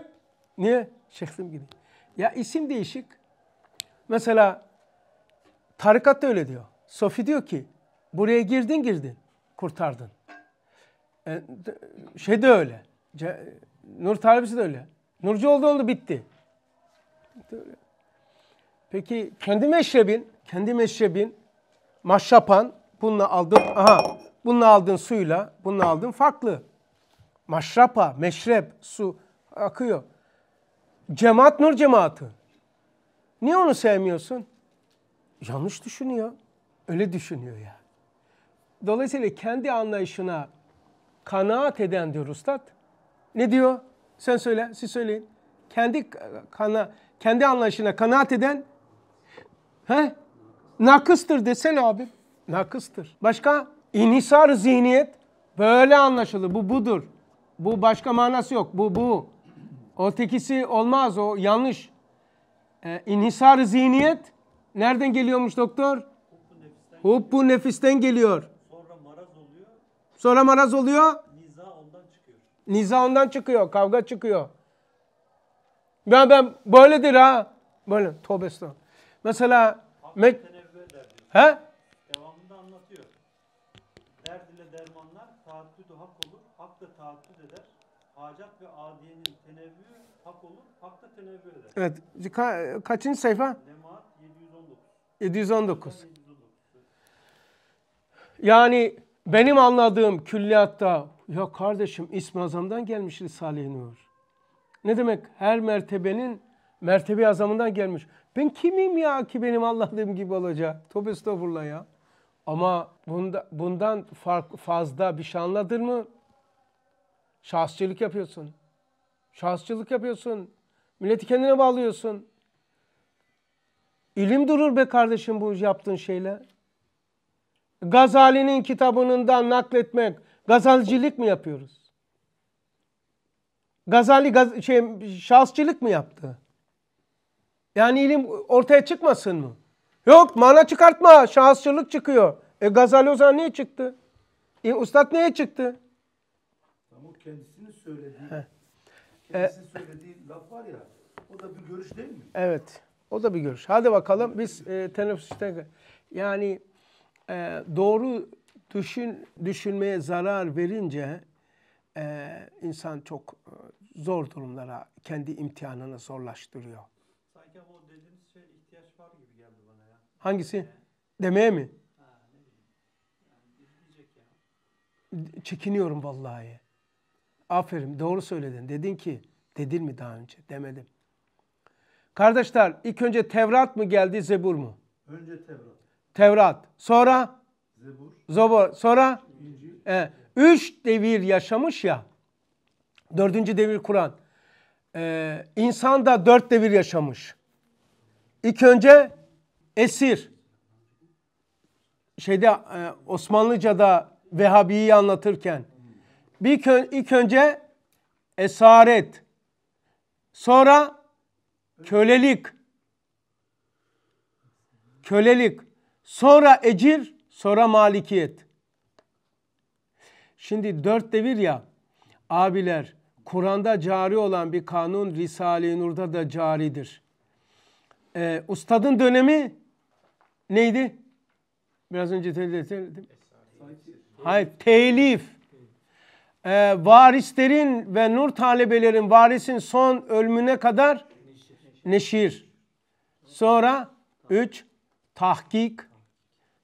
Niye? Şeyhlim gidiyor. Ya isim değişik. Mesela tarikat da öyle diyor. Sofi diyor ki buraya girdin girdin kurtardın. E, şey de öyle. Ce, Nur Talibisi de öyle. Nurcu oldu oldu bitti. Peki kendi meşrebin, kendi meşrebin, maşrapan, bununla aldığın aha bununla aldığın suyla bununla aldığın farklı. Maşrapa, meşrep, su akıyor. Cemaat nur cemaati. Niye onu sevmiyorsun? Yanlış düşünüyor. Öyle düşünüyor ya. Dolayısıyla kendi anlayışına kanaat eden diyor ustad. Ne diyor? Sen söyle, siz söyleyin. Kendi kana, kendi anlayışına kanaat eden he? Nakıstır desene abi nakıstır. Başka? İnisar zihniyet böyle anlaşılır. Bu budur. Bu başka manası yok. Bu bu. O tekisi olmaz. O yanlış. Ee, inhisar zihniyet nereden geliyormuş doktor? Hubbu nefisten geliyor. Sonra maraz oluyor. Sonra maraz oluyor. Niza ondan çıkıyor. Niza ondan çıkıyor. Kavga çıkıyor. Ben ben böyledir ha. Böyle. Tövbe estağfurullah. Mesela Mek He?
hakla taaddüt eder. Hacat ve adiyenin tenevvü hak olur,
hakta tenevvü eder. Evet. Ka kaçıncı sayfa? Lemaat 719. 719. Yani benim anladığım külliyatta ya kardeşim İsmi Azam'dan gelmiş Risale-i Nur. Ne demek? Her mertebenin mertebe azamından gelmiş. Ben kimim ya ki benim anladığım gibi olacak? Tövbe estağfurullah ya. Ama bunda, bundan fark, fazla bir şey anladın mı? Şahsçılık yapıyorsun. Şahsçılık yapıyorsun. Milleti kendine bağlıyorsun. İlim durur be kardeşim bu yaptığın şeyle. Gazali'nin kitabından nakletmek gazalcilik mi yapıyoruz? Gazali gaz, şey, şahsçılık mı yaptı? Yani ilim ortaya çıkmasın mı? Yok mana çıkartma şahsçılık çıkıyor. E Gazali o zaman niye çıktı? E, Ustad niye çıktı? kendisinin söylediği, Heh. kendisinin e,
söylediği laf var ya, o da bir görüş değil mi?
Evet, o da bir görüş. Hadi bakalım biz e, teneffüste, yani e, doğru düşün düşünmeye zarar verince e, insan çok e, zor durumlara, kendi imtihanını zorlaştırıyor. Sanki o dediğiniz şey ihtiyaç var gibi geldi bana ya. Hangisi? Demeye mi? çekiniyorum vallahi. Aferin doğru söyledin. Dedin ki dedin mi daha önce? Demedim. Kardeşler ilk önce Tevrat mı geldi Zebur mu? Önce Tevrat. Tevrat. Sonra? Zebur. Zobor. Sonra? İncil. E, üç devir yaşamış ya. Dördüncü devir Kur'an. E, insan da dört devir yaşamış. İlk önce esir. Şeyde e, Osmanlıca'da Vehhabi'yi anlatırken bir ilk önce esaret. Sonra kölelik. Kölelik. Sonra ecir, sonra malikiyet. Şimdi dört devir ya abiler Kur'an'da cari olan bir kanun Risale-i Nur'da da caridir. Ee, ustadın dönemi neydi? Biraz önce telif Hayır telif e, varislerin ve nur talebelerin varisin son ölümüne kadar neşir. Sonra üç tahkik.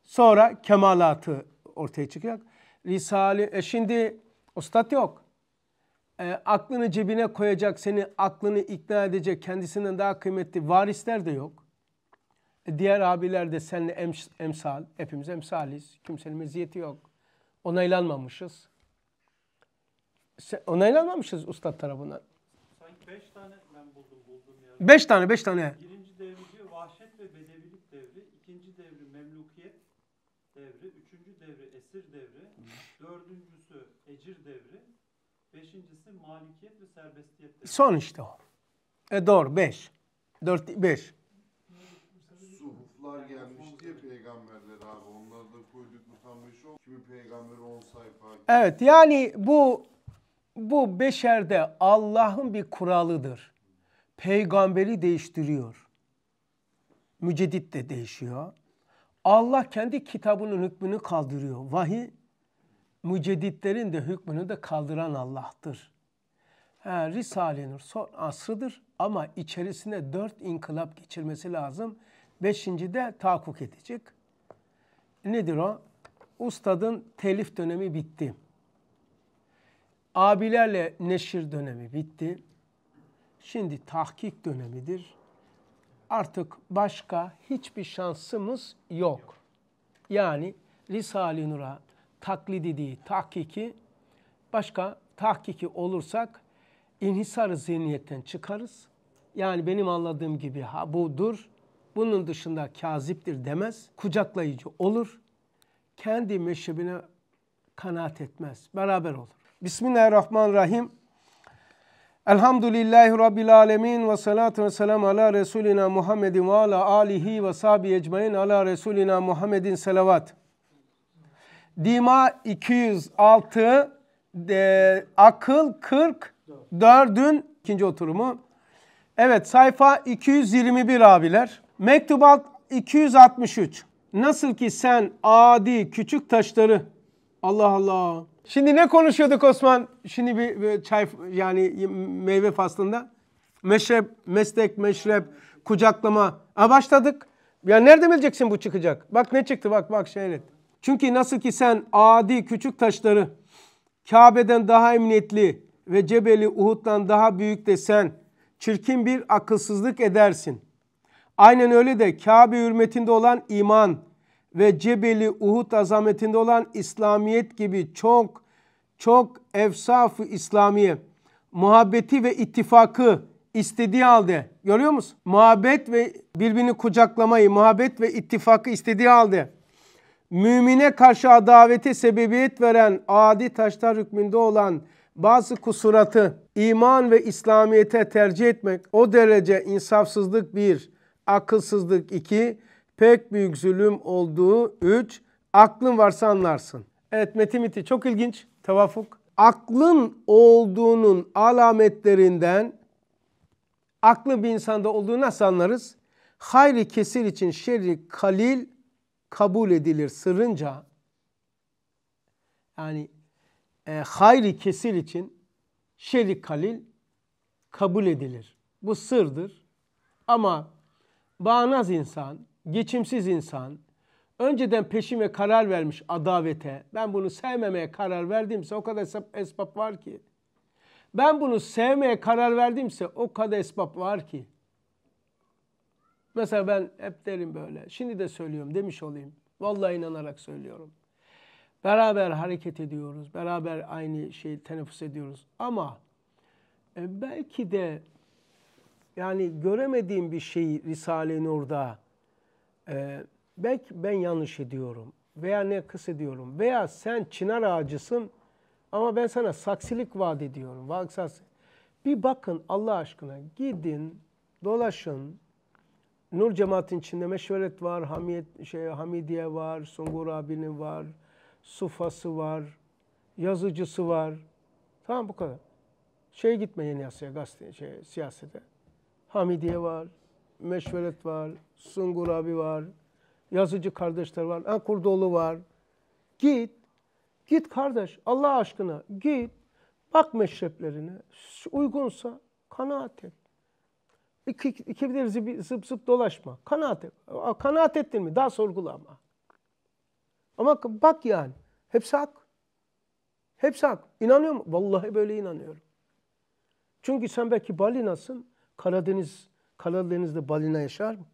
Sonra kemalatı ortaya çıkacak. Risale, e şimdi ustat yok. E, aklını cebine koyacak, seni aklını ikna edecek, kendisinden daha kıymetli varisler de yok. E, diğer abiler de seninle emsal, hepimiz emsaliz. Kimsenin meziyeti yok. Onaylanmamışız onaylanmamışız ustad tarafından.
Sanki beş tane ben buldum buldum ya. Beş tane beş tane. Birinci devri diyor vahşet ve bedevilik devri. ikinci devri memlukiyet devri. Üçüncü devri esir devri. Dördüncüsü ecir devri. Beşincisi malikiyet ve serbestiyet
devri. Son işte o. E doğru beş. Dört, beş.
Suhuflar gelmişti ya peygamberler abi. Onları da koyduk mu tam beş peygamber on
sayfa. Evet yani bu bu beşerde Allah'ın bir kuralıdır. Peygamberi değiştiriyor. Mücedit de değişiyor. Allah kendi kitabının hükmünü kaldırıyor. Vahiy müceditlerin de hükmünü de kaldıran Allah'tır. Ha, Risale-i Nur son asrıdır ama içerisine dört inkılap geçirmesi lazım. Beşinci de tahakkuk edecek. Nedir o? Ustadın telif dönemi bitti abilerle neşir dönemi bitti. Şimdi tahkik dönemidir. Artık başka hiçbir şansımız yok. Yani Risale-i Nur'a taklidi değil, tahkiki başka tahkiki olursak inhisarı zihniyetten çıkarız. Yani benim anladığım gibi ha budur, bunun dışında kaziptir demez. Kucaklayıcı olur. Kendi meşrebine kanaat etmez. Beraber olur. Bismillahirrahmanirrahim. Elhamdülillahi Rabbil alemin ve salatu ve selam ala Resulina Muhammedin ve ala alihi ve sahibi ecmain ala Resulina Muhammedin selavat. Dima 206, e, akıl 44'ün ikinci oturumu. Evet sayfa 221 abiler. Mektubat 263. Nasıl ki sen adi küçük taşları Allah Allah. Şimdi ne konuşuyorduk Osman? Şimdi bir, bir çay yani meyve faslında. Meşrep, meslek, meşrep, kucaklama. Ha başladık. Ya nereden bileceksin bu çıkacak? Bak ne çıktı bak bak seyret. Çünkü nasıl ki sen adi küçük taşları Kabe'den daha emniyetli ve Cebeli Uhud'dan daha büyük de sen çirkin bir akılsızlık edersin. Aynen öyle de Kabe hürmetinde olan iman, ve Cebeli Uhud azametinde olan İslamiyet gibi çok çok efsaf İslamiye muhabbeti ve ittifakı istediği halde görüyor musun? Muhabbet ve birbirini kucaklamayı, muhabbet ve ittifakı istediği halde mümine karşı adavete sebebiyet veren adi taşlar hükmünde olan bazı kusuratı iman ve İslamiyete tercih etmek o derece insafsızlık bir, akılsızlık iki, Pek büyük zulüm olduğu 3. Aklın varsa anlarsın. Evet metimiti çok ilginç. Tevafuk. Aklın olduğunun alametlerinden aklı bir insanda olduğu nasıl anlarız? Hayri kesir için şerri kalil kabul edilir sırınca Yani e, hayri kesir için şerri kalil kabul edilir. Bu sırdır. Ama bağnaz insan geçimsiz insan, önceden peşime karar vermiş adavete, ben bunu sevmemeye karar verdimse o kadar esbab var ki. Ben bunu sevmeye karar verdimse o kadar esbab var ki. Mesela ben hep derim böyle, şimdi de söylüyorum demiş olayım. Vallahi inanarak söylüyorum. Beraber hareket ediyoruz, beraber aynı şeyi teneffüs ediyoruz. Ama e, belki de yani göremediğim bir şeyi Risale-i Nur'da e, belki ben yanlış ediyorum veya ne kıs ediyorum veya sen çınar ağacısın ama ben sana saksilik vaat ediyorum. Vaksas. Bir bakın Allah aşkına gidin dolaşın. Nur cemaatin içinde meşveret var, Hamiyet, şey, Hamidiye var, Sungur abinin var, Sufası var, yazıcısı var. Tamam bu kadar. Şey gitme Yeni Asya gazete, şey, siyasete. Hamidiye var, Meşveret var, Sungur abi var, yazıcı kardeşler var, Enkurdoğlu var. Git, git kardeş Allah aşkına git. Bak meşreplerine uygunsa kanaat et. İki, iki bir zıp, zıp zıp dolaşma. Kanaat et. Kanaat ettin mi? Daha sorgulama. Ama bak yani. Hepsi hak. Hepsi hak. İnanıyor mu? Vallahi böyle inanıyorum. Çünkü sen belki balinasın. Karadeniz Karadeniz'de balina yaşar mı?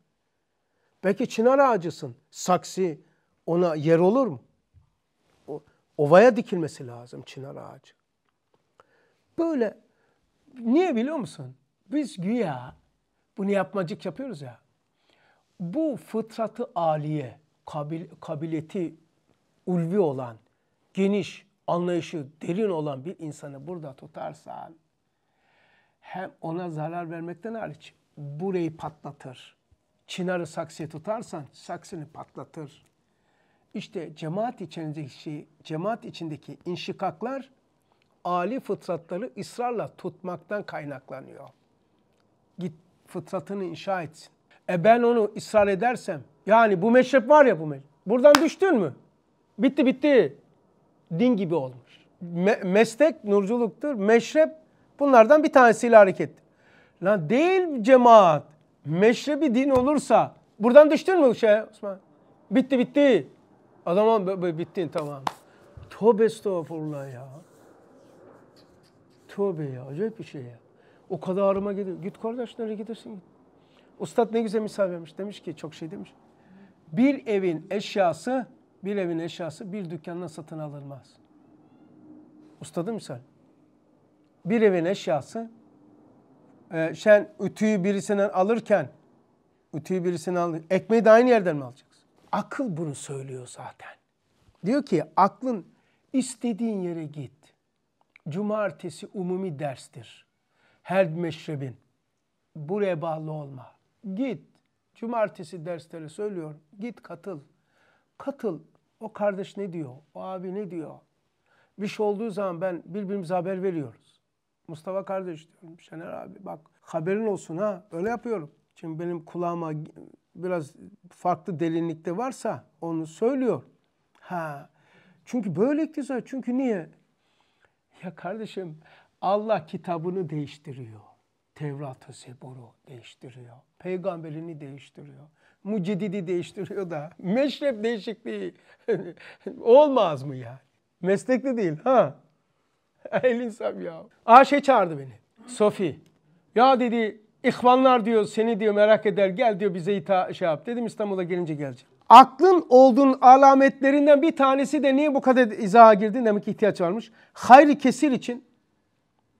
Belki çınar ağacısın. Saksı ona yer olur mu? O, ovaya dikilmesi lazım çınar ağacı. Böyle niye biliyor musun? Biz güya bunu yapmacık yapıyoruz ya. Bu fıtratı aliye, kabil, kabiliyeti ulvi olan, geniş, anlayışı derin olan bir insanı burada tutarsan hem ona zarar vermekten hariç burayı patlatır. Çınarı saksıya tutarsan saksını patlatır. İşte cemaat içindeki şey, cemaat içindeki inşikaklar Ali fıtratları ısrarla tutmaktan kaynaklanıyor. Git fıtratını inşa etsin. E ben onu ısrar edersem, yani bu meşrep var ya bu meşrep, buradan düştün mü? Bitti bitti. Din gibi olmuş. Me meslek nurculuktur, meşrep bunlardan bir tanesiyle hareket. Lan değil cemaat. Meşrebi din olursa. Buradan düştün mü şey Osman? Bitti bitti. Adama bittin tamam. Tövbe estağfurullah ya. Tövbe ya acayip bir şey ya. O kadar ağrıma gidiyor. Git kardeş nereye gidersin? Ustad ne güzel misal vermiş. Demiş ki çok şey demiş. Bir evin eşyası, bir evin eşyası bir dükkandan satın alınmaz. Ustadı misal. Bir evin eşyası e, sen ütüyü birisinden alırken ütüyü birisinden alır, ekmeği de aynı yerden mi alacaksın? Akıl bunu söylüyor zaten. Diyor ki aklın istediğin yere git. Cumartesi umumi derstir. Her meşrebin. Buraya bağlı olma. Git. Cumartesi dersleri söylüyor. Git katıl. Katıl. O kardeş ne diyor? O abi ne diyor? Bir şey olduğu zaman ben birbirimize haber veriyoruz. Mustafa kardeş diyorum Şener abi bak haberin olsun ha öyle yapıyorum. Şimdi benim kulağıma biraz farklı derinlikte varsa onu söylüyor. Ha çünkü böyle iktidar çünkü niye? Ya kardeşim Allah kitabını değiştiriyor. Tevrat'ı, Zebur'u değiştiriyor. Peygamberini değiştiriyor. Mucedidi değiştiriyor da. Meşrep değişikliği *laughs* olmaz mı yani? Meslekli değil ha. *laughs* El insan ya. Aa şey çağırdı beni. Sofi. Ya dedi İhvanlar diyor seni diyor merak eder gel diyor bize ita şey yap. Dedim İstanbul'a gelince geleceğim. Aklın olduğun alametlerinden bir tanesi de niye bu kadar izaha girdin demek ki ihtiyaç varmış. Hayri kesir için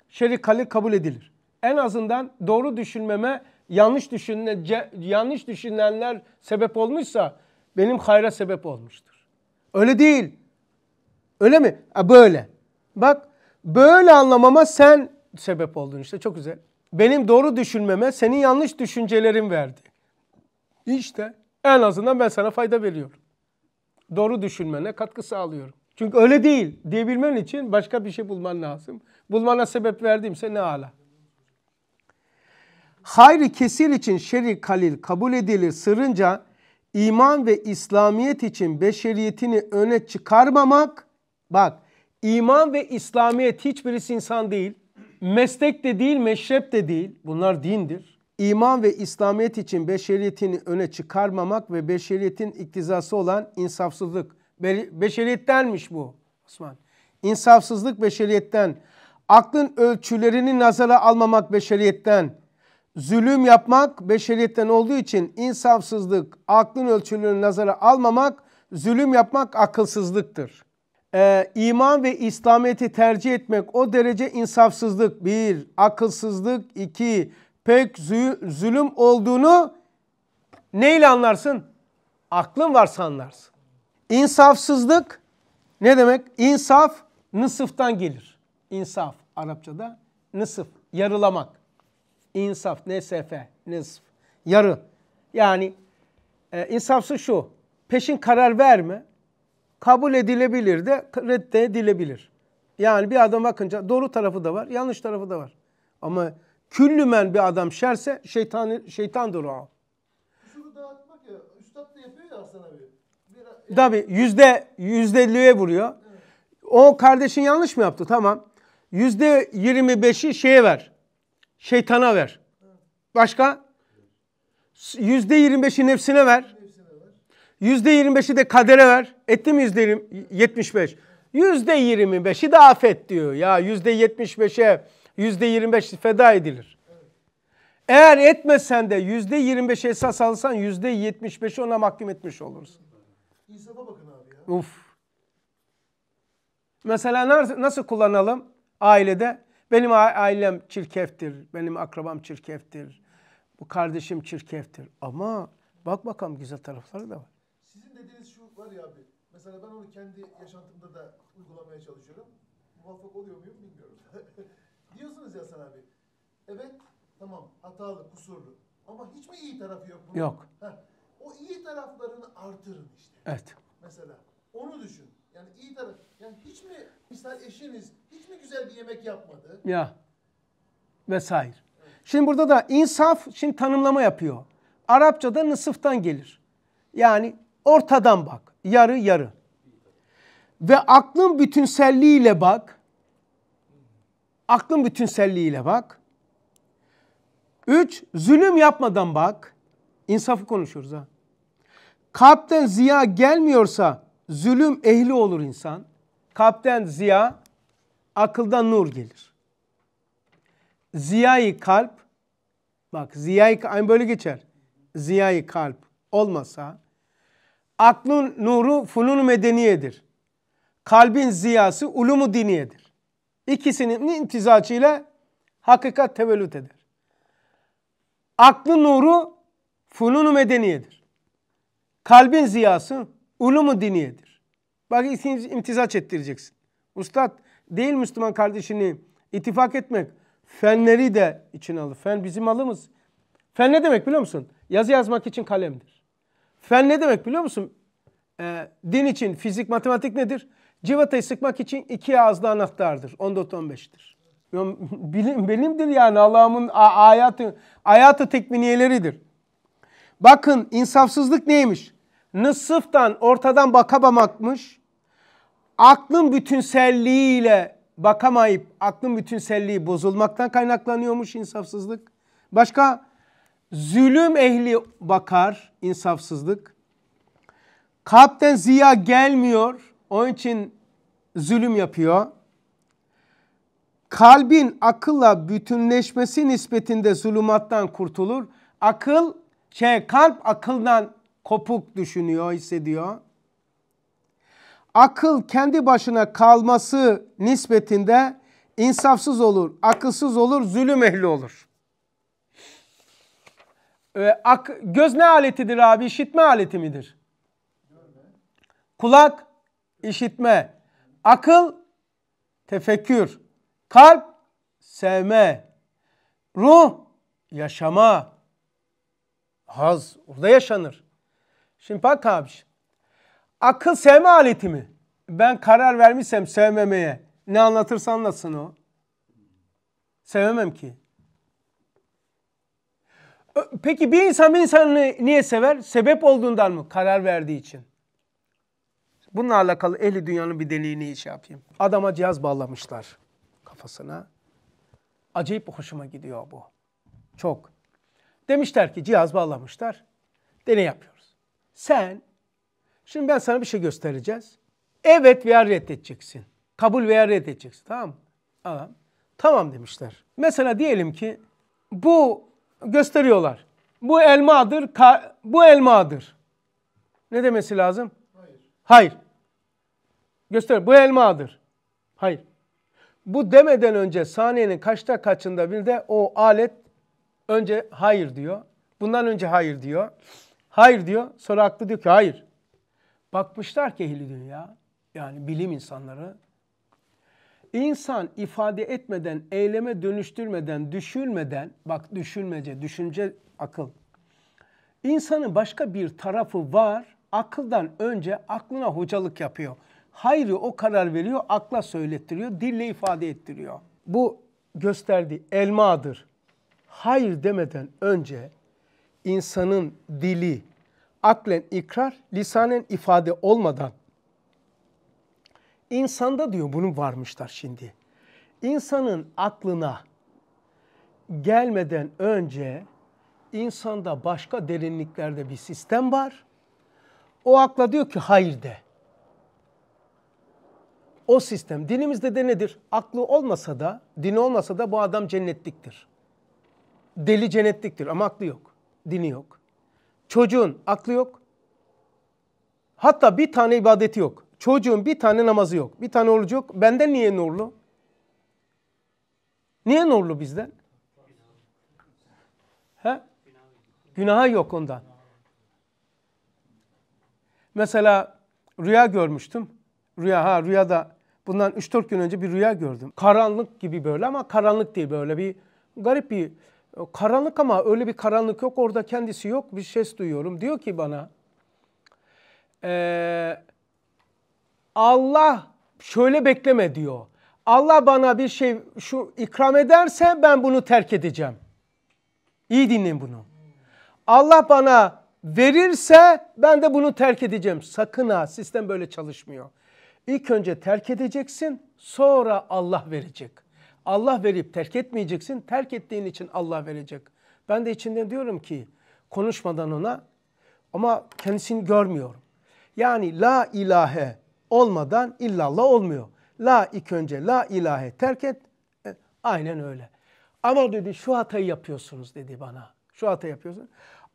şer'i kalil kabul edilir. En azından doğru düşünmeme yanlış düşünme, yanlış düşünenler sebep olmuşsa benim hayra sebep olmuştur. Öyle değil. Öyle mi? E böyle. Bak Böyle anlamama sen sebep oldun işte çok güzel. Benim doğru düşünmeme senin yanlış düşüncelerin verdi. İşte en azından ben sana fayda veriyorum. Doğru düşünmene katkı sağlıyorum. Çünkü öyle değil diyebilmen için başka bir şey bulman lazım. Bulmana sebep verdiğimse ne ala. Hayri kesir için şerri kalil kabul edilir sırınca iman ve İslamiyet için beşeriyetini öne çıkarmamak bak İman ve İslamiyet hiçbirisi insan değil. Meslek de değil, meşrep de değil. Bunlar dindir. İman ve İslamiyet için beşeriyetini öne çıkarmamak ve beşeriyetin iktizası olan insafsızlık. Be beşeriyettenmiş bu Osman. İnsafsızlık beşeriyetten. Aklın ölçülerini nazara almamak beşeriyetten. Zulüm yapmak beşeriyetten olduğu için insafsızlık, aklın ölçülerini nazara almamak, zulüm yapmak akılsızlıktır e, iman ve İslamiyet'i tercih etmek o derece insafsızlık bir, akılsızlık iki, pek zulüm olduğunu neyle anlarsın? Aklın varsa anlarsın. İnsafsızlık ne demek? İnsaf nısıftan gelir. İnsaf Arapçada nısıf, yarılamak. İnsaf, nesefe, nısf, yarı. Yani e, insafsız şu, peşin karar verme, kabul edilebilir de reddedilebilir. Yani bir adam bakınca doğru tarafı da var, yanlış tarafı da var. Ama küllümen bir adam şerse şeytan şeytandır o.
Şunu dağıtmak ya, üstad da yapıyor ya Hasan abi.
Bir, yüzde, yüzde elliye vuruyor. O kardeşin yanlış mı yaptı? Tamam. Yüzde yirmi beşi şeye ver. Şeytana ver. Başka? Yüzde yirmi beşi nefsine ver. Yüzde yirmi beşi de kadere ver. Etti mi yirmi beşi de afet diyor. Ya yüzde beşe, %75'e %25 feda edilir. Eğer etmesen de yüzde yirmi %25'e esas alsan yüzde beşi ona mahkum etmiş olursun.
İnsafa bakın abi
ya. Uf. Mesela nasıl kullanalım ailede? Benim ailem çirkeftir, benim akrabam çirkeftir, bu kardeşim çirkeftir. Ama bak bakalım güzel tarafları da var
var ya abi. Mesela ben onu kendi yaşantımda da uygulamaya çalışıyorum. Muvaffak oluyor muyum bilmiyorum. *laughs* Diyorsunuz ya sen abi. Evet tamam hatalı, kusurlu. Ama hiç mi iyi tarafı yok bunun? Yok. Heh. O iyi taraflarını artırın
işte. Evet. Mesela onu düşün. Yani iyi taraf.
Yani hiç mi misal eşiniz hiç mi güzel bir yemek yapmadı? Ya.
Vesaire. Şimdi burada da insaf şimdi tanımlama yapıyor. Arapçada nısıftan gelir. Yani Ortadan bak. Yarı yarı. Ve aklın bütünselliğiyle bak. Aklın bütünselliğiyle bak. Üç, zulüm yapmadan bak. İnsafı konuşuyoruz ha. Kalpten ziya gelmiyorsa zulüm ehli olur insan. Kalpten ziya, akıldan nur gelir. Ziyayı kalp, bak ziyayı, aynı böyle geçer. Ziyayı kalp olmasa, Aklın nuru funun medeniyedir. Kalbin ziyası ulumu diniyedir. İkisinin imtizacıyla hakikat tevellüt eder. Aklın nuru fununu medeniyedir. Kalbin ziyası ulumu diniyedir. Bak imtizaç ettireceksin. Ustad değil Müslüman kardeşini ittifak etmek fenleri de içine alır. Fen bizim alımız. Fen ne demek biliyor musun? Yazı yazmak için kalemdir. Fen ne demek biliyor musun? E, din için fizik, matematik nedir? Civatayı sıkmak için iki ağızlı anahtardır. 14-15'tir. *laughs* Bilim, benimdir yani Allah'ımın ayatı, ayatı tekminiyeleridir. Bakın insafsızlık neymiş? Nısıftan ortadan bakamamakmış? Aklın bütünselliğiyle bakamayıp aklın bütünselliği bozulmaktan kaynaklanıyormuş insafsızlık. Başka Zulüm ehli bakar insafsızlık. Kalpten ziya gelmiyor. Onun için zulüm yapıyor. Kalbin akılla bütünleşmesi nispetinde zulümattan kurtulur. Akıl, şey kalp akıldan kopuk düşünüyor, hissediyor. Akıl kendi başına kalması nispetinde insafsız olur, akılsız olur, zulüm ehli olur e, ak, göz ne aletidir abi? İşitme aleti midir? Kulak işitme, akıl tefekkür, kalp sevme, ruh yaşama, haz orada yaşanır. Şimdi bak abi, akıl sevme aleti mi? Ben karar vermişsem sevmemeye ne anlatırsa anlatsın o. Sevemem ki. Peki bir insan bir insanı niye sever? Sebep olduğundan mı? Karar verdiği için. Bununla alakalı ehli dünyanın bir deliğini iş şey yapayım. Adama cihaz bağlamışlar kafasına. Acayip hoşuma gidiyor bu. Çok. Demişler ki cihaz bağlamışlar. Deney yapıyoruz. Sen, şimdi ben sana bir şey göstereceğiz. Evet veya reddedeceksin. Kabul veya reddedeceksin. Tamam mı? Tamam. Tamam demişler. Mesela diyelim ki bu gösteriyorlar. Bu elmadır, ka, bu elmadır. Ne demesi lazım? Hayır. Hayır. Göster. Bu elmadır. Hayır. Bu demeden önce saniyenin kaçta kaçında bir de o alet önce hayır diyor. Bundan önce hayır diyor. Hayır diyor. Sonra aklı diyor ki hayır. Bakmışlar ki ehli dünya yani bilim insanları İnsan ifade etmeden, eyleme dönüştürmeden, düşünmeden, bak düşünmece, düşünce akıl. İnsanın başka bir tarafı var, akıldan önce aklına hocalık yapıyor. Hayri o karar veriyor, akla söylettiriyor, dille ifade ettiriyor. Bu gösterdiği elmadır. Hayır demeden önce insanın dili aklen ikrar, lisanen ifade olmadan İnsanda diyor bunu varmışlar şimdi. İnsanın aklına gelmeden önce insanda başka derinliklerde bir sistem var. O akla diyor ki hayır de. O sistem dinimizde de nedir? Aklı olmasa da, dini olmasa da bu adam cennetliktir. Deli cennetliktir ama aklı yok, dini yok. Çocuğun aklı yok. Hatta bir tane ibadeti yok. Çocuğun bir tane namazı yok. Bir tane orucu yok. Benden niye nurlu? Niye nurlu bizden? He? Günahı yok ondan. Mesela rüya görmüştüm. Rüya ha rüyada bundan 3-4 gün önce bir rüya gördüm. Karanlık gibi böyle ama karanlık değil böyle bir garip bir karanlık ama öyle bir karanlık yok orada kendisi yok bir ses duyuyorum. Diyor ki bana ee, Allah şöyle bekleme diyor. Allah bana bir şey şu ikram ederse ben bunu terk edeceğim. İyi dinleyin bunu. Allah bana verirse ben de bunu terk edeceğim. Sakın ha sistem böyle çalışmıyor. İlk önce terk edeceksin sonra Allah verecek. Allah verip terk etmeyeceksin. Terk ettiğin için Allah verecek. Ben de içinden diyorum ki konuşmadan ona ama kendisini görmüyorum. Yani la ilahe olmadan illallah olmuyor. La ilk önce la ilahe terk et. E, aynen öyle. Ama dedi şu hatayı yapıyorsunuz dedi bana. Şu hatayı yapıyorsun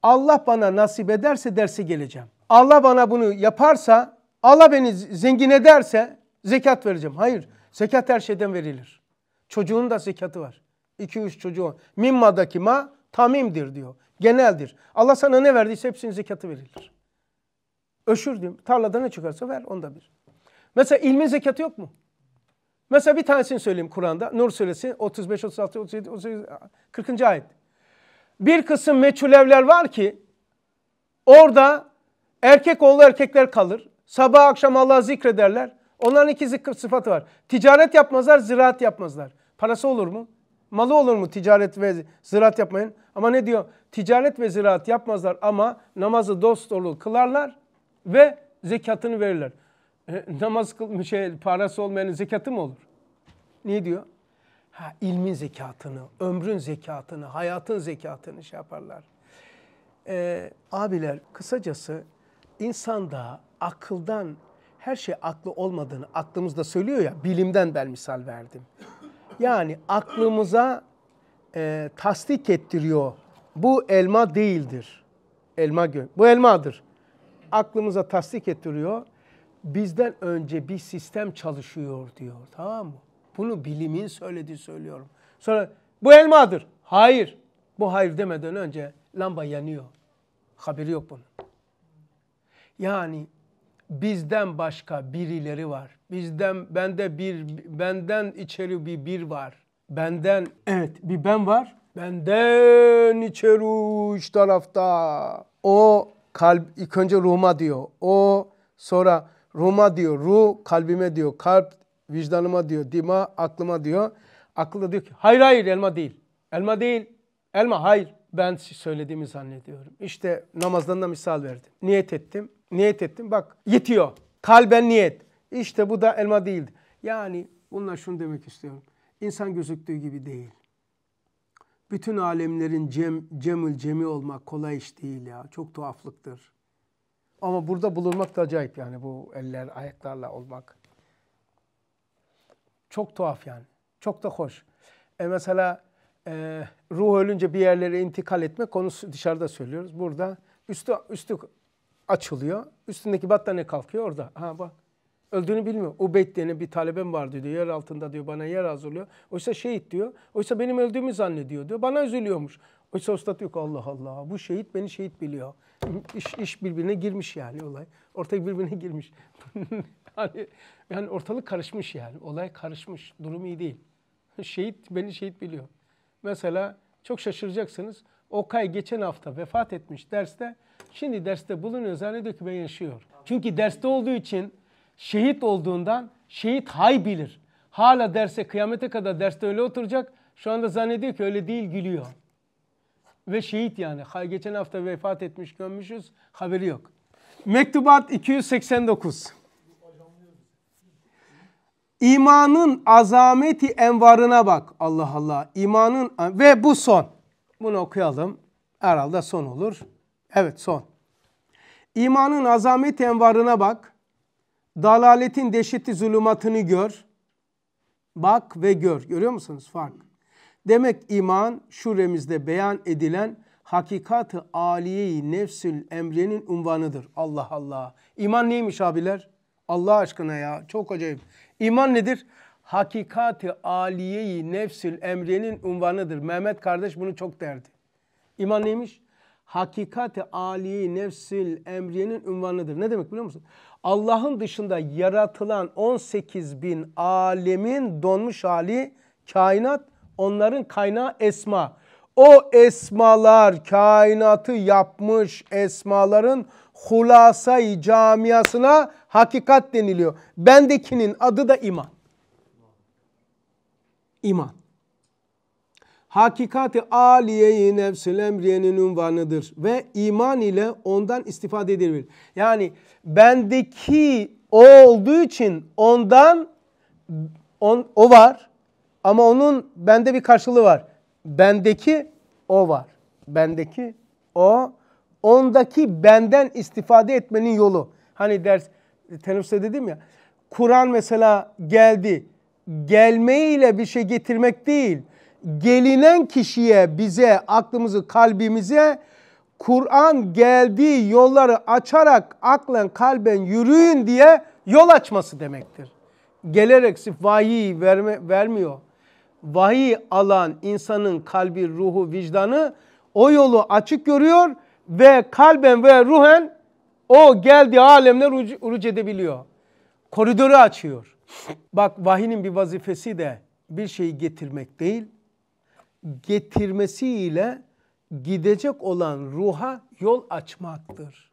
Allah bana nasip ederse derse geleceğim. Allah bana bunu yaparsa, Allah beni zengin ederse zekat vereceğim. Hayır, zekat her şeyden verilir. Çocuğun da zekatı var. 2-3 çocuğu. Mimmadaki ma tamimdir diyor. Geneldir. Allah sana ne verdiyse hepsinin zekatı verilir. Öşür diyor. Tarlada ne çıkarsa ver onda bir. Mesela ilmin zekatı yok mu? Mesela bir tanesini söyleyeyim Kur'an'da. Nur suresi 35, 36, 37, 38, 40. ayet. Bir kısım meçhulevler var ki orada erkek oğlu erkekler kalır. Sabah akşam Allah'ı zikrederler. Onların iki sıfatı var. Ticaret yapmazlar, ziraat yapmazlar. Parası olur mu? Malı olur mu ticaret ve ziraat yapmayın? Ama ne diyor? Ticaret ve ziraat yapmazlar ama namazı dost dolu kılarlar ve zekatını verirler. E, namaz kıl, şey, parası olmayanın zekatı mı olur? Ne diyor? Ha, ilmin zekatını, ömrün zekatını, hayatın zekatını şey yaparlar. Ee, abiler kısacası insanda akıldan her şey aklı olmadığını aklımızda söylüyor ya bilimden ben misal verdim. Yani aklımıza e, tasdik ettiriyor. Bu elma değildir. Elma gö bu elmadır. Aklımıza tasdik ettiriyor bizden önce bir sistem çalışıyor diyor. Tamam mı? Bunu bilimin söylediği söylüyorum. Sonra bu elmadır. Hayır. Bu hayır demeden önce lamba yanıyor. Haberi yok bunun. Yani bizden başka birileri var. Bizden bende bir benden içeri bir bir var. Benden evet bir ben var. Benden içeri üç tarafta. O kalp ilk önce ruhuma diyor. O sonra Ruma diyor, ruh kalbime diyor, kalp vicdanıma diyor, dima aklıma diyor. Aklı da diyor ki hayır hayır elma değil. Elma değil. Elma hayır. Ben söylediğimi zannediyorum. İşte namazdan da misal verdim. Niyet ettim. Niyet ettim. Bak yetiyor. Kalben niyet. İşte bu da elma değildi. Yani bununla şunu demek istiyorum. İnsan gözüktüğü gibi değil. Bütün alemlerin cem, cemül cemi olmak kolay iş değil ya. Çok tuhaflıktır. Ama burada bulunmak da acayip yani bu eller ayaklarla olmak. Çok tuhaf yani. Çok da hoş. E mesela e, ruh ölünce bir yerlere intikal etme konusu dışarıda söylüyoruz. Burada üstü, üstü açılıyor. Üstündeki battaniye kalkıyor orada. Ha bak öldüğünü bilmiyor. Ubeyd denen bir talebem vardı diyor. Yer altında diyor bana yer hazırlıyor. Oysa şehit diyor. Oysa benim öldüğümü zannediyor diyor. Bana üzülüyormuş. Hoşsostat yok Allah Allah. Bu şehit beni şehit biliyor. İş, iş birbirine girmiş yani olay. Ortak birbirine girmiş. *laughs* yani, yani ortalık karışmış yani. Olay karışmış. Durum iyi değil. *laughs* Şehit beni şehit biliyor. Mesela çok şaşıracaksınız. Okay geçen hafta vefat etmiş derste. Şimdi derste bulunuyor zannediyor ki ben yaşıyor. Çünkü derste olduğu için şehit olduğundan şehit hay bilir. Hala derse kıyamete kadar derste öyle oturacak. Şu anda zannediyor ki öyle değil gülüyor ve şehit yani. Geçen hafta vefat etmiş gömmüşüz haberi yok. Mektubat 289. İmanın azameti envarına bak. Allah Allah. İmanın ve bu son. Bunu okuyalım. Herhalde son olur. Evet son. İmanın azameti envarına bak. Dalaletin dehşeti zulümatını gör. Bak ve gör. Görüyor musunuz fark? Demek iman şu remizde beyan edilen hakikatı aliyeyi nefsül emrenin unvanıdır. Allah Allah. İman neymiş abiler? Allah aşkına ya çok acayip. İman nedir? Hakikati aliyeyi nefsül emrenin unvanıdır. Mehmet kardeş bunu çok derdi. İman neymiş? Hakikati aliyeyi nefsül emriyenin unvanıdır. Ne demek biliyor musun? Allah'ın dışında yaratılan 18 bin alemin donmuş hali kainat Onların kaynağı esma. O esmalar kainatı yapmış esmaların hulasay camiasına hakikat deniliyor. Bendekinin adı da iman. İman. Hakikati aliyeyi nefsil emriyenin unvanıdır ve iman ile ondan istifade edilir. Yani bendeki o olduğu için ondan on, o var. Ama onun bende bir karşılığı var. Bendeki o var. Bendeki o. Ondaki benden istifade etmenin yolu. Hani ders teneffüste dedim ya. Kur'an mesela geldi. Gelmeyle bir şey getirmek değil. Gelinen kişiye, bize, aklımızı, kalbimize Kur'an geldiği yolları açarak aklen kalben yürüyün diye yol açması demektir. Gelerek vahiy verme, vermiyor vahiy alan insanın kalbi, ruhu, vicdanı o yolu açık görüyor ve kalben ve ruhen o geldiği alemler uruc edebiliyor. Koridoru açıyor. Bak vahinin bir vazifesi de bir şeyi getirmek değil, getirmesiyle gidecek olan ruha yol açmaktır.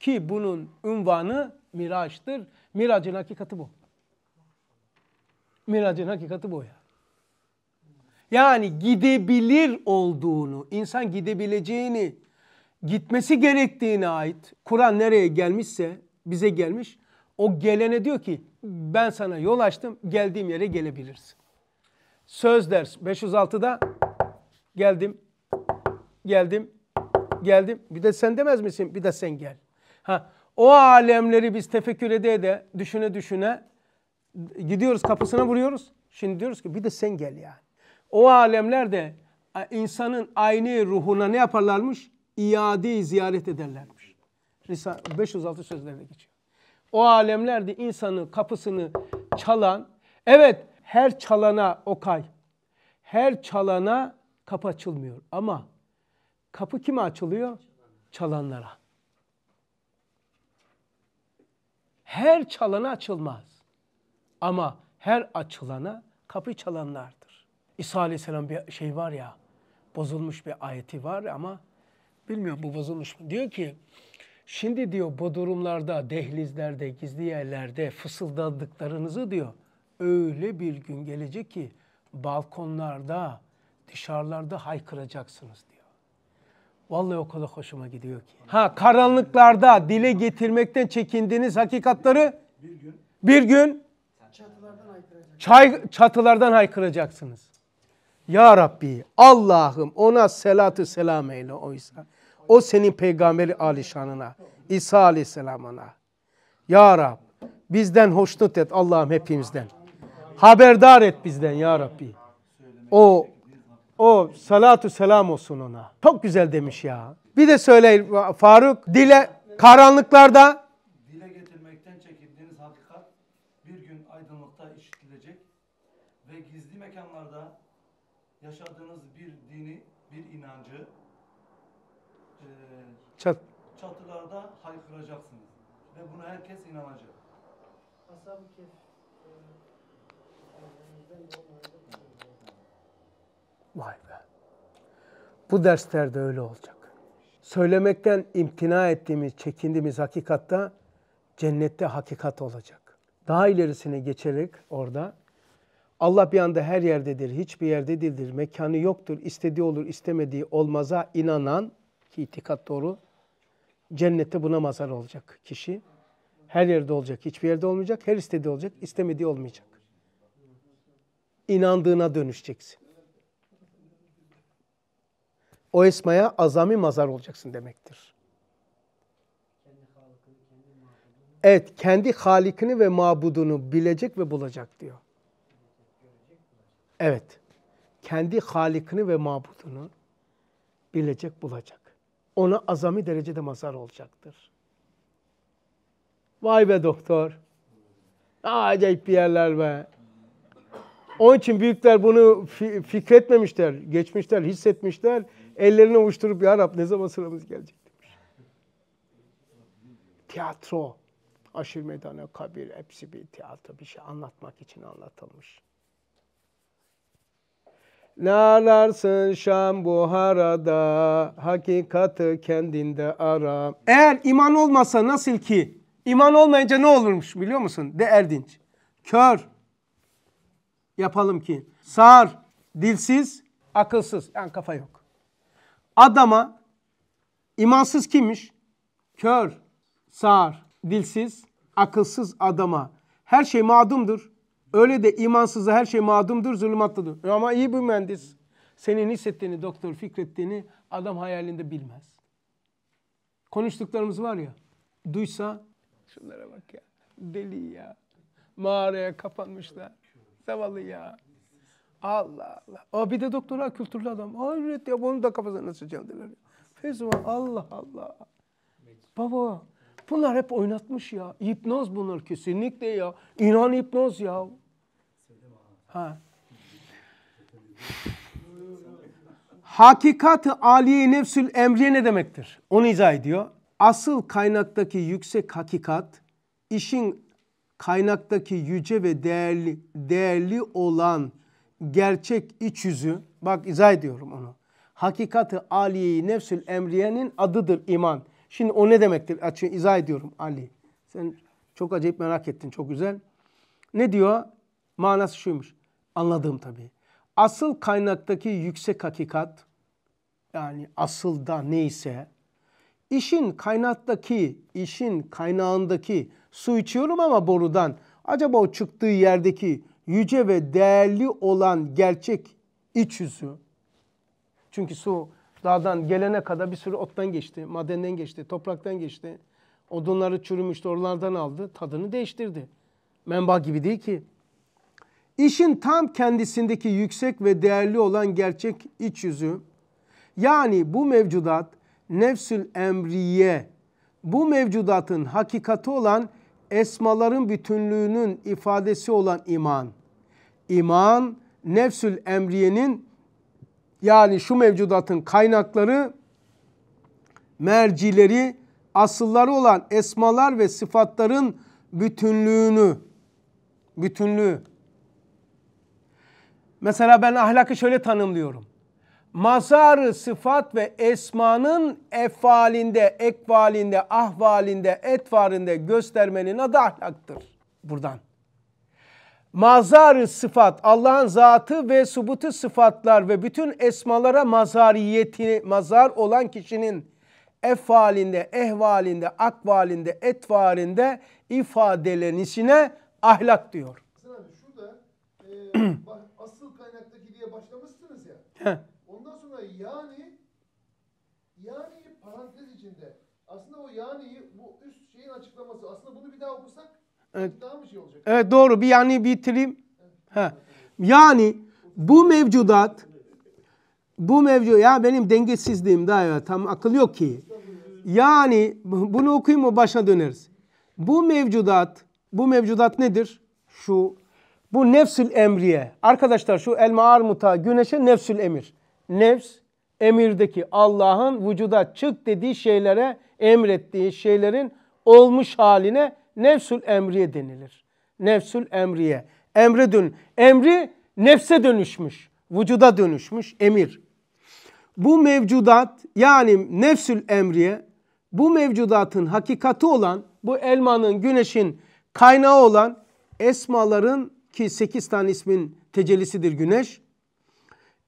Ki bunun ünvanı miraçtır. Miracın hakikati bu. Miracın hakikati bu ya. Yani gidebilir olduğunu, insan gidebileceğini, gitmesi gerektiğine ait Kur'an nereye gelmişse bize gelmiş. O gelene diyor ki ben sana yol açtım geldiğim yere gelebilirsin. Söz ders 506'da geldim, geldim, geldim. Bir de sen demez misin? Bir de sen gel. Ha, o alemleri biz tefekkür ede de düşüne düşüne gidiyoruz kapısına vuruyoruz. Şimdi diyoruz ki bir de sen gel yani. O alemler de insanın aynı ruhuna ne yaparlarmış? İade ziyaret ederlermiş. Risale 506 sözlerde geçiyor. O alemlerde insanın kapısını çalan, evet her çalana okay, her çalana kapı açılmıyor ama kapı kime açılıyor? Çalanlara. Her çalana açılmaz ama her açılana kapı çalanlar. İsa Aleyhisselam bir şey var ya, bozulmuş bir ayeti var ama bilmiyorum bu bozulmuş mu. Diyor ki, şimdi diyor bu durumlarda, dehlizlerde, gizli yerlerde fısıldadıklarınızı diyor, öyle bir gün gelecek ki balkonlarda, dışarılarda haykıracaksınız diyor. Vallahi o kadar hoşuma gidiyor ki. Ha karanlıklarda dile getirmekten çekindiğiniz hakikatları bir gün, bir gün çatılardan haykıracaksınız. Çay, çatılardan haykıracaksınız. Ya Rabbi Allah'ım ona selatı selam eyle oysa. O senin peygamberi alişanına, İsa aleyhisselamına. Ya Rab bizden hoşnut et Allah'ım hepimizden. Haberdar et bizden ya Rabbi. O o salatu selam olsun ona. Çok güzel demiş ya. Bir de söyle Faruk dile karanlıklarda
yaşadığınız bir dini, bir inancı e, Çat. çatılarda haykıracaksınız. Ve buna herkes inanacak. Ashab-ı Kehf e,
Vay be. Bu derslerde öyle olacak. Söylemekten imtina ettiğimiz, çekindiğimiz hakikatta cennette hakikat olacak. Daha ilerisine geçerek orada Allah bir anda her yerdedir, hiçbir yerde değildir, mekanı yoktur, istediği olur, istemediği olmaza inanan, ki itikat doğru, cennette buna mazar olacak kişi. Her yerde olacak, hiçbir yerde olmayacak, her istediği olacak, istemediği olmayacak. İnandığına dönüşeceksin. O esmaya azami mazar olacaksın demektir. Evet, kendi halikini ve mabudunu bilecek ve bulacak diyor. Evet, kendi halikini ve mabudunu bilecek, bulacak. Ona azami derecede mazar olacaktır. Vay be doktor. Acayip bir yerler be. Onun için büyükler bunu fikretmemişler, geçmişler, hissetmişler. Ellerini uçturup ya Rab ne zaman sıramız gelecek demiş. Tiyatro, aşır meydana kabir hepsi bir tiyatro. Bir şey anlatmak için anlatılmış. Lalarsın Şam Buhara'da, hakikatı kendinde ara. Eğer iman olmasa nasıl ki? İman olmayınca ne olurmuş biliyor musun? De Erdinç. Kör. Yapalım ki. Sağır, dilsiz, akılsız. Yani kafa yok. Adama imansız kimmiş? Kör, sağır, dilsiz, akılsız adama. Her şey madumdur. Öyle de imansızı her şey madumdur, zulümatlıdır. E ama iyi bir mühendis senin hissettiğini, doktor fikrettiğini adam hayalinde bilmez. Konuştuklarımız var ya, duysa şunlara bak ya, deli ya, mağaraya kapanmışlar, zavallı ya. Allah Allah. Aa, bir de doktora kültürlü adam. Hayret ya bunu da kafasına nasıl çaldılar. Fezvan Allah Allah. Baba bunlar hep oynatmış ya. Hipnoz bunlar kesinlikle ya. İnan hipnoz ya. Ha. Hakikat-ı aliye nefsül emriye ne demektir? Onu izah ediyor. Asıl kaynaktaki yüksek hakikat, işin kaynaktaki yüce ve değerli, değerli olan gerçek iç yüzü, bak izah ediyorum onu. Hakikat-ı aliyeyi nefsül emriyenin adıdır iman. Şimdi o ne demektir? Açın izah ediyorum Ali. Sen çok acayip merak ettin, çok güzel. Ne diyor? Manası şuymuş. Anladığım tabii. Asıl kaynaktaki yüksek hakikat yani asıl da neyse işin kaynaktaki, işin kaynağındaki su içiyorum ama borudan acaba o çıktığı yerdeki yüce ve değerli olan gerçek iç yüzü. Çünkü su dağdan gelene kadar bir sürü ottan geçti, madenden geçti, topraktan geçti. Odunları çürümüştü, oralardan aldı, tadını değiştirdi. Menba gibi değil ki. İşin tam kendisindeki yüksek ve değerli olan gerçek iç yüzü, yani bu mevcudat nefsül emriye, bu mevcudatın hakikati olan esmaların bütünlüğünün ifadesi olan iman. İman, nefsül emriyenin yani şu mevcudatın kaynakları, mercileri, asılları olan esmalar ve sıfatların bütünlüğünü, bütünlüğü Mesela ben ahlakı şöyle tanımlıyorum. Mazarı sıfat ve esmanın efalinde, ekvalinde, ahvalinde, etvarinde göstermenin adı ahlaktır. Buradan. Mazarı sıfat, Allah'ın zatı ve subutu sıfatlar ve bütün esmalara mazariyeti, mazar olan kişinin efalinde, ehvalinde, akvalinde, etvarinde ifadelenişine ahlak diyor. Ondan sonra yani
yani parantez içinde. Aslında o yani bu üst şeyin açıklaması. Aslında
bunu bir daha okusak evet. daha mı şey olacak? Evet doğru. Bir yani bitireyim. Evet. Yani bu mevcudat bu mevcu ya benim dengesizliğim daha ya tam akıl yok ki. Yani bunu okuyayım mı başa döneriz. Bu mevcudat bu mevcudat nedir? Şu bu nefsül emriye. Arkadaşlar şu elma armut'a güneşe nefsül emir. Nefs emirdeki Allah'ın vücuda çık dediği şeylere emrettiği şeylerin olmuş haline nefsül emriye denilir. Nefsül emriye. Emre dön. Emri nefse dönüşmüş. Vücuda dönüşmüş emir. Bu mevcudat yani nefsül emriye bu mevcudatın hakikati olan bu elmanın güneşin kaynağı olan esmaların ki 8 tane ismin tecellisidir güneş.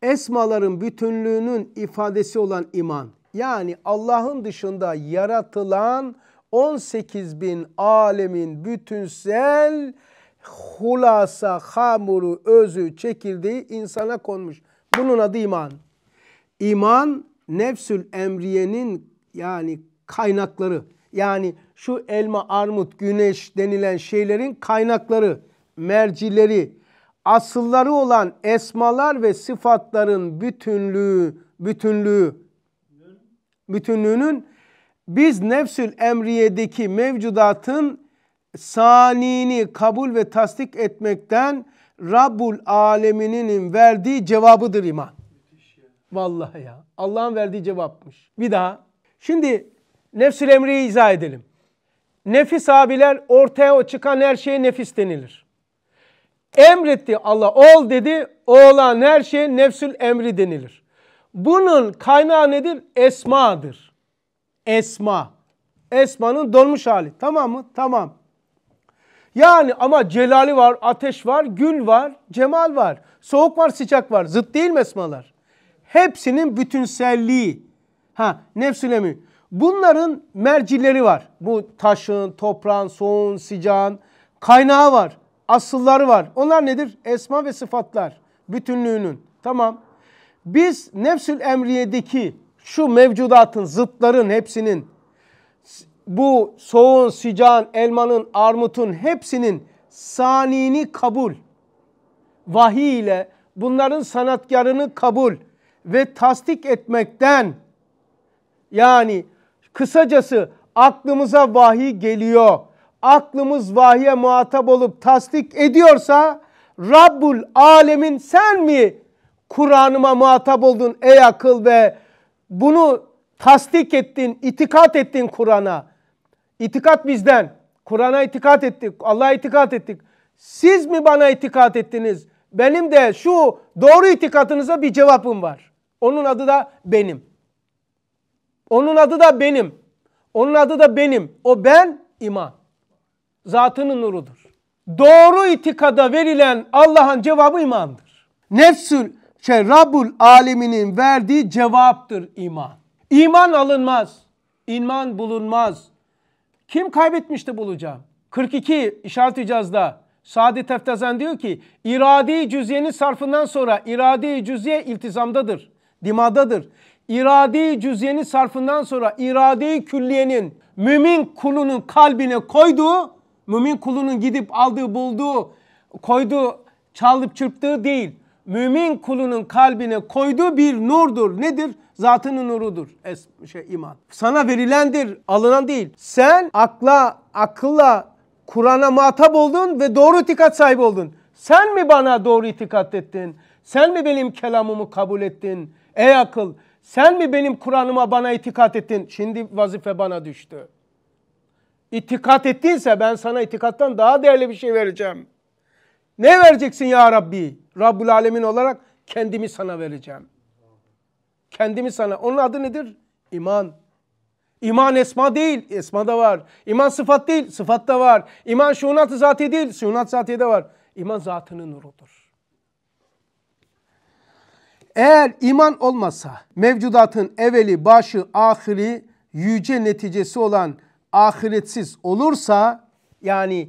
Esmaların bütünlüğünün ifadesi olan iman. Yani Allah'ın dışında yaratılan 18 bin alemin bütünsel hulasa, hamuru, özü, çekirdeği insana konmuş. Bunun adı iman. İman nefsül emriyenin yani kaynakları. Yani şu elma, armut, güneş denilen şeylerin kaynakları mercileri, asılları olan esmalar ve sıfatların bütünlüğü, bütünlüğü, bütünlüğünün biz nefsül emriyedeki mevcudatın sanini kabul ve tasdik etmekten Rabbul aleminin verdiği cevabıdır iman. Vallahi ya. Allah'ın verdiği cevapmış. Bir daha. Şimdi nefsül emriyi izah edelim. Nefis abiler ortaya çıkan her şeye nefis denilir. Emretti Allah ol dedi. oğlan her şeye nefsül emri denilir. Bunun kaynağı nedir? Esmadır. Esma. Esmanın donmuş hali. Tamam mı? Tamam. Yani ama celali var, ateş var, gül var, cemal var. Soğuk var, sıcak var. Zıt değil mi esmalar? Hepsinin bütünselliği. Ha, nefsül emri. Bunların mercileri var. Bu taşın, toprağın, soğun, sıcağın kaynağı var asılları var. Onlar nedir? Esma ve sıfatlar bütünlüğünün. Tamam. Biz nefsül emriyedeki şu mevcudatın, zıtların hepsinin bu soğun, sıcağın, elmanın, armutun hepsinin sanini kabul. Vahiy ile bunların sanatkarını kabul ve tasdik etmekten yani kısacası aklımıza vahiy geliyor aklımız vahiye muhatap olup tasdik ediyorsa Rabbul alemin sen mi Kur'an'ıma muhatap oldun ey akıl ve bunu tasdik ettin, itikat ettin Kur'an'a. İtikat bizden. Kur'an'a itikat ettik, Allah'a itikat ettik. Siz mi bana itikat ettiniz? Benim de şu doğru itikatınıza bir cevabım var. Onun adı da benim. Onun adı da benim. Onun adı da benim. O ben iman zatının nurudur. Doğru itikada verilen Allah'ın cevabı imandır. Nefsül şey Rabbul aleminin verdiği cevaptır iman. İman alınmaz. İman bulunmaz. Kim kaybetmişti bulacağım? 42 işaret icazda Sadi Teftezen diyor ki iradi cüzyenin sarfından sonra iradi cüzye iltizamdadır, dimadadır. İradi cüzyenin sarfından sonra iradi külliyenin mümin kulunun kalbine koyduğu mümin kulunun gidip aldığı, bulduğu, koyduğu, çalıp çırptığı değil. Mümin kulunun kalbine koyduğu bir nurdur. Nedir? Zatının nurudur. Es şey iman. Sana verilendir, alınan değil. Sen akla, akılla Kur'an'a muhatap oldun ve doğru itikat sahibi oldun. Sen mi bana doğru itikat ettin? Sen mi benim kelamımı kabul ettin? Ey akıl, sen mi benim Kur'an'ıma bana itikat ettin? Şimdi vazife bana düştü. İtikat ettiyse ben sana itikattan daha değerli bir şey vereceğim. Ne vereceksin ya Rabbi? Rabbul Alemin olarak kendimi sana vereceğim. Kendimi sana. Onun adı nedir? İman. İman esma değil, esma da var. İman sıfat değil, sıfat da var. İman şunat-ı zati değil, şunat-ı zatiyede var. İman zatının nurudur. Eğer iman olmasa mevcudatın eveli, başı, ahiri, yüce neticesi olan ahiretsiz olursa yani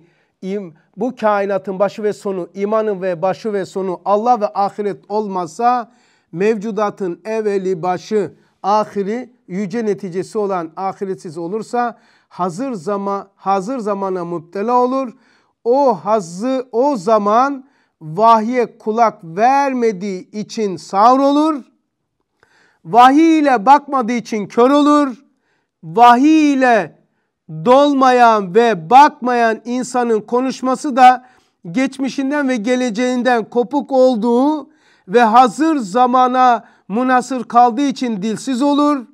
bu kainatın başı ve sonu imanın ve başı ve sonu Allah ve ahiret olmazsa mevcudatın evveli başı ahiri yüce neticesi olan ahiretsiz olursa hazır zaman hazır zamana müptela olur. O hazı o zaman vahye kulak vermediği için sağır olur. Vahiy ile bakmadığı için kör olur. Vahiy ile dolmayan ve bakmayan insanın konuşması da geçmişinden ve geleceğinden kopuk olduğu ve hazır zamana münasır kaldığı için dilsiz olur.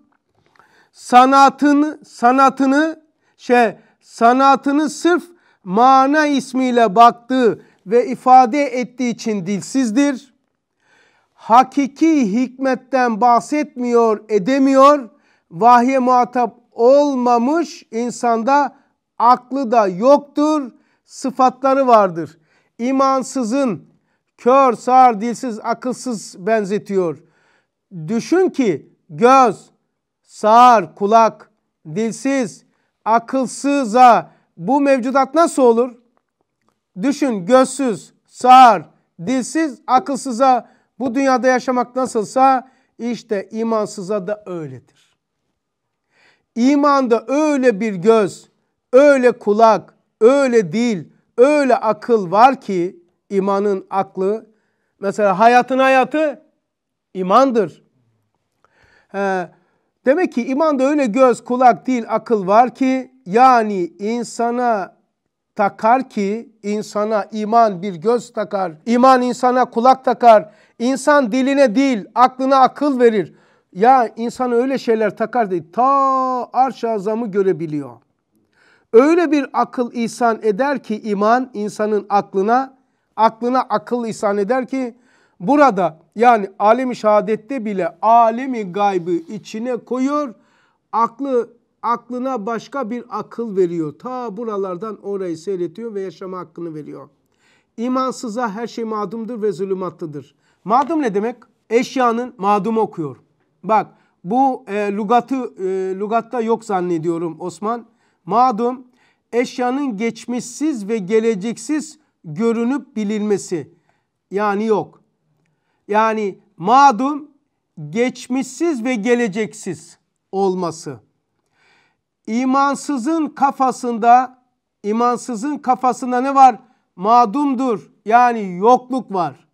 Sanatın sanatını şey sanatını sırf mana ismiyle baktığı ve ifade ettiği için dilsizdir. Hakiki hikmetten bahsetmiyor, edemiyor. Vahye muhatap olmamış insanda aklı da yoktur, sıfatları vardır. İmansızın kör, sağır, dilsiz, akılsız benzetiyor. Düşün ki göz, sağır, kulak, dilsiz, akılsıza bu mevcudat nasıl olur? Düşün gözsüz, sağır, dilsiz, akılsıza bu dünyada yaşamak nasılsa işte imansıza da öyledir. İmanda öyle bir göz, öyle kulak, öyle dil, öyle akıl var ki imanın aklı mesela hayatın hayatı imandır. Ee, demek ki imanda öyle göz, kulak, dil, akıl var ki yani insana takar ki insana iman bir göz takar. iman insana kulak takar. İnsan diline dil, aklına akıl verir. Ya insan öyle şeyler takar değil. Ta arş azamı görebiliyor. Öyle bir akıl ihsan eder ki iman insanın aklına, aklına akıl ihsan eder ki burada yani alemi şehadette bile alemi gaybı içine koyuyor. Aklı aklına başka bir akıl veriyor. Ta buralardan orayı seyretiyor ve yaşama hakkını veriyor. İmansıza her şey madumdur ve zulümatlıdır. Madum ne demek? Eşyanın madum okuyor. Bak bu e, lugatı e, lugatta yok zannediyorum Osman. Madum eşyanın geçmişsiz ve geleceksiz görünüp bilinmesi. Yani yok. Yani madum geçmişsiz ve geleceksiz olması. İmansızın kafasında imansızın kafasında ne var? Madumdur. Yani yokluk var.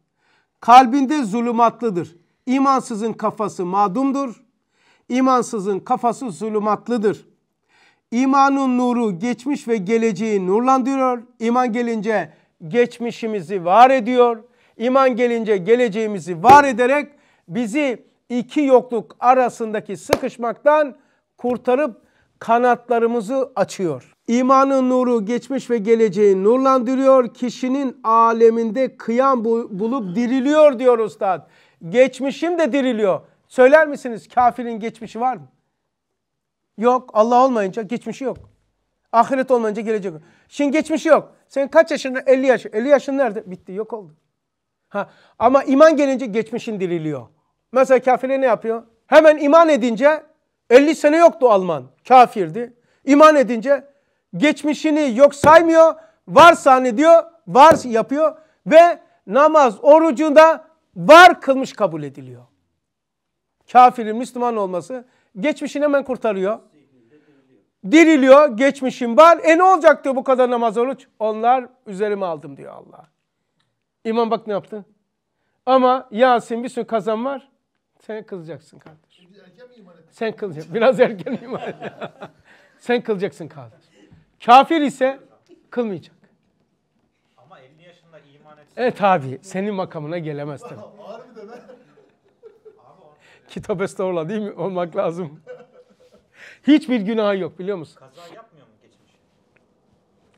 Kalbinde zulümatlıdır. İmansızın kafası madumdur. İmansızın kafası zulümatlıdır. İmanın nuru geçmiş ve geleceği nurlandırıyor. İman gelince geçmişimizi var ediyor. İman gelince geleceğimizi var ederek bizi iki yokluk arasındaki sıkışmaktan kurtarıp kanatlarımızı açıyor. İmanın nuru geçmiş ve geleceği nurlandırıyor. Kişinin aleminde kıyam bulup diriliyor diyor ustad. Geçmişim de diriliyor. Söyler misiniz kafirin geçmişi var mı? Yok. Allah olmayınca geçmişi yok. Ahiret olmayınca gelecek Şimdi geçmişi yok. Sen kaç yaşında? 50 yaş. 50 yaşın nerede? Bitti. Yok oldu. Ha, ama iman gelince geçmişin diriliyor. Mesela kafire ne yapıyor? Hemen iman edince 50 sene yoktu Alman. Kafirdi. İman edince geçmişini yok saymıyor. Varsa hani diyor, var yapıyor ve namaz orucunda var kılmış kabul ediliyor. Kafirin Müslüman olması geçmişini hemen kurtarıyor. Diriliyor, geçmişim var. E ne olacak diyor bu kadar namaz oruç. Onlar üzerime aldım diyor Allah. İmam bak ne yaptı? Ama Yasin bir sürü kazan var. Sen kılacaksın kardeş. Sen kılacaksın. Biraz erken iman *laughs* Sen kılacaksın kardeş. Kafir ise kılmayacak. Evet abi senin makamına gelemez tabii.
*laughs* Harbiden ha.
Kitap değil mi? Olmak lazım. Hiçbir günahı yok biliyor musun? Kaza yapmıyor mu geçmiş?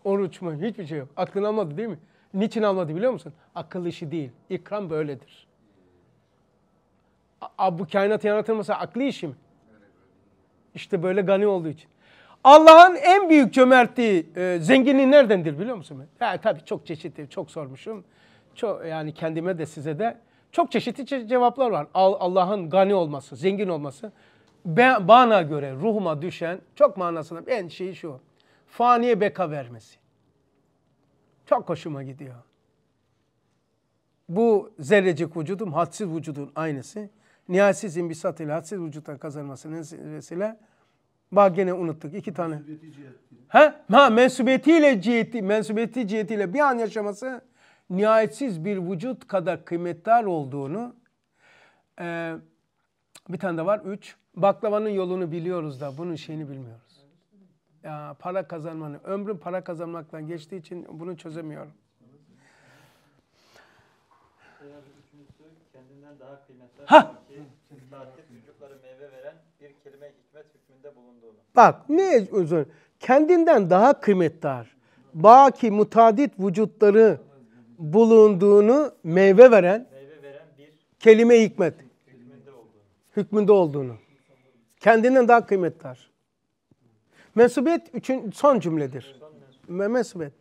Oruç mu? Hiçbir şey yok. Aklını almadı değil mi? Niçin almadı biliyor musun? Akıl işi değil. İkram böyledir. A bu kainatı yaratılmasa aklı işi mi? İşte böyle gani olduğu için. Allah'ın en büyük cömertliği, e, zenginliği neredendir biliyor musun? Ha, tabii çok çeşitli, çok sormuşum çok yani kendime de size de çok çeşitli cevaplar var. Allah'ın gani olması, zengin olması. Ben, bana göre ruhuma düşen çok manasında. en şey şu. Faniye beka vermesi. Çok hoşuma gidiyor. Bu zerrecik vücudum, hadsiz vücudun aynısı. Nihayetsiz imbisat ile hadsiz vücuttan kazanmasının vesile. Bak gene unuttuk iki tane. Mensubiyeti Ha? ha mensubiyetiyle ciheti, mensubiyeti cihetiyle bir an yaşaması nihayetsiz bir vücut kadar kıymetdar olduğunu e, bir tane de var üç. Baklavanın yolunu biliyoruz da bunun şeyini bilmiyoruz. Ya, para kazanmanın, ömrüm para kazanmakla geçtiği için bunu çözemiyorum. ha. Bak ne özür Kendinden daha kıymetli, Baki mutadit vücutları bulunduğunu meyve veren, meyve veren bir kelime hikmet hükmünde olduğunu. Kendinden daha kıymetli. Mesubiyet üçün, son cümledir. mesubiyet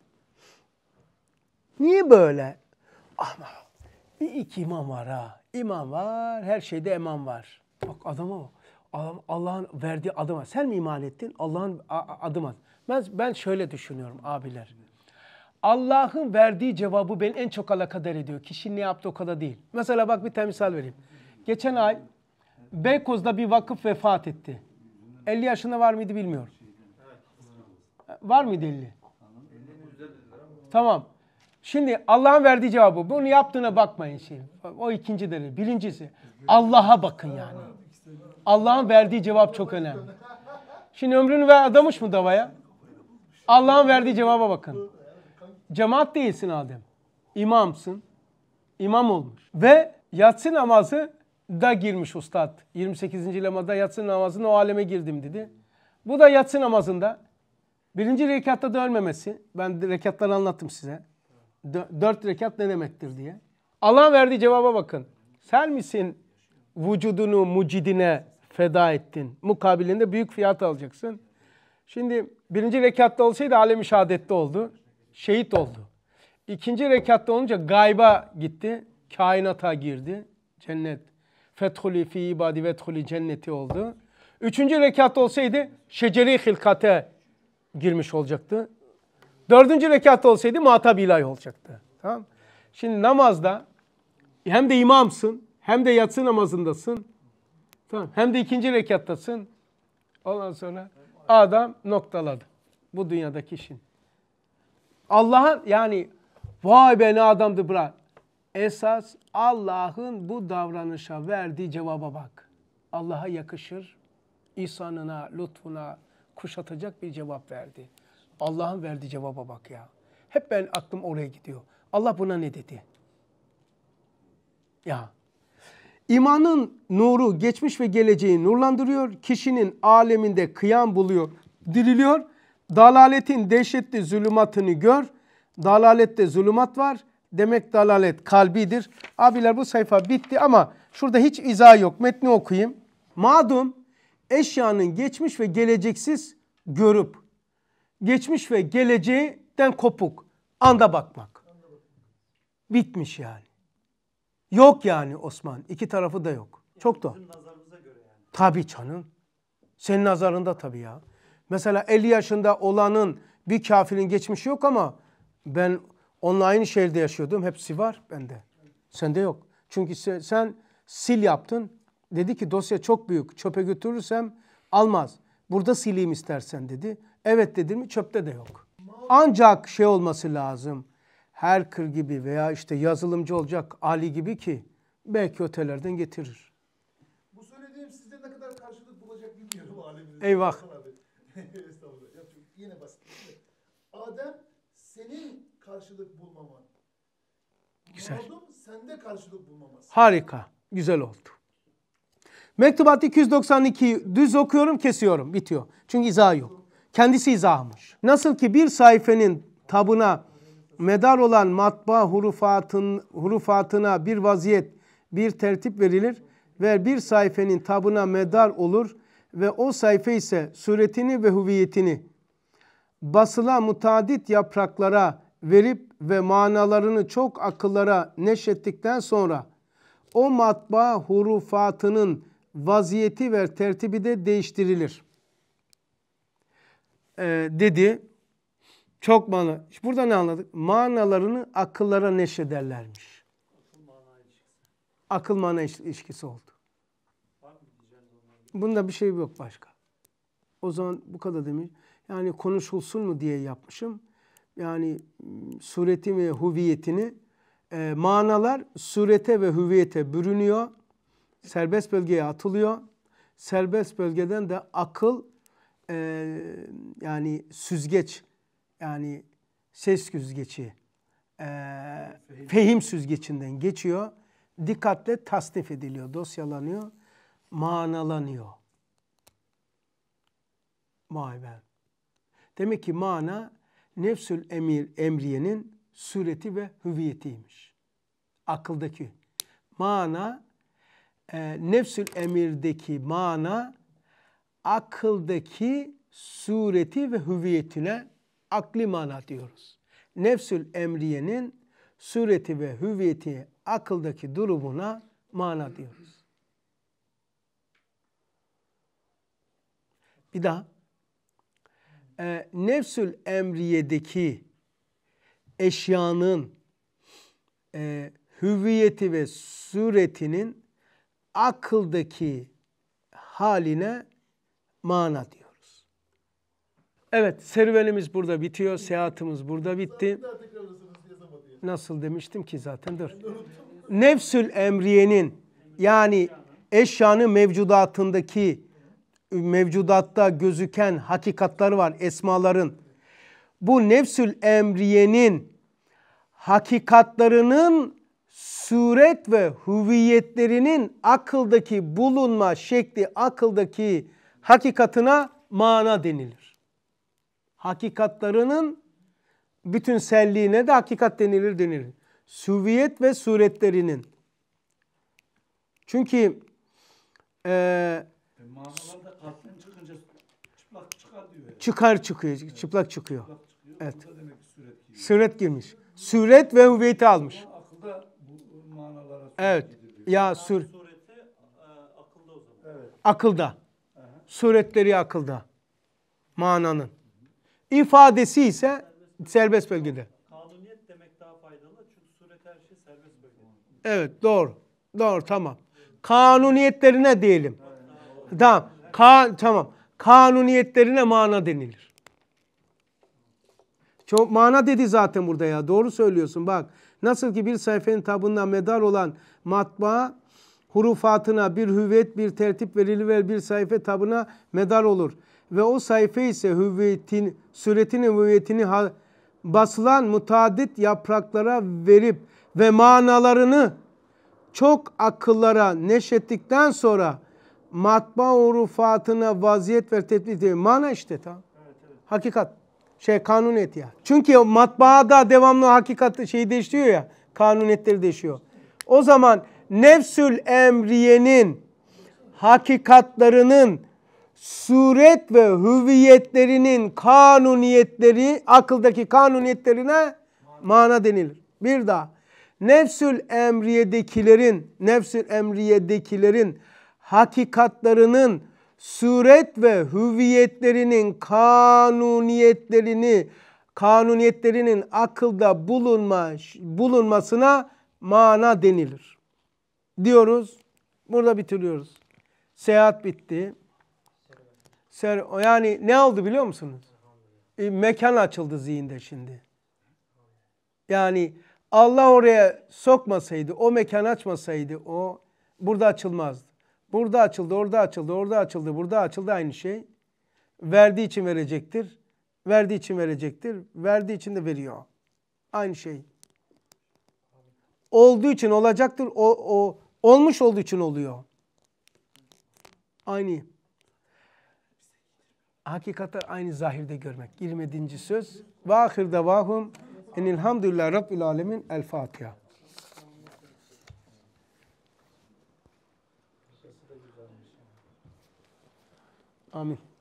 Niye böyle? Ama bir iki imam var ha. İmam var, her şeyde eman var. Bak adama bak. Allah'ın verdiği adıma. Sen mi iman ettin? Allah'ın adıma. Ben, ben şöyle düşünüyorum abiler. Allah'ın verdiği cevabı beni en çok alakadar ediyor. Kişi ne yaptı o kadar değil. Mesela bak bir temsal vereyim. Geçen ay Beykoz'da bir vakıf vefat etti. 50 yaşında var mıydı bilmiyorum. Var mıydı 50? Tamam. Şimdi Allah'ın verdiği cevabı. Bunu yaptığına bakmayın şey. O ikinci derece. Birincisi Allah'a bakın yani. Allah'ın verdiği cevap çok önemli. Şimdi ömrünü ver adamış mı davaya? Allah'ın verdiği cevaba bakın. Cemaat değilsin Adem. İmamsın. İmam olmuş. Ve yatsı namazı da girmiş ustad. 28. lemada yatsı namazını o aleme girdim dedi. Bu da yatsı namazında. Birinci rekatta da ölmemesi. Ben rekatları anlattım size. Dört rekat ne demektir diye. Allah verdiği cevaba bakın. Sen misin vücudunu mucidine feda ettin? Mukabilinde büyük fiyat alacaksın. Şimdi birinci rekatta olsaydı alemi şehadette oldu şehit oldu. İkinci rekatta olunca gayba gitti. Kainata girdi. Cennet. Fethuli fi ibadi vethuli cenneti oldu. Üçüncü rekat olsaydı şeceri hilkate girmiş olacaktı. Dördüncü rekat olsaydı muhatap ilay olacaktı. Tamam Şimdi namazda hem de imamsın hem de yatsı namazındasın. Tamam. Hem de ikinci rekattasın. Ondan sonra adam noktaladı. Bu dünyadaki işin. Allah'ın yani vay be ne adamdı bırak. Esas Allah'ın bu davranışa verdiği cevaba bak. Allah'a yakışır, İhsanına, lütfuna kuşatacak bir cevap verdi. Allah'ın verdiği cevaba bak ya. Hep ben aklım oraya gidiyor. Allah buna ne dedi? Ya. İmanın nuru geçmiş ve geleceği nurlandırıyor. Kişinin aleminde kıyam buluyor, diriliyor Dalaletin dehşetli zulümatını gör. Dalalette zulümat var. Demek dalalet kalbidir. Abiler bu sayfa bitti ama şurada hiç izah yok. Metni okuyayım. Madum eşyanın geçmiş ve geleceksiz görüp geçmiş ve geleceğinden kopuk anda bakmak. Bitmiş yani. Yok yani Osman. İki tarafı da yok. Çok da. Yani. Tabii canım. Senin nazarında tabii ya. Mesela 50 yaşında olanın bir kafirin geçmişi yok ama ben onunla aynı şehirde yaşıyordum. Hepsi var bende. Sende yok. Çünkü sen, sen sil yaptın. Dedi ki dosya çok büyük. Çöpe götürürsem almaz. Burada sileyim istersen dedi. Evet dedim mi çöpte de yok. Ancak şey olması lazım. Her kır gibi veya işte yazılımcı olacak Ali gibi ki belki ötelerden getirir.
Bu söylediğim sizde ne kadar karşılık bulacak
bilmiyorum aleminizde. Eyvah. *laughs* Estağfurullah. Yok, yine basit. Adem
senin karşılık bulmaman. Güzel. Mağdum sende karşılık bulmaması.
Harika. Güzel oldu. Mektubat 292 düz okuyorum kesiyorum bitiyor. Çünkü izah yok. Kendisi izahmış. Nasıl ki bir sayfenin tabına medar olan matba hurufatın, hurufatına bir vaziyet, bir tertip verilir ve bir sayfenin tabına medar olur ve o sayfa ise suretini ve huviyetini basıla mutadit yapraklara verip ve manalarını çok akıllara neşettikten sonra o matbaa hurufatının vaziyeti ve tertibi de değiştirilir. Ee, dedi. Çok mana. Burada ne anladık? Manalarını akıllara neşederlermiş. Akıl mana ilişkisi oldu. Bunda bir şey yok başka. O zaman bu kadar demiş. Yani konuşulsun mu diye yapmışım. Yani ıı, sureti ve hüviyetini, e, manalar surete ve hüviyete bürünüyor. Serbest bölgeye atılıyor. Serbest bölgeden de akıl e, yani süzgeç yani ses süzgeci e, fehim. fehim süzgecinden geçiyor. Dikkatle tasnif ediliyor, dosyalanıyor manalanıyor. Vay Demek ki mana nefsül emir emriyenin sureti ve hüviyetiymiş. Akıldaki mana e, nefsül emirdeki mana akıldaki sureti ve hüviyetine akli mana diyoruz. Nefsül emriyenin sureti ve hüviyeti akıldaki durumuna mana diyoruz. Bir daha. E, nefsül emriyedeki eşyanın e, hüviyeti ve suretinin akıldaki haline mana diyoruz. Evet serüvenimiz burada bitiyor. Seyahatimiz burada bitti. Nasıl demiştim ki zaten dur. Nefsül emriyenin yani eşyanın mevcudatındaki mevcudatta gözüken hakikatları var esmaların. Bu nefsül emriyenin hakikatlarının suret ve hüviyetlerinin akıldaki bulunma şekli, akıldaki hakikatına mana denilir. Hakikatlarının bütünselliğine de hakikat denilir denilir. Süviyet ve suretlerinin. Çünkü e, e manalar Çıkar çıkıyor, evet. çıplak çıkıyor. Çıplak çıkıyor. Evet. Suret, girmiş. Suret ve hüviyeti almış. Evet. Ya sur sureti e, akılda o zaman. Evet. Akılda. Aha. Suretleri akılda. Mananın. İfadesi ise serbest bölgede. Kanuniyet demek daha faydalı çünkü suret her şey serbest bölgede. Evet doğru. Doğru tamam. Kanuniyetlerine diyelim. Tamam. Ka tamam kanuniyetlerine mana denilir. Çok mana dedi zaten burada ya. Doğru söylüyorsun bak. Nasıl ki bir sayfenin tabında medar olan matbaa hurufatına bir hüvvet bir tertip verili ve bir sayfa tabına medar olur. Ve o sayfa ise hüviyetin, suretinin hüviyetini basılan mutadit yapraklara verip ve manalarını çok akıllara neşettikten sonra matbaa urufatına vaziyet ver tedbir diyor. Mana işte tamam. Evet, evet. Hakikat. Şey kanuniyet şey ya. Çünkü matbaada devamlı hakikat şey değişiyor ya. Kanuniyetleri değişiyor. O zaman nefsül emriyenin hakikatlarının suret ve hüviyetlerinin kanuniyetleri akıldaki kanuniyetlerine mana denilir. Bir daha nefsül emriyedekilerin nefsül emriyedekilerin hakikatlarının suret ve hüviyetlerinin kanuniyetlerini kanuniyetlerinin akılda bulunma, bulunmasına mana denilir. Diyoruz. Burada bitiriyoruz. Seyahat bitti. Ser, yani ne oldu biliyor musunuz? E, mekan açıldı zihinde şimdi. Yani Allah oraya sokmasaydı, o mekan açmasaydı o burada açılmazdı. Burada açıldı, orada açıldı, orada açıldı, burada açıldı aynı şey. Verdiği için verecektir. Verdiği için verecektir. Verdiği için de veriyor. Aynı şey. Olduğu için olacaktır. O, o olmuş olduğu için oluyor. Aynı. Hakikati aynı zahirde görmek. 27. söz. Ve ahir davahum enilhamdülillah rabbil alemin. El Fatiha. 아멘.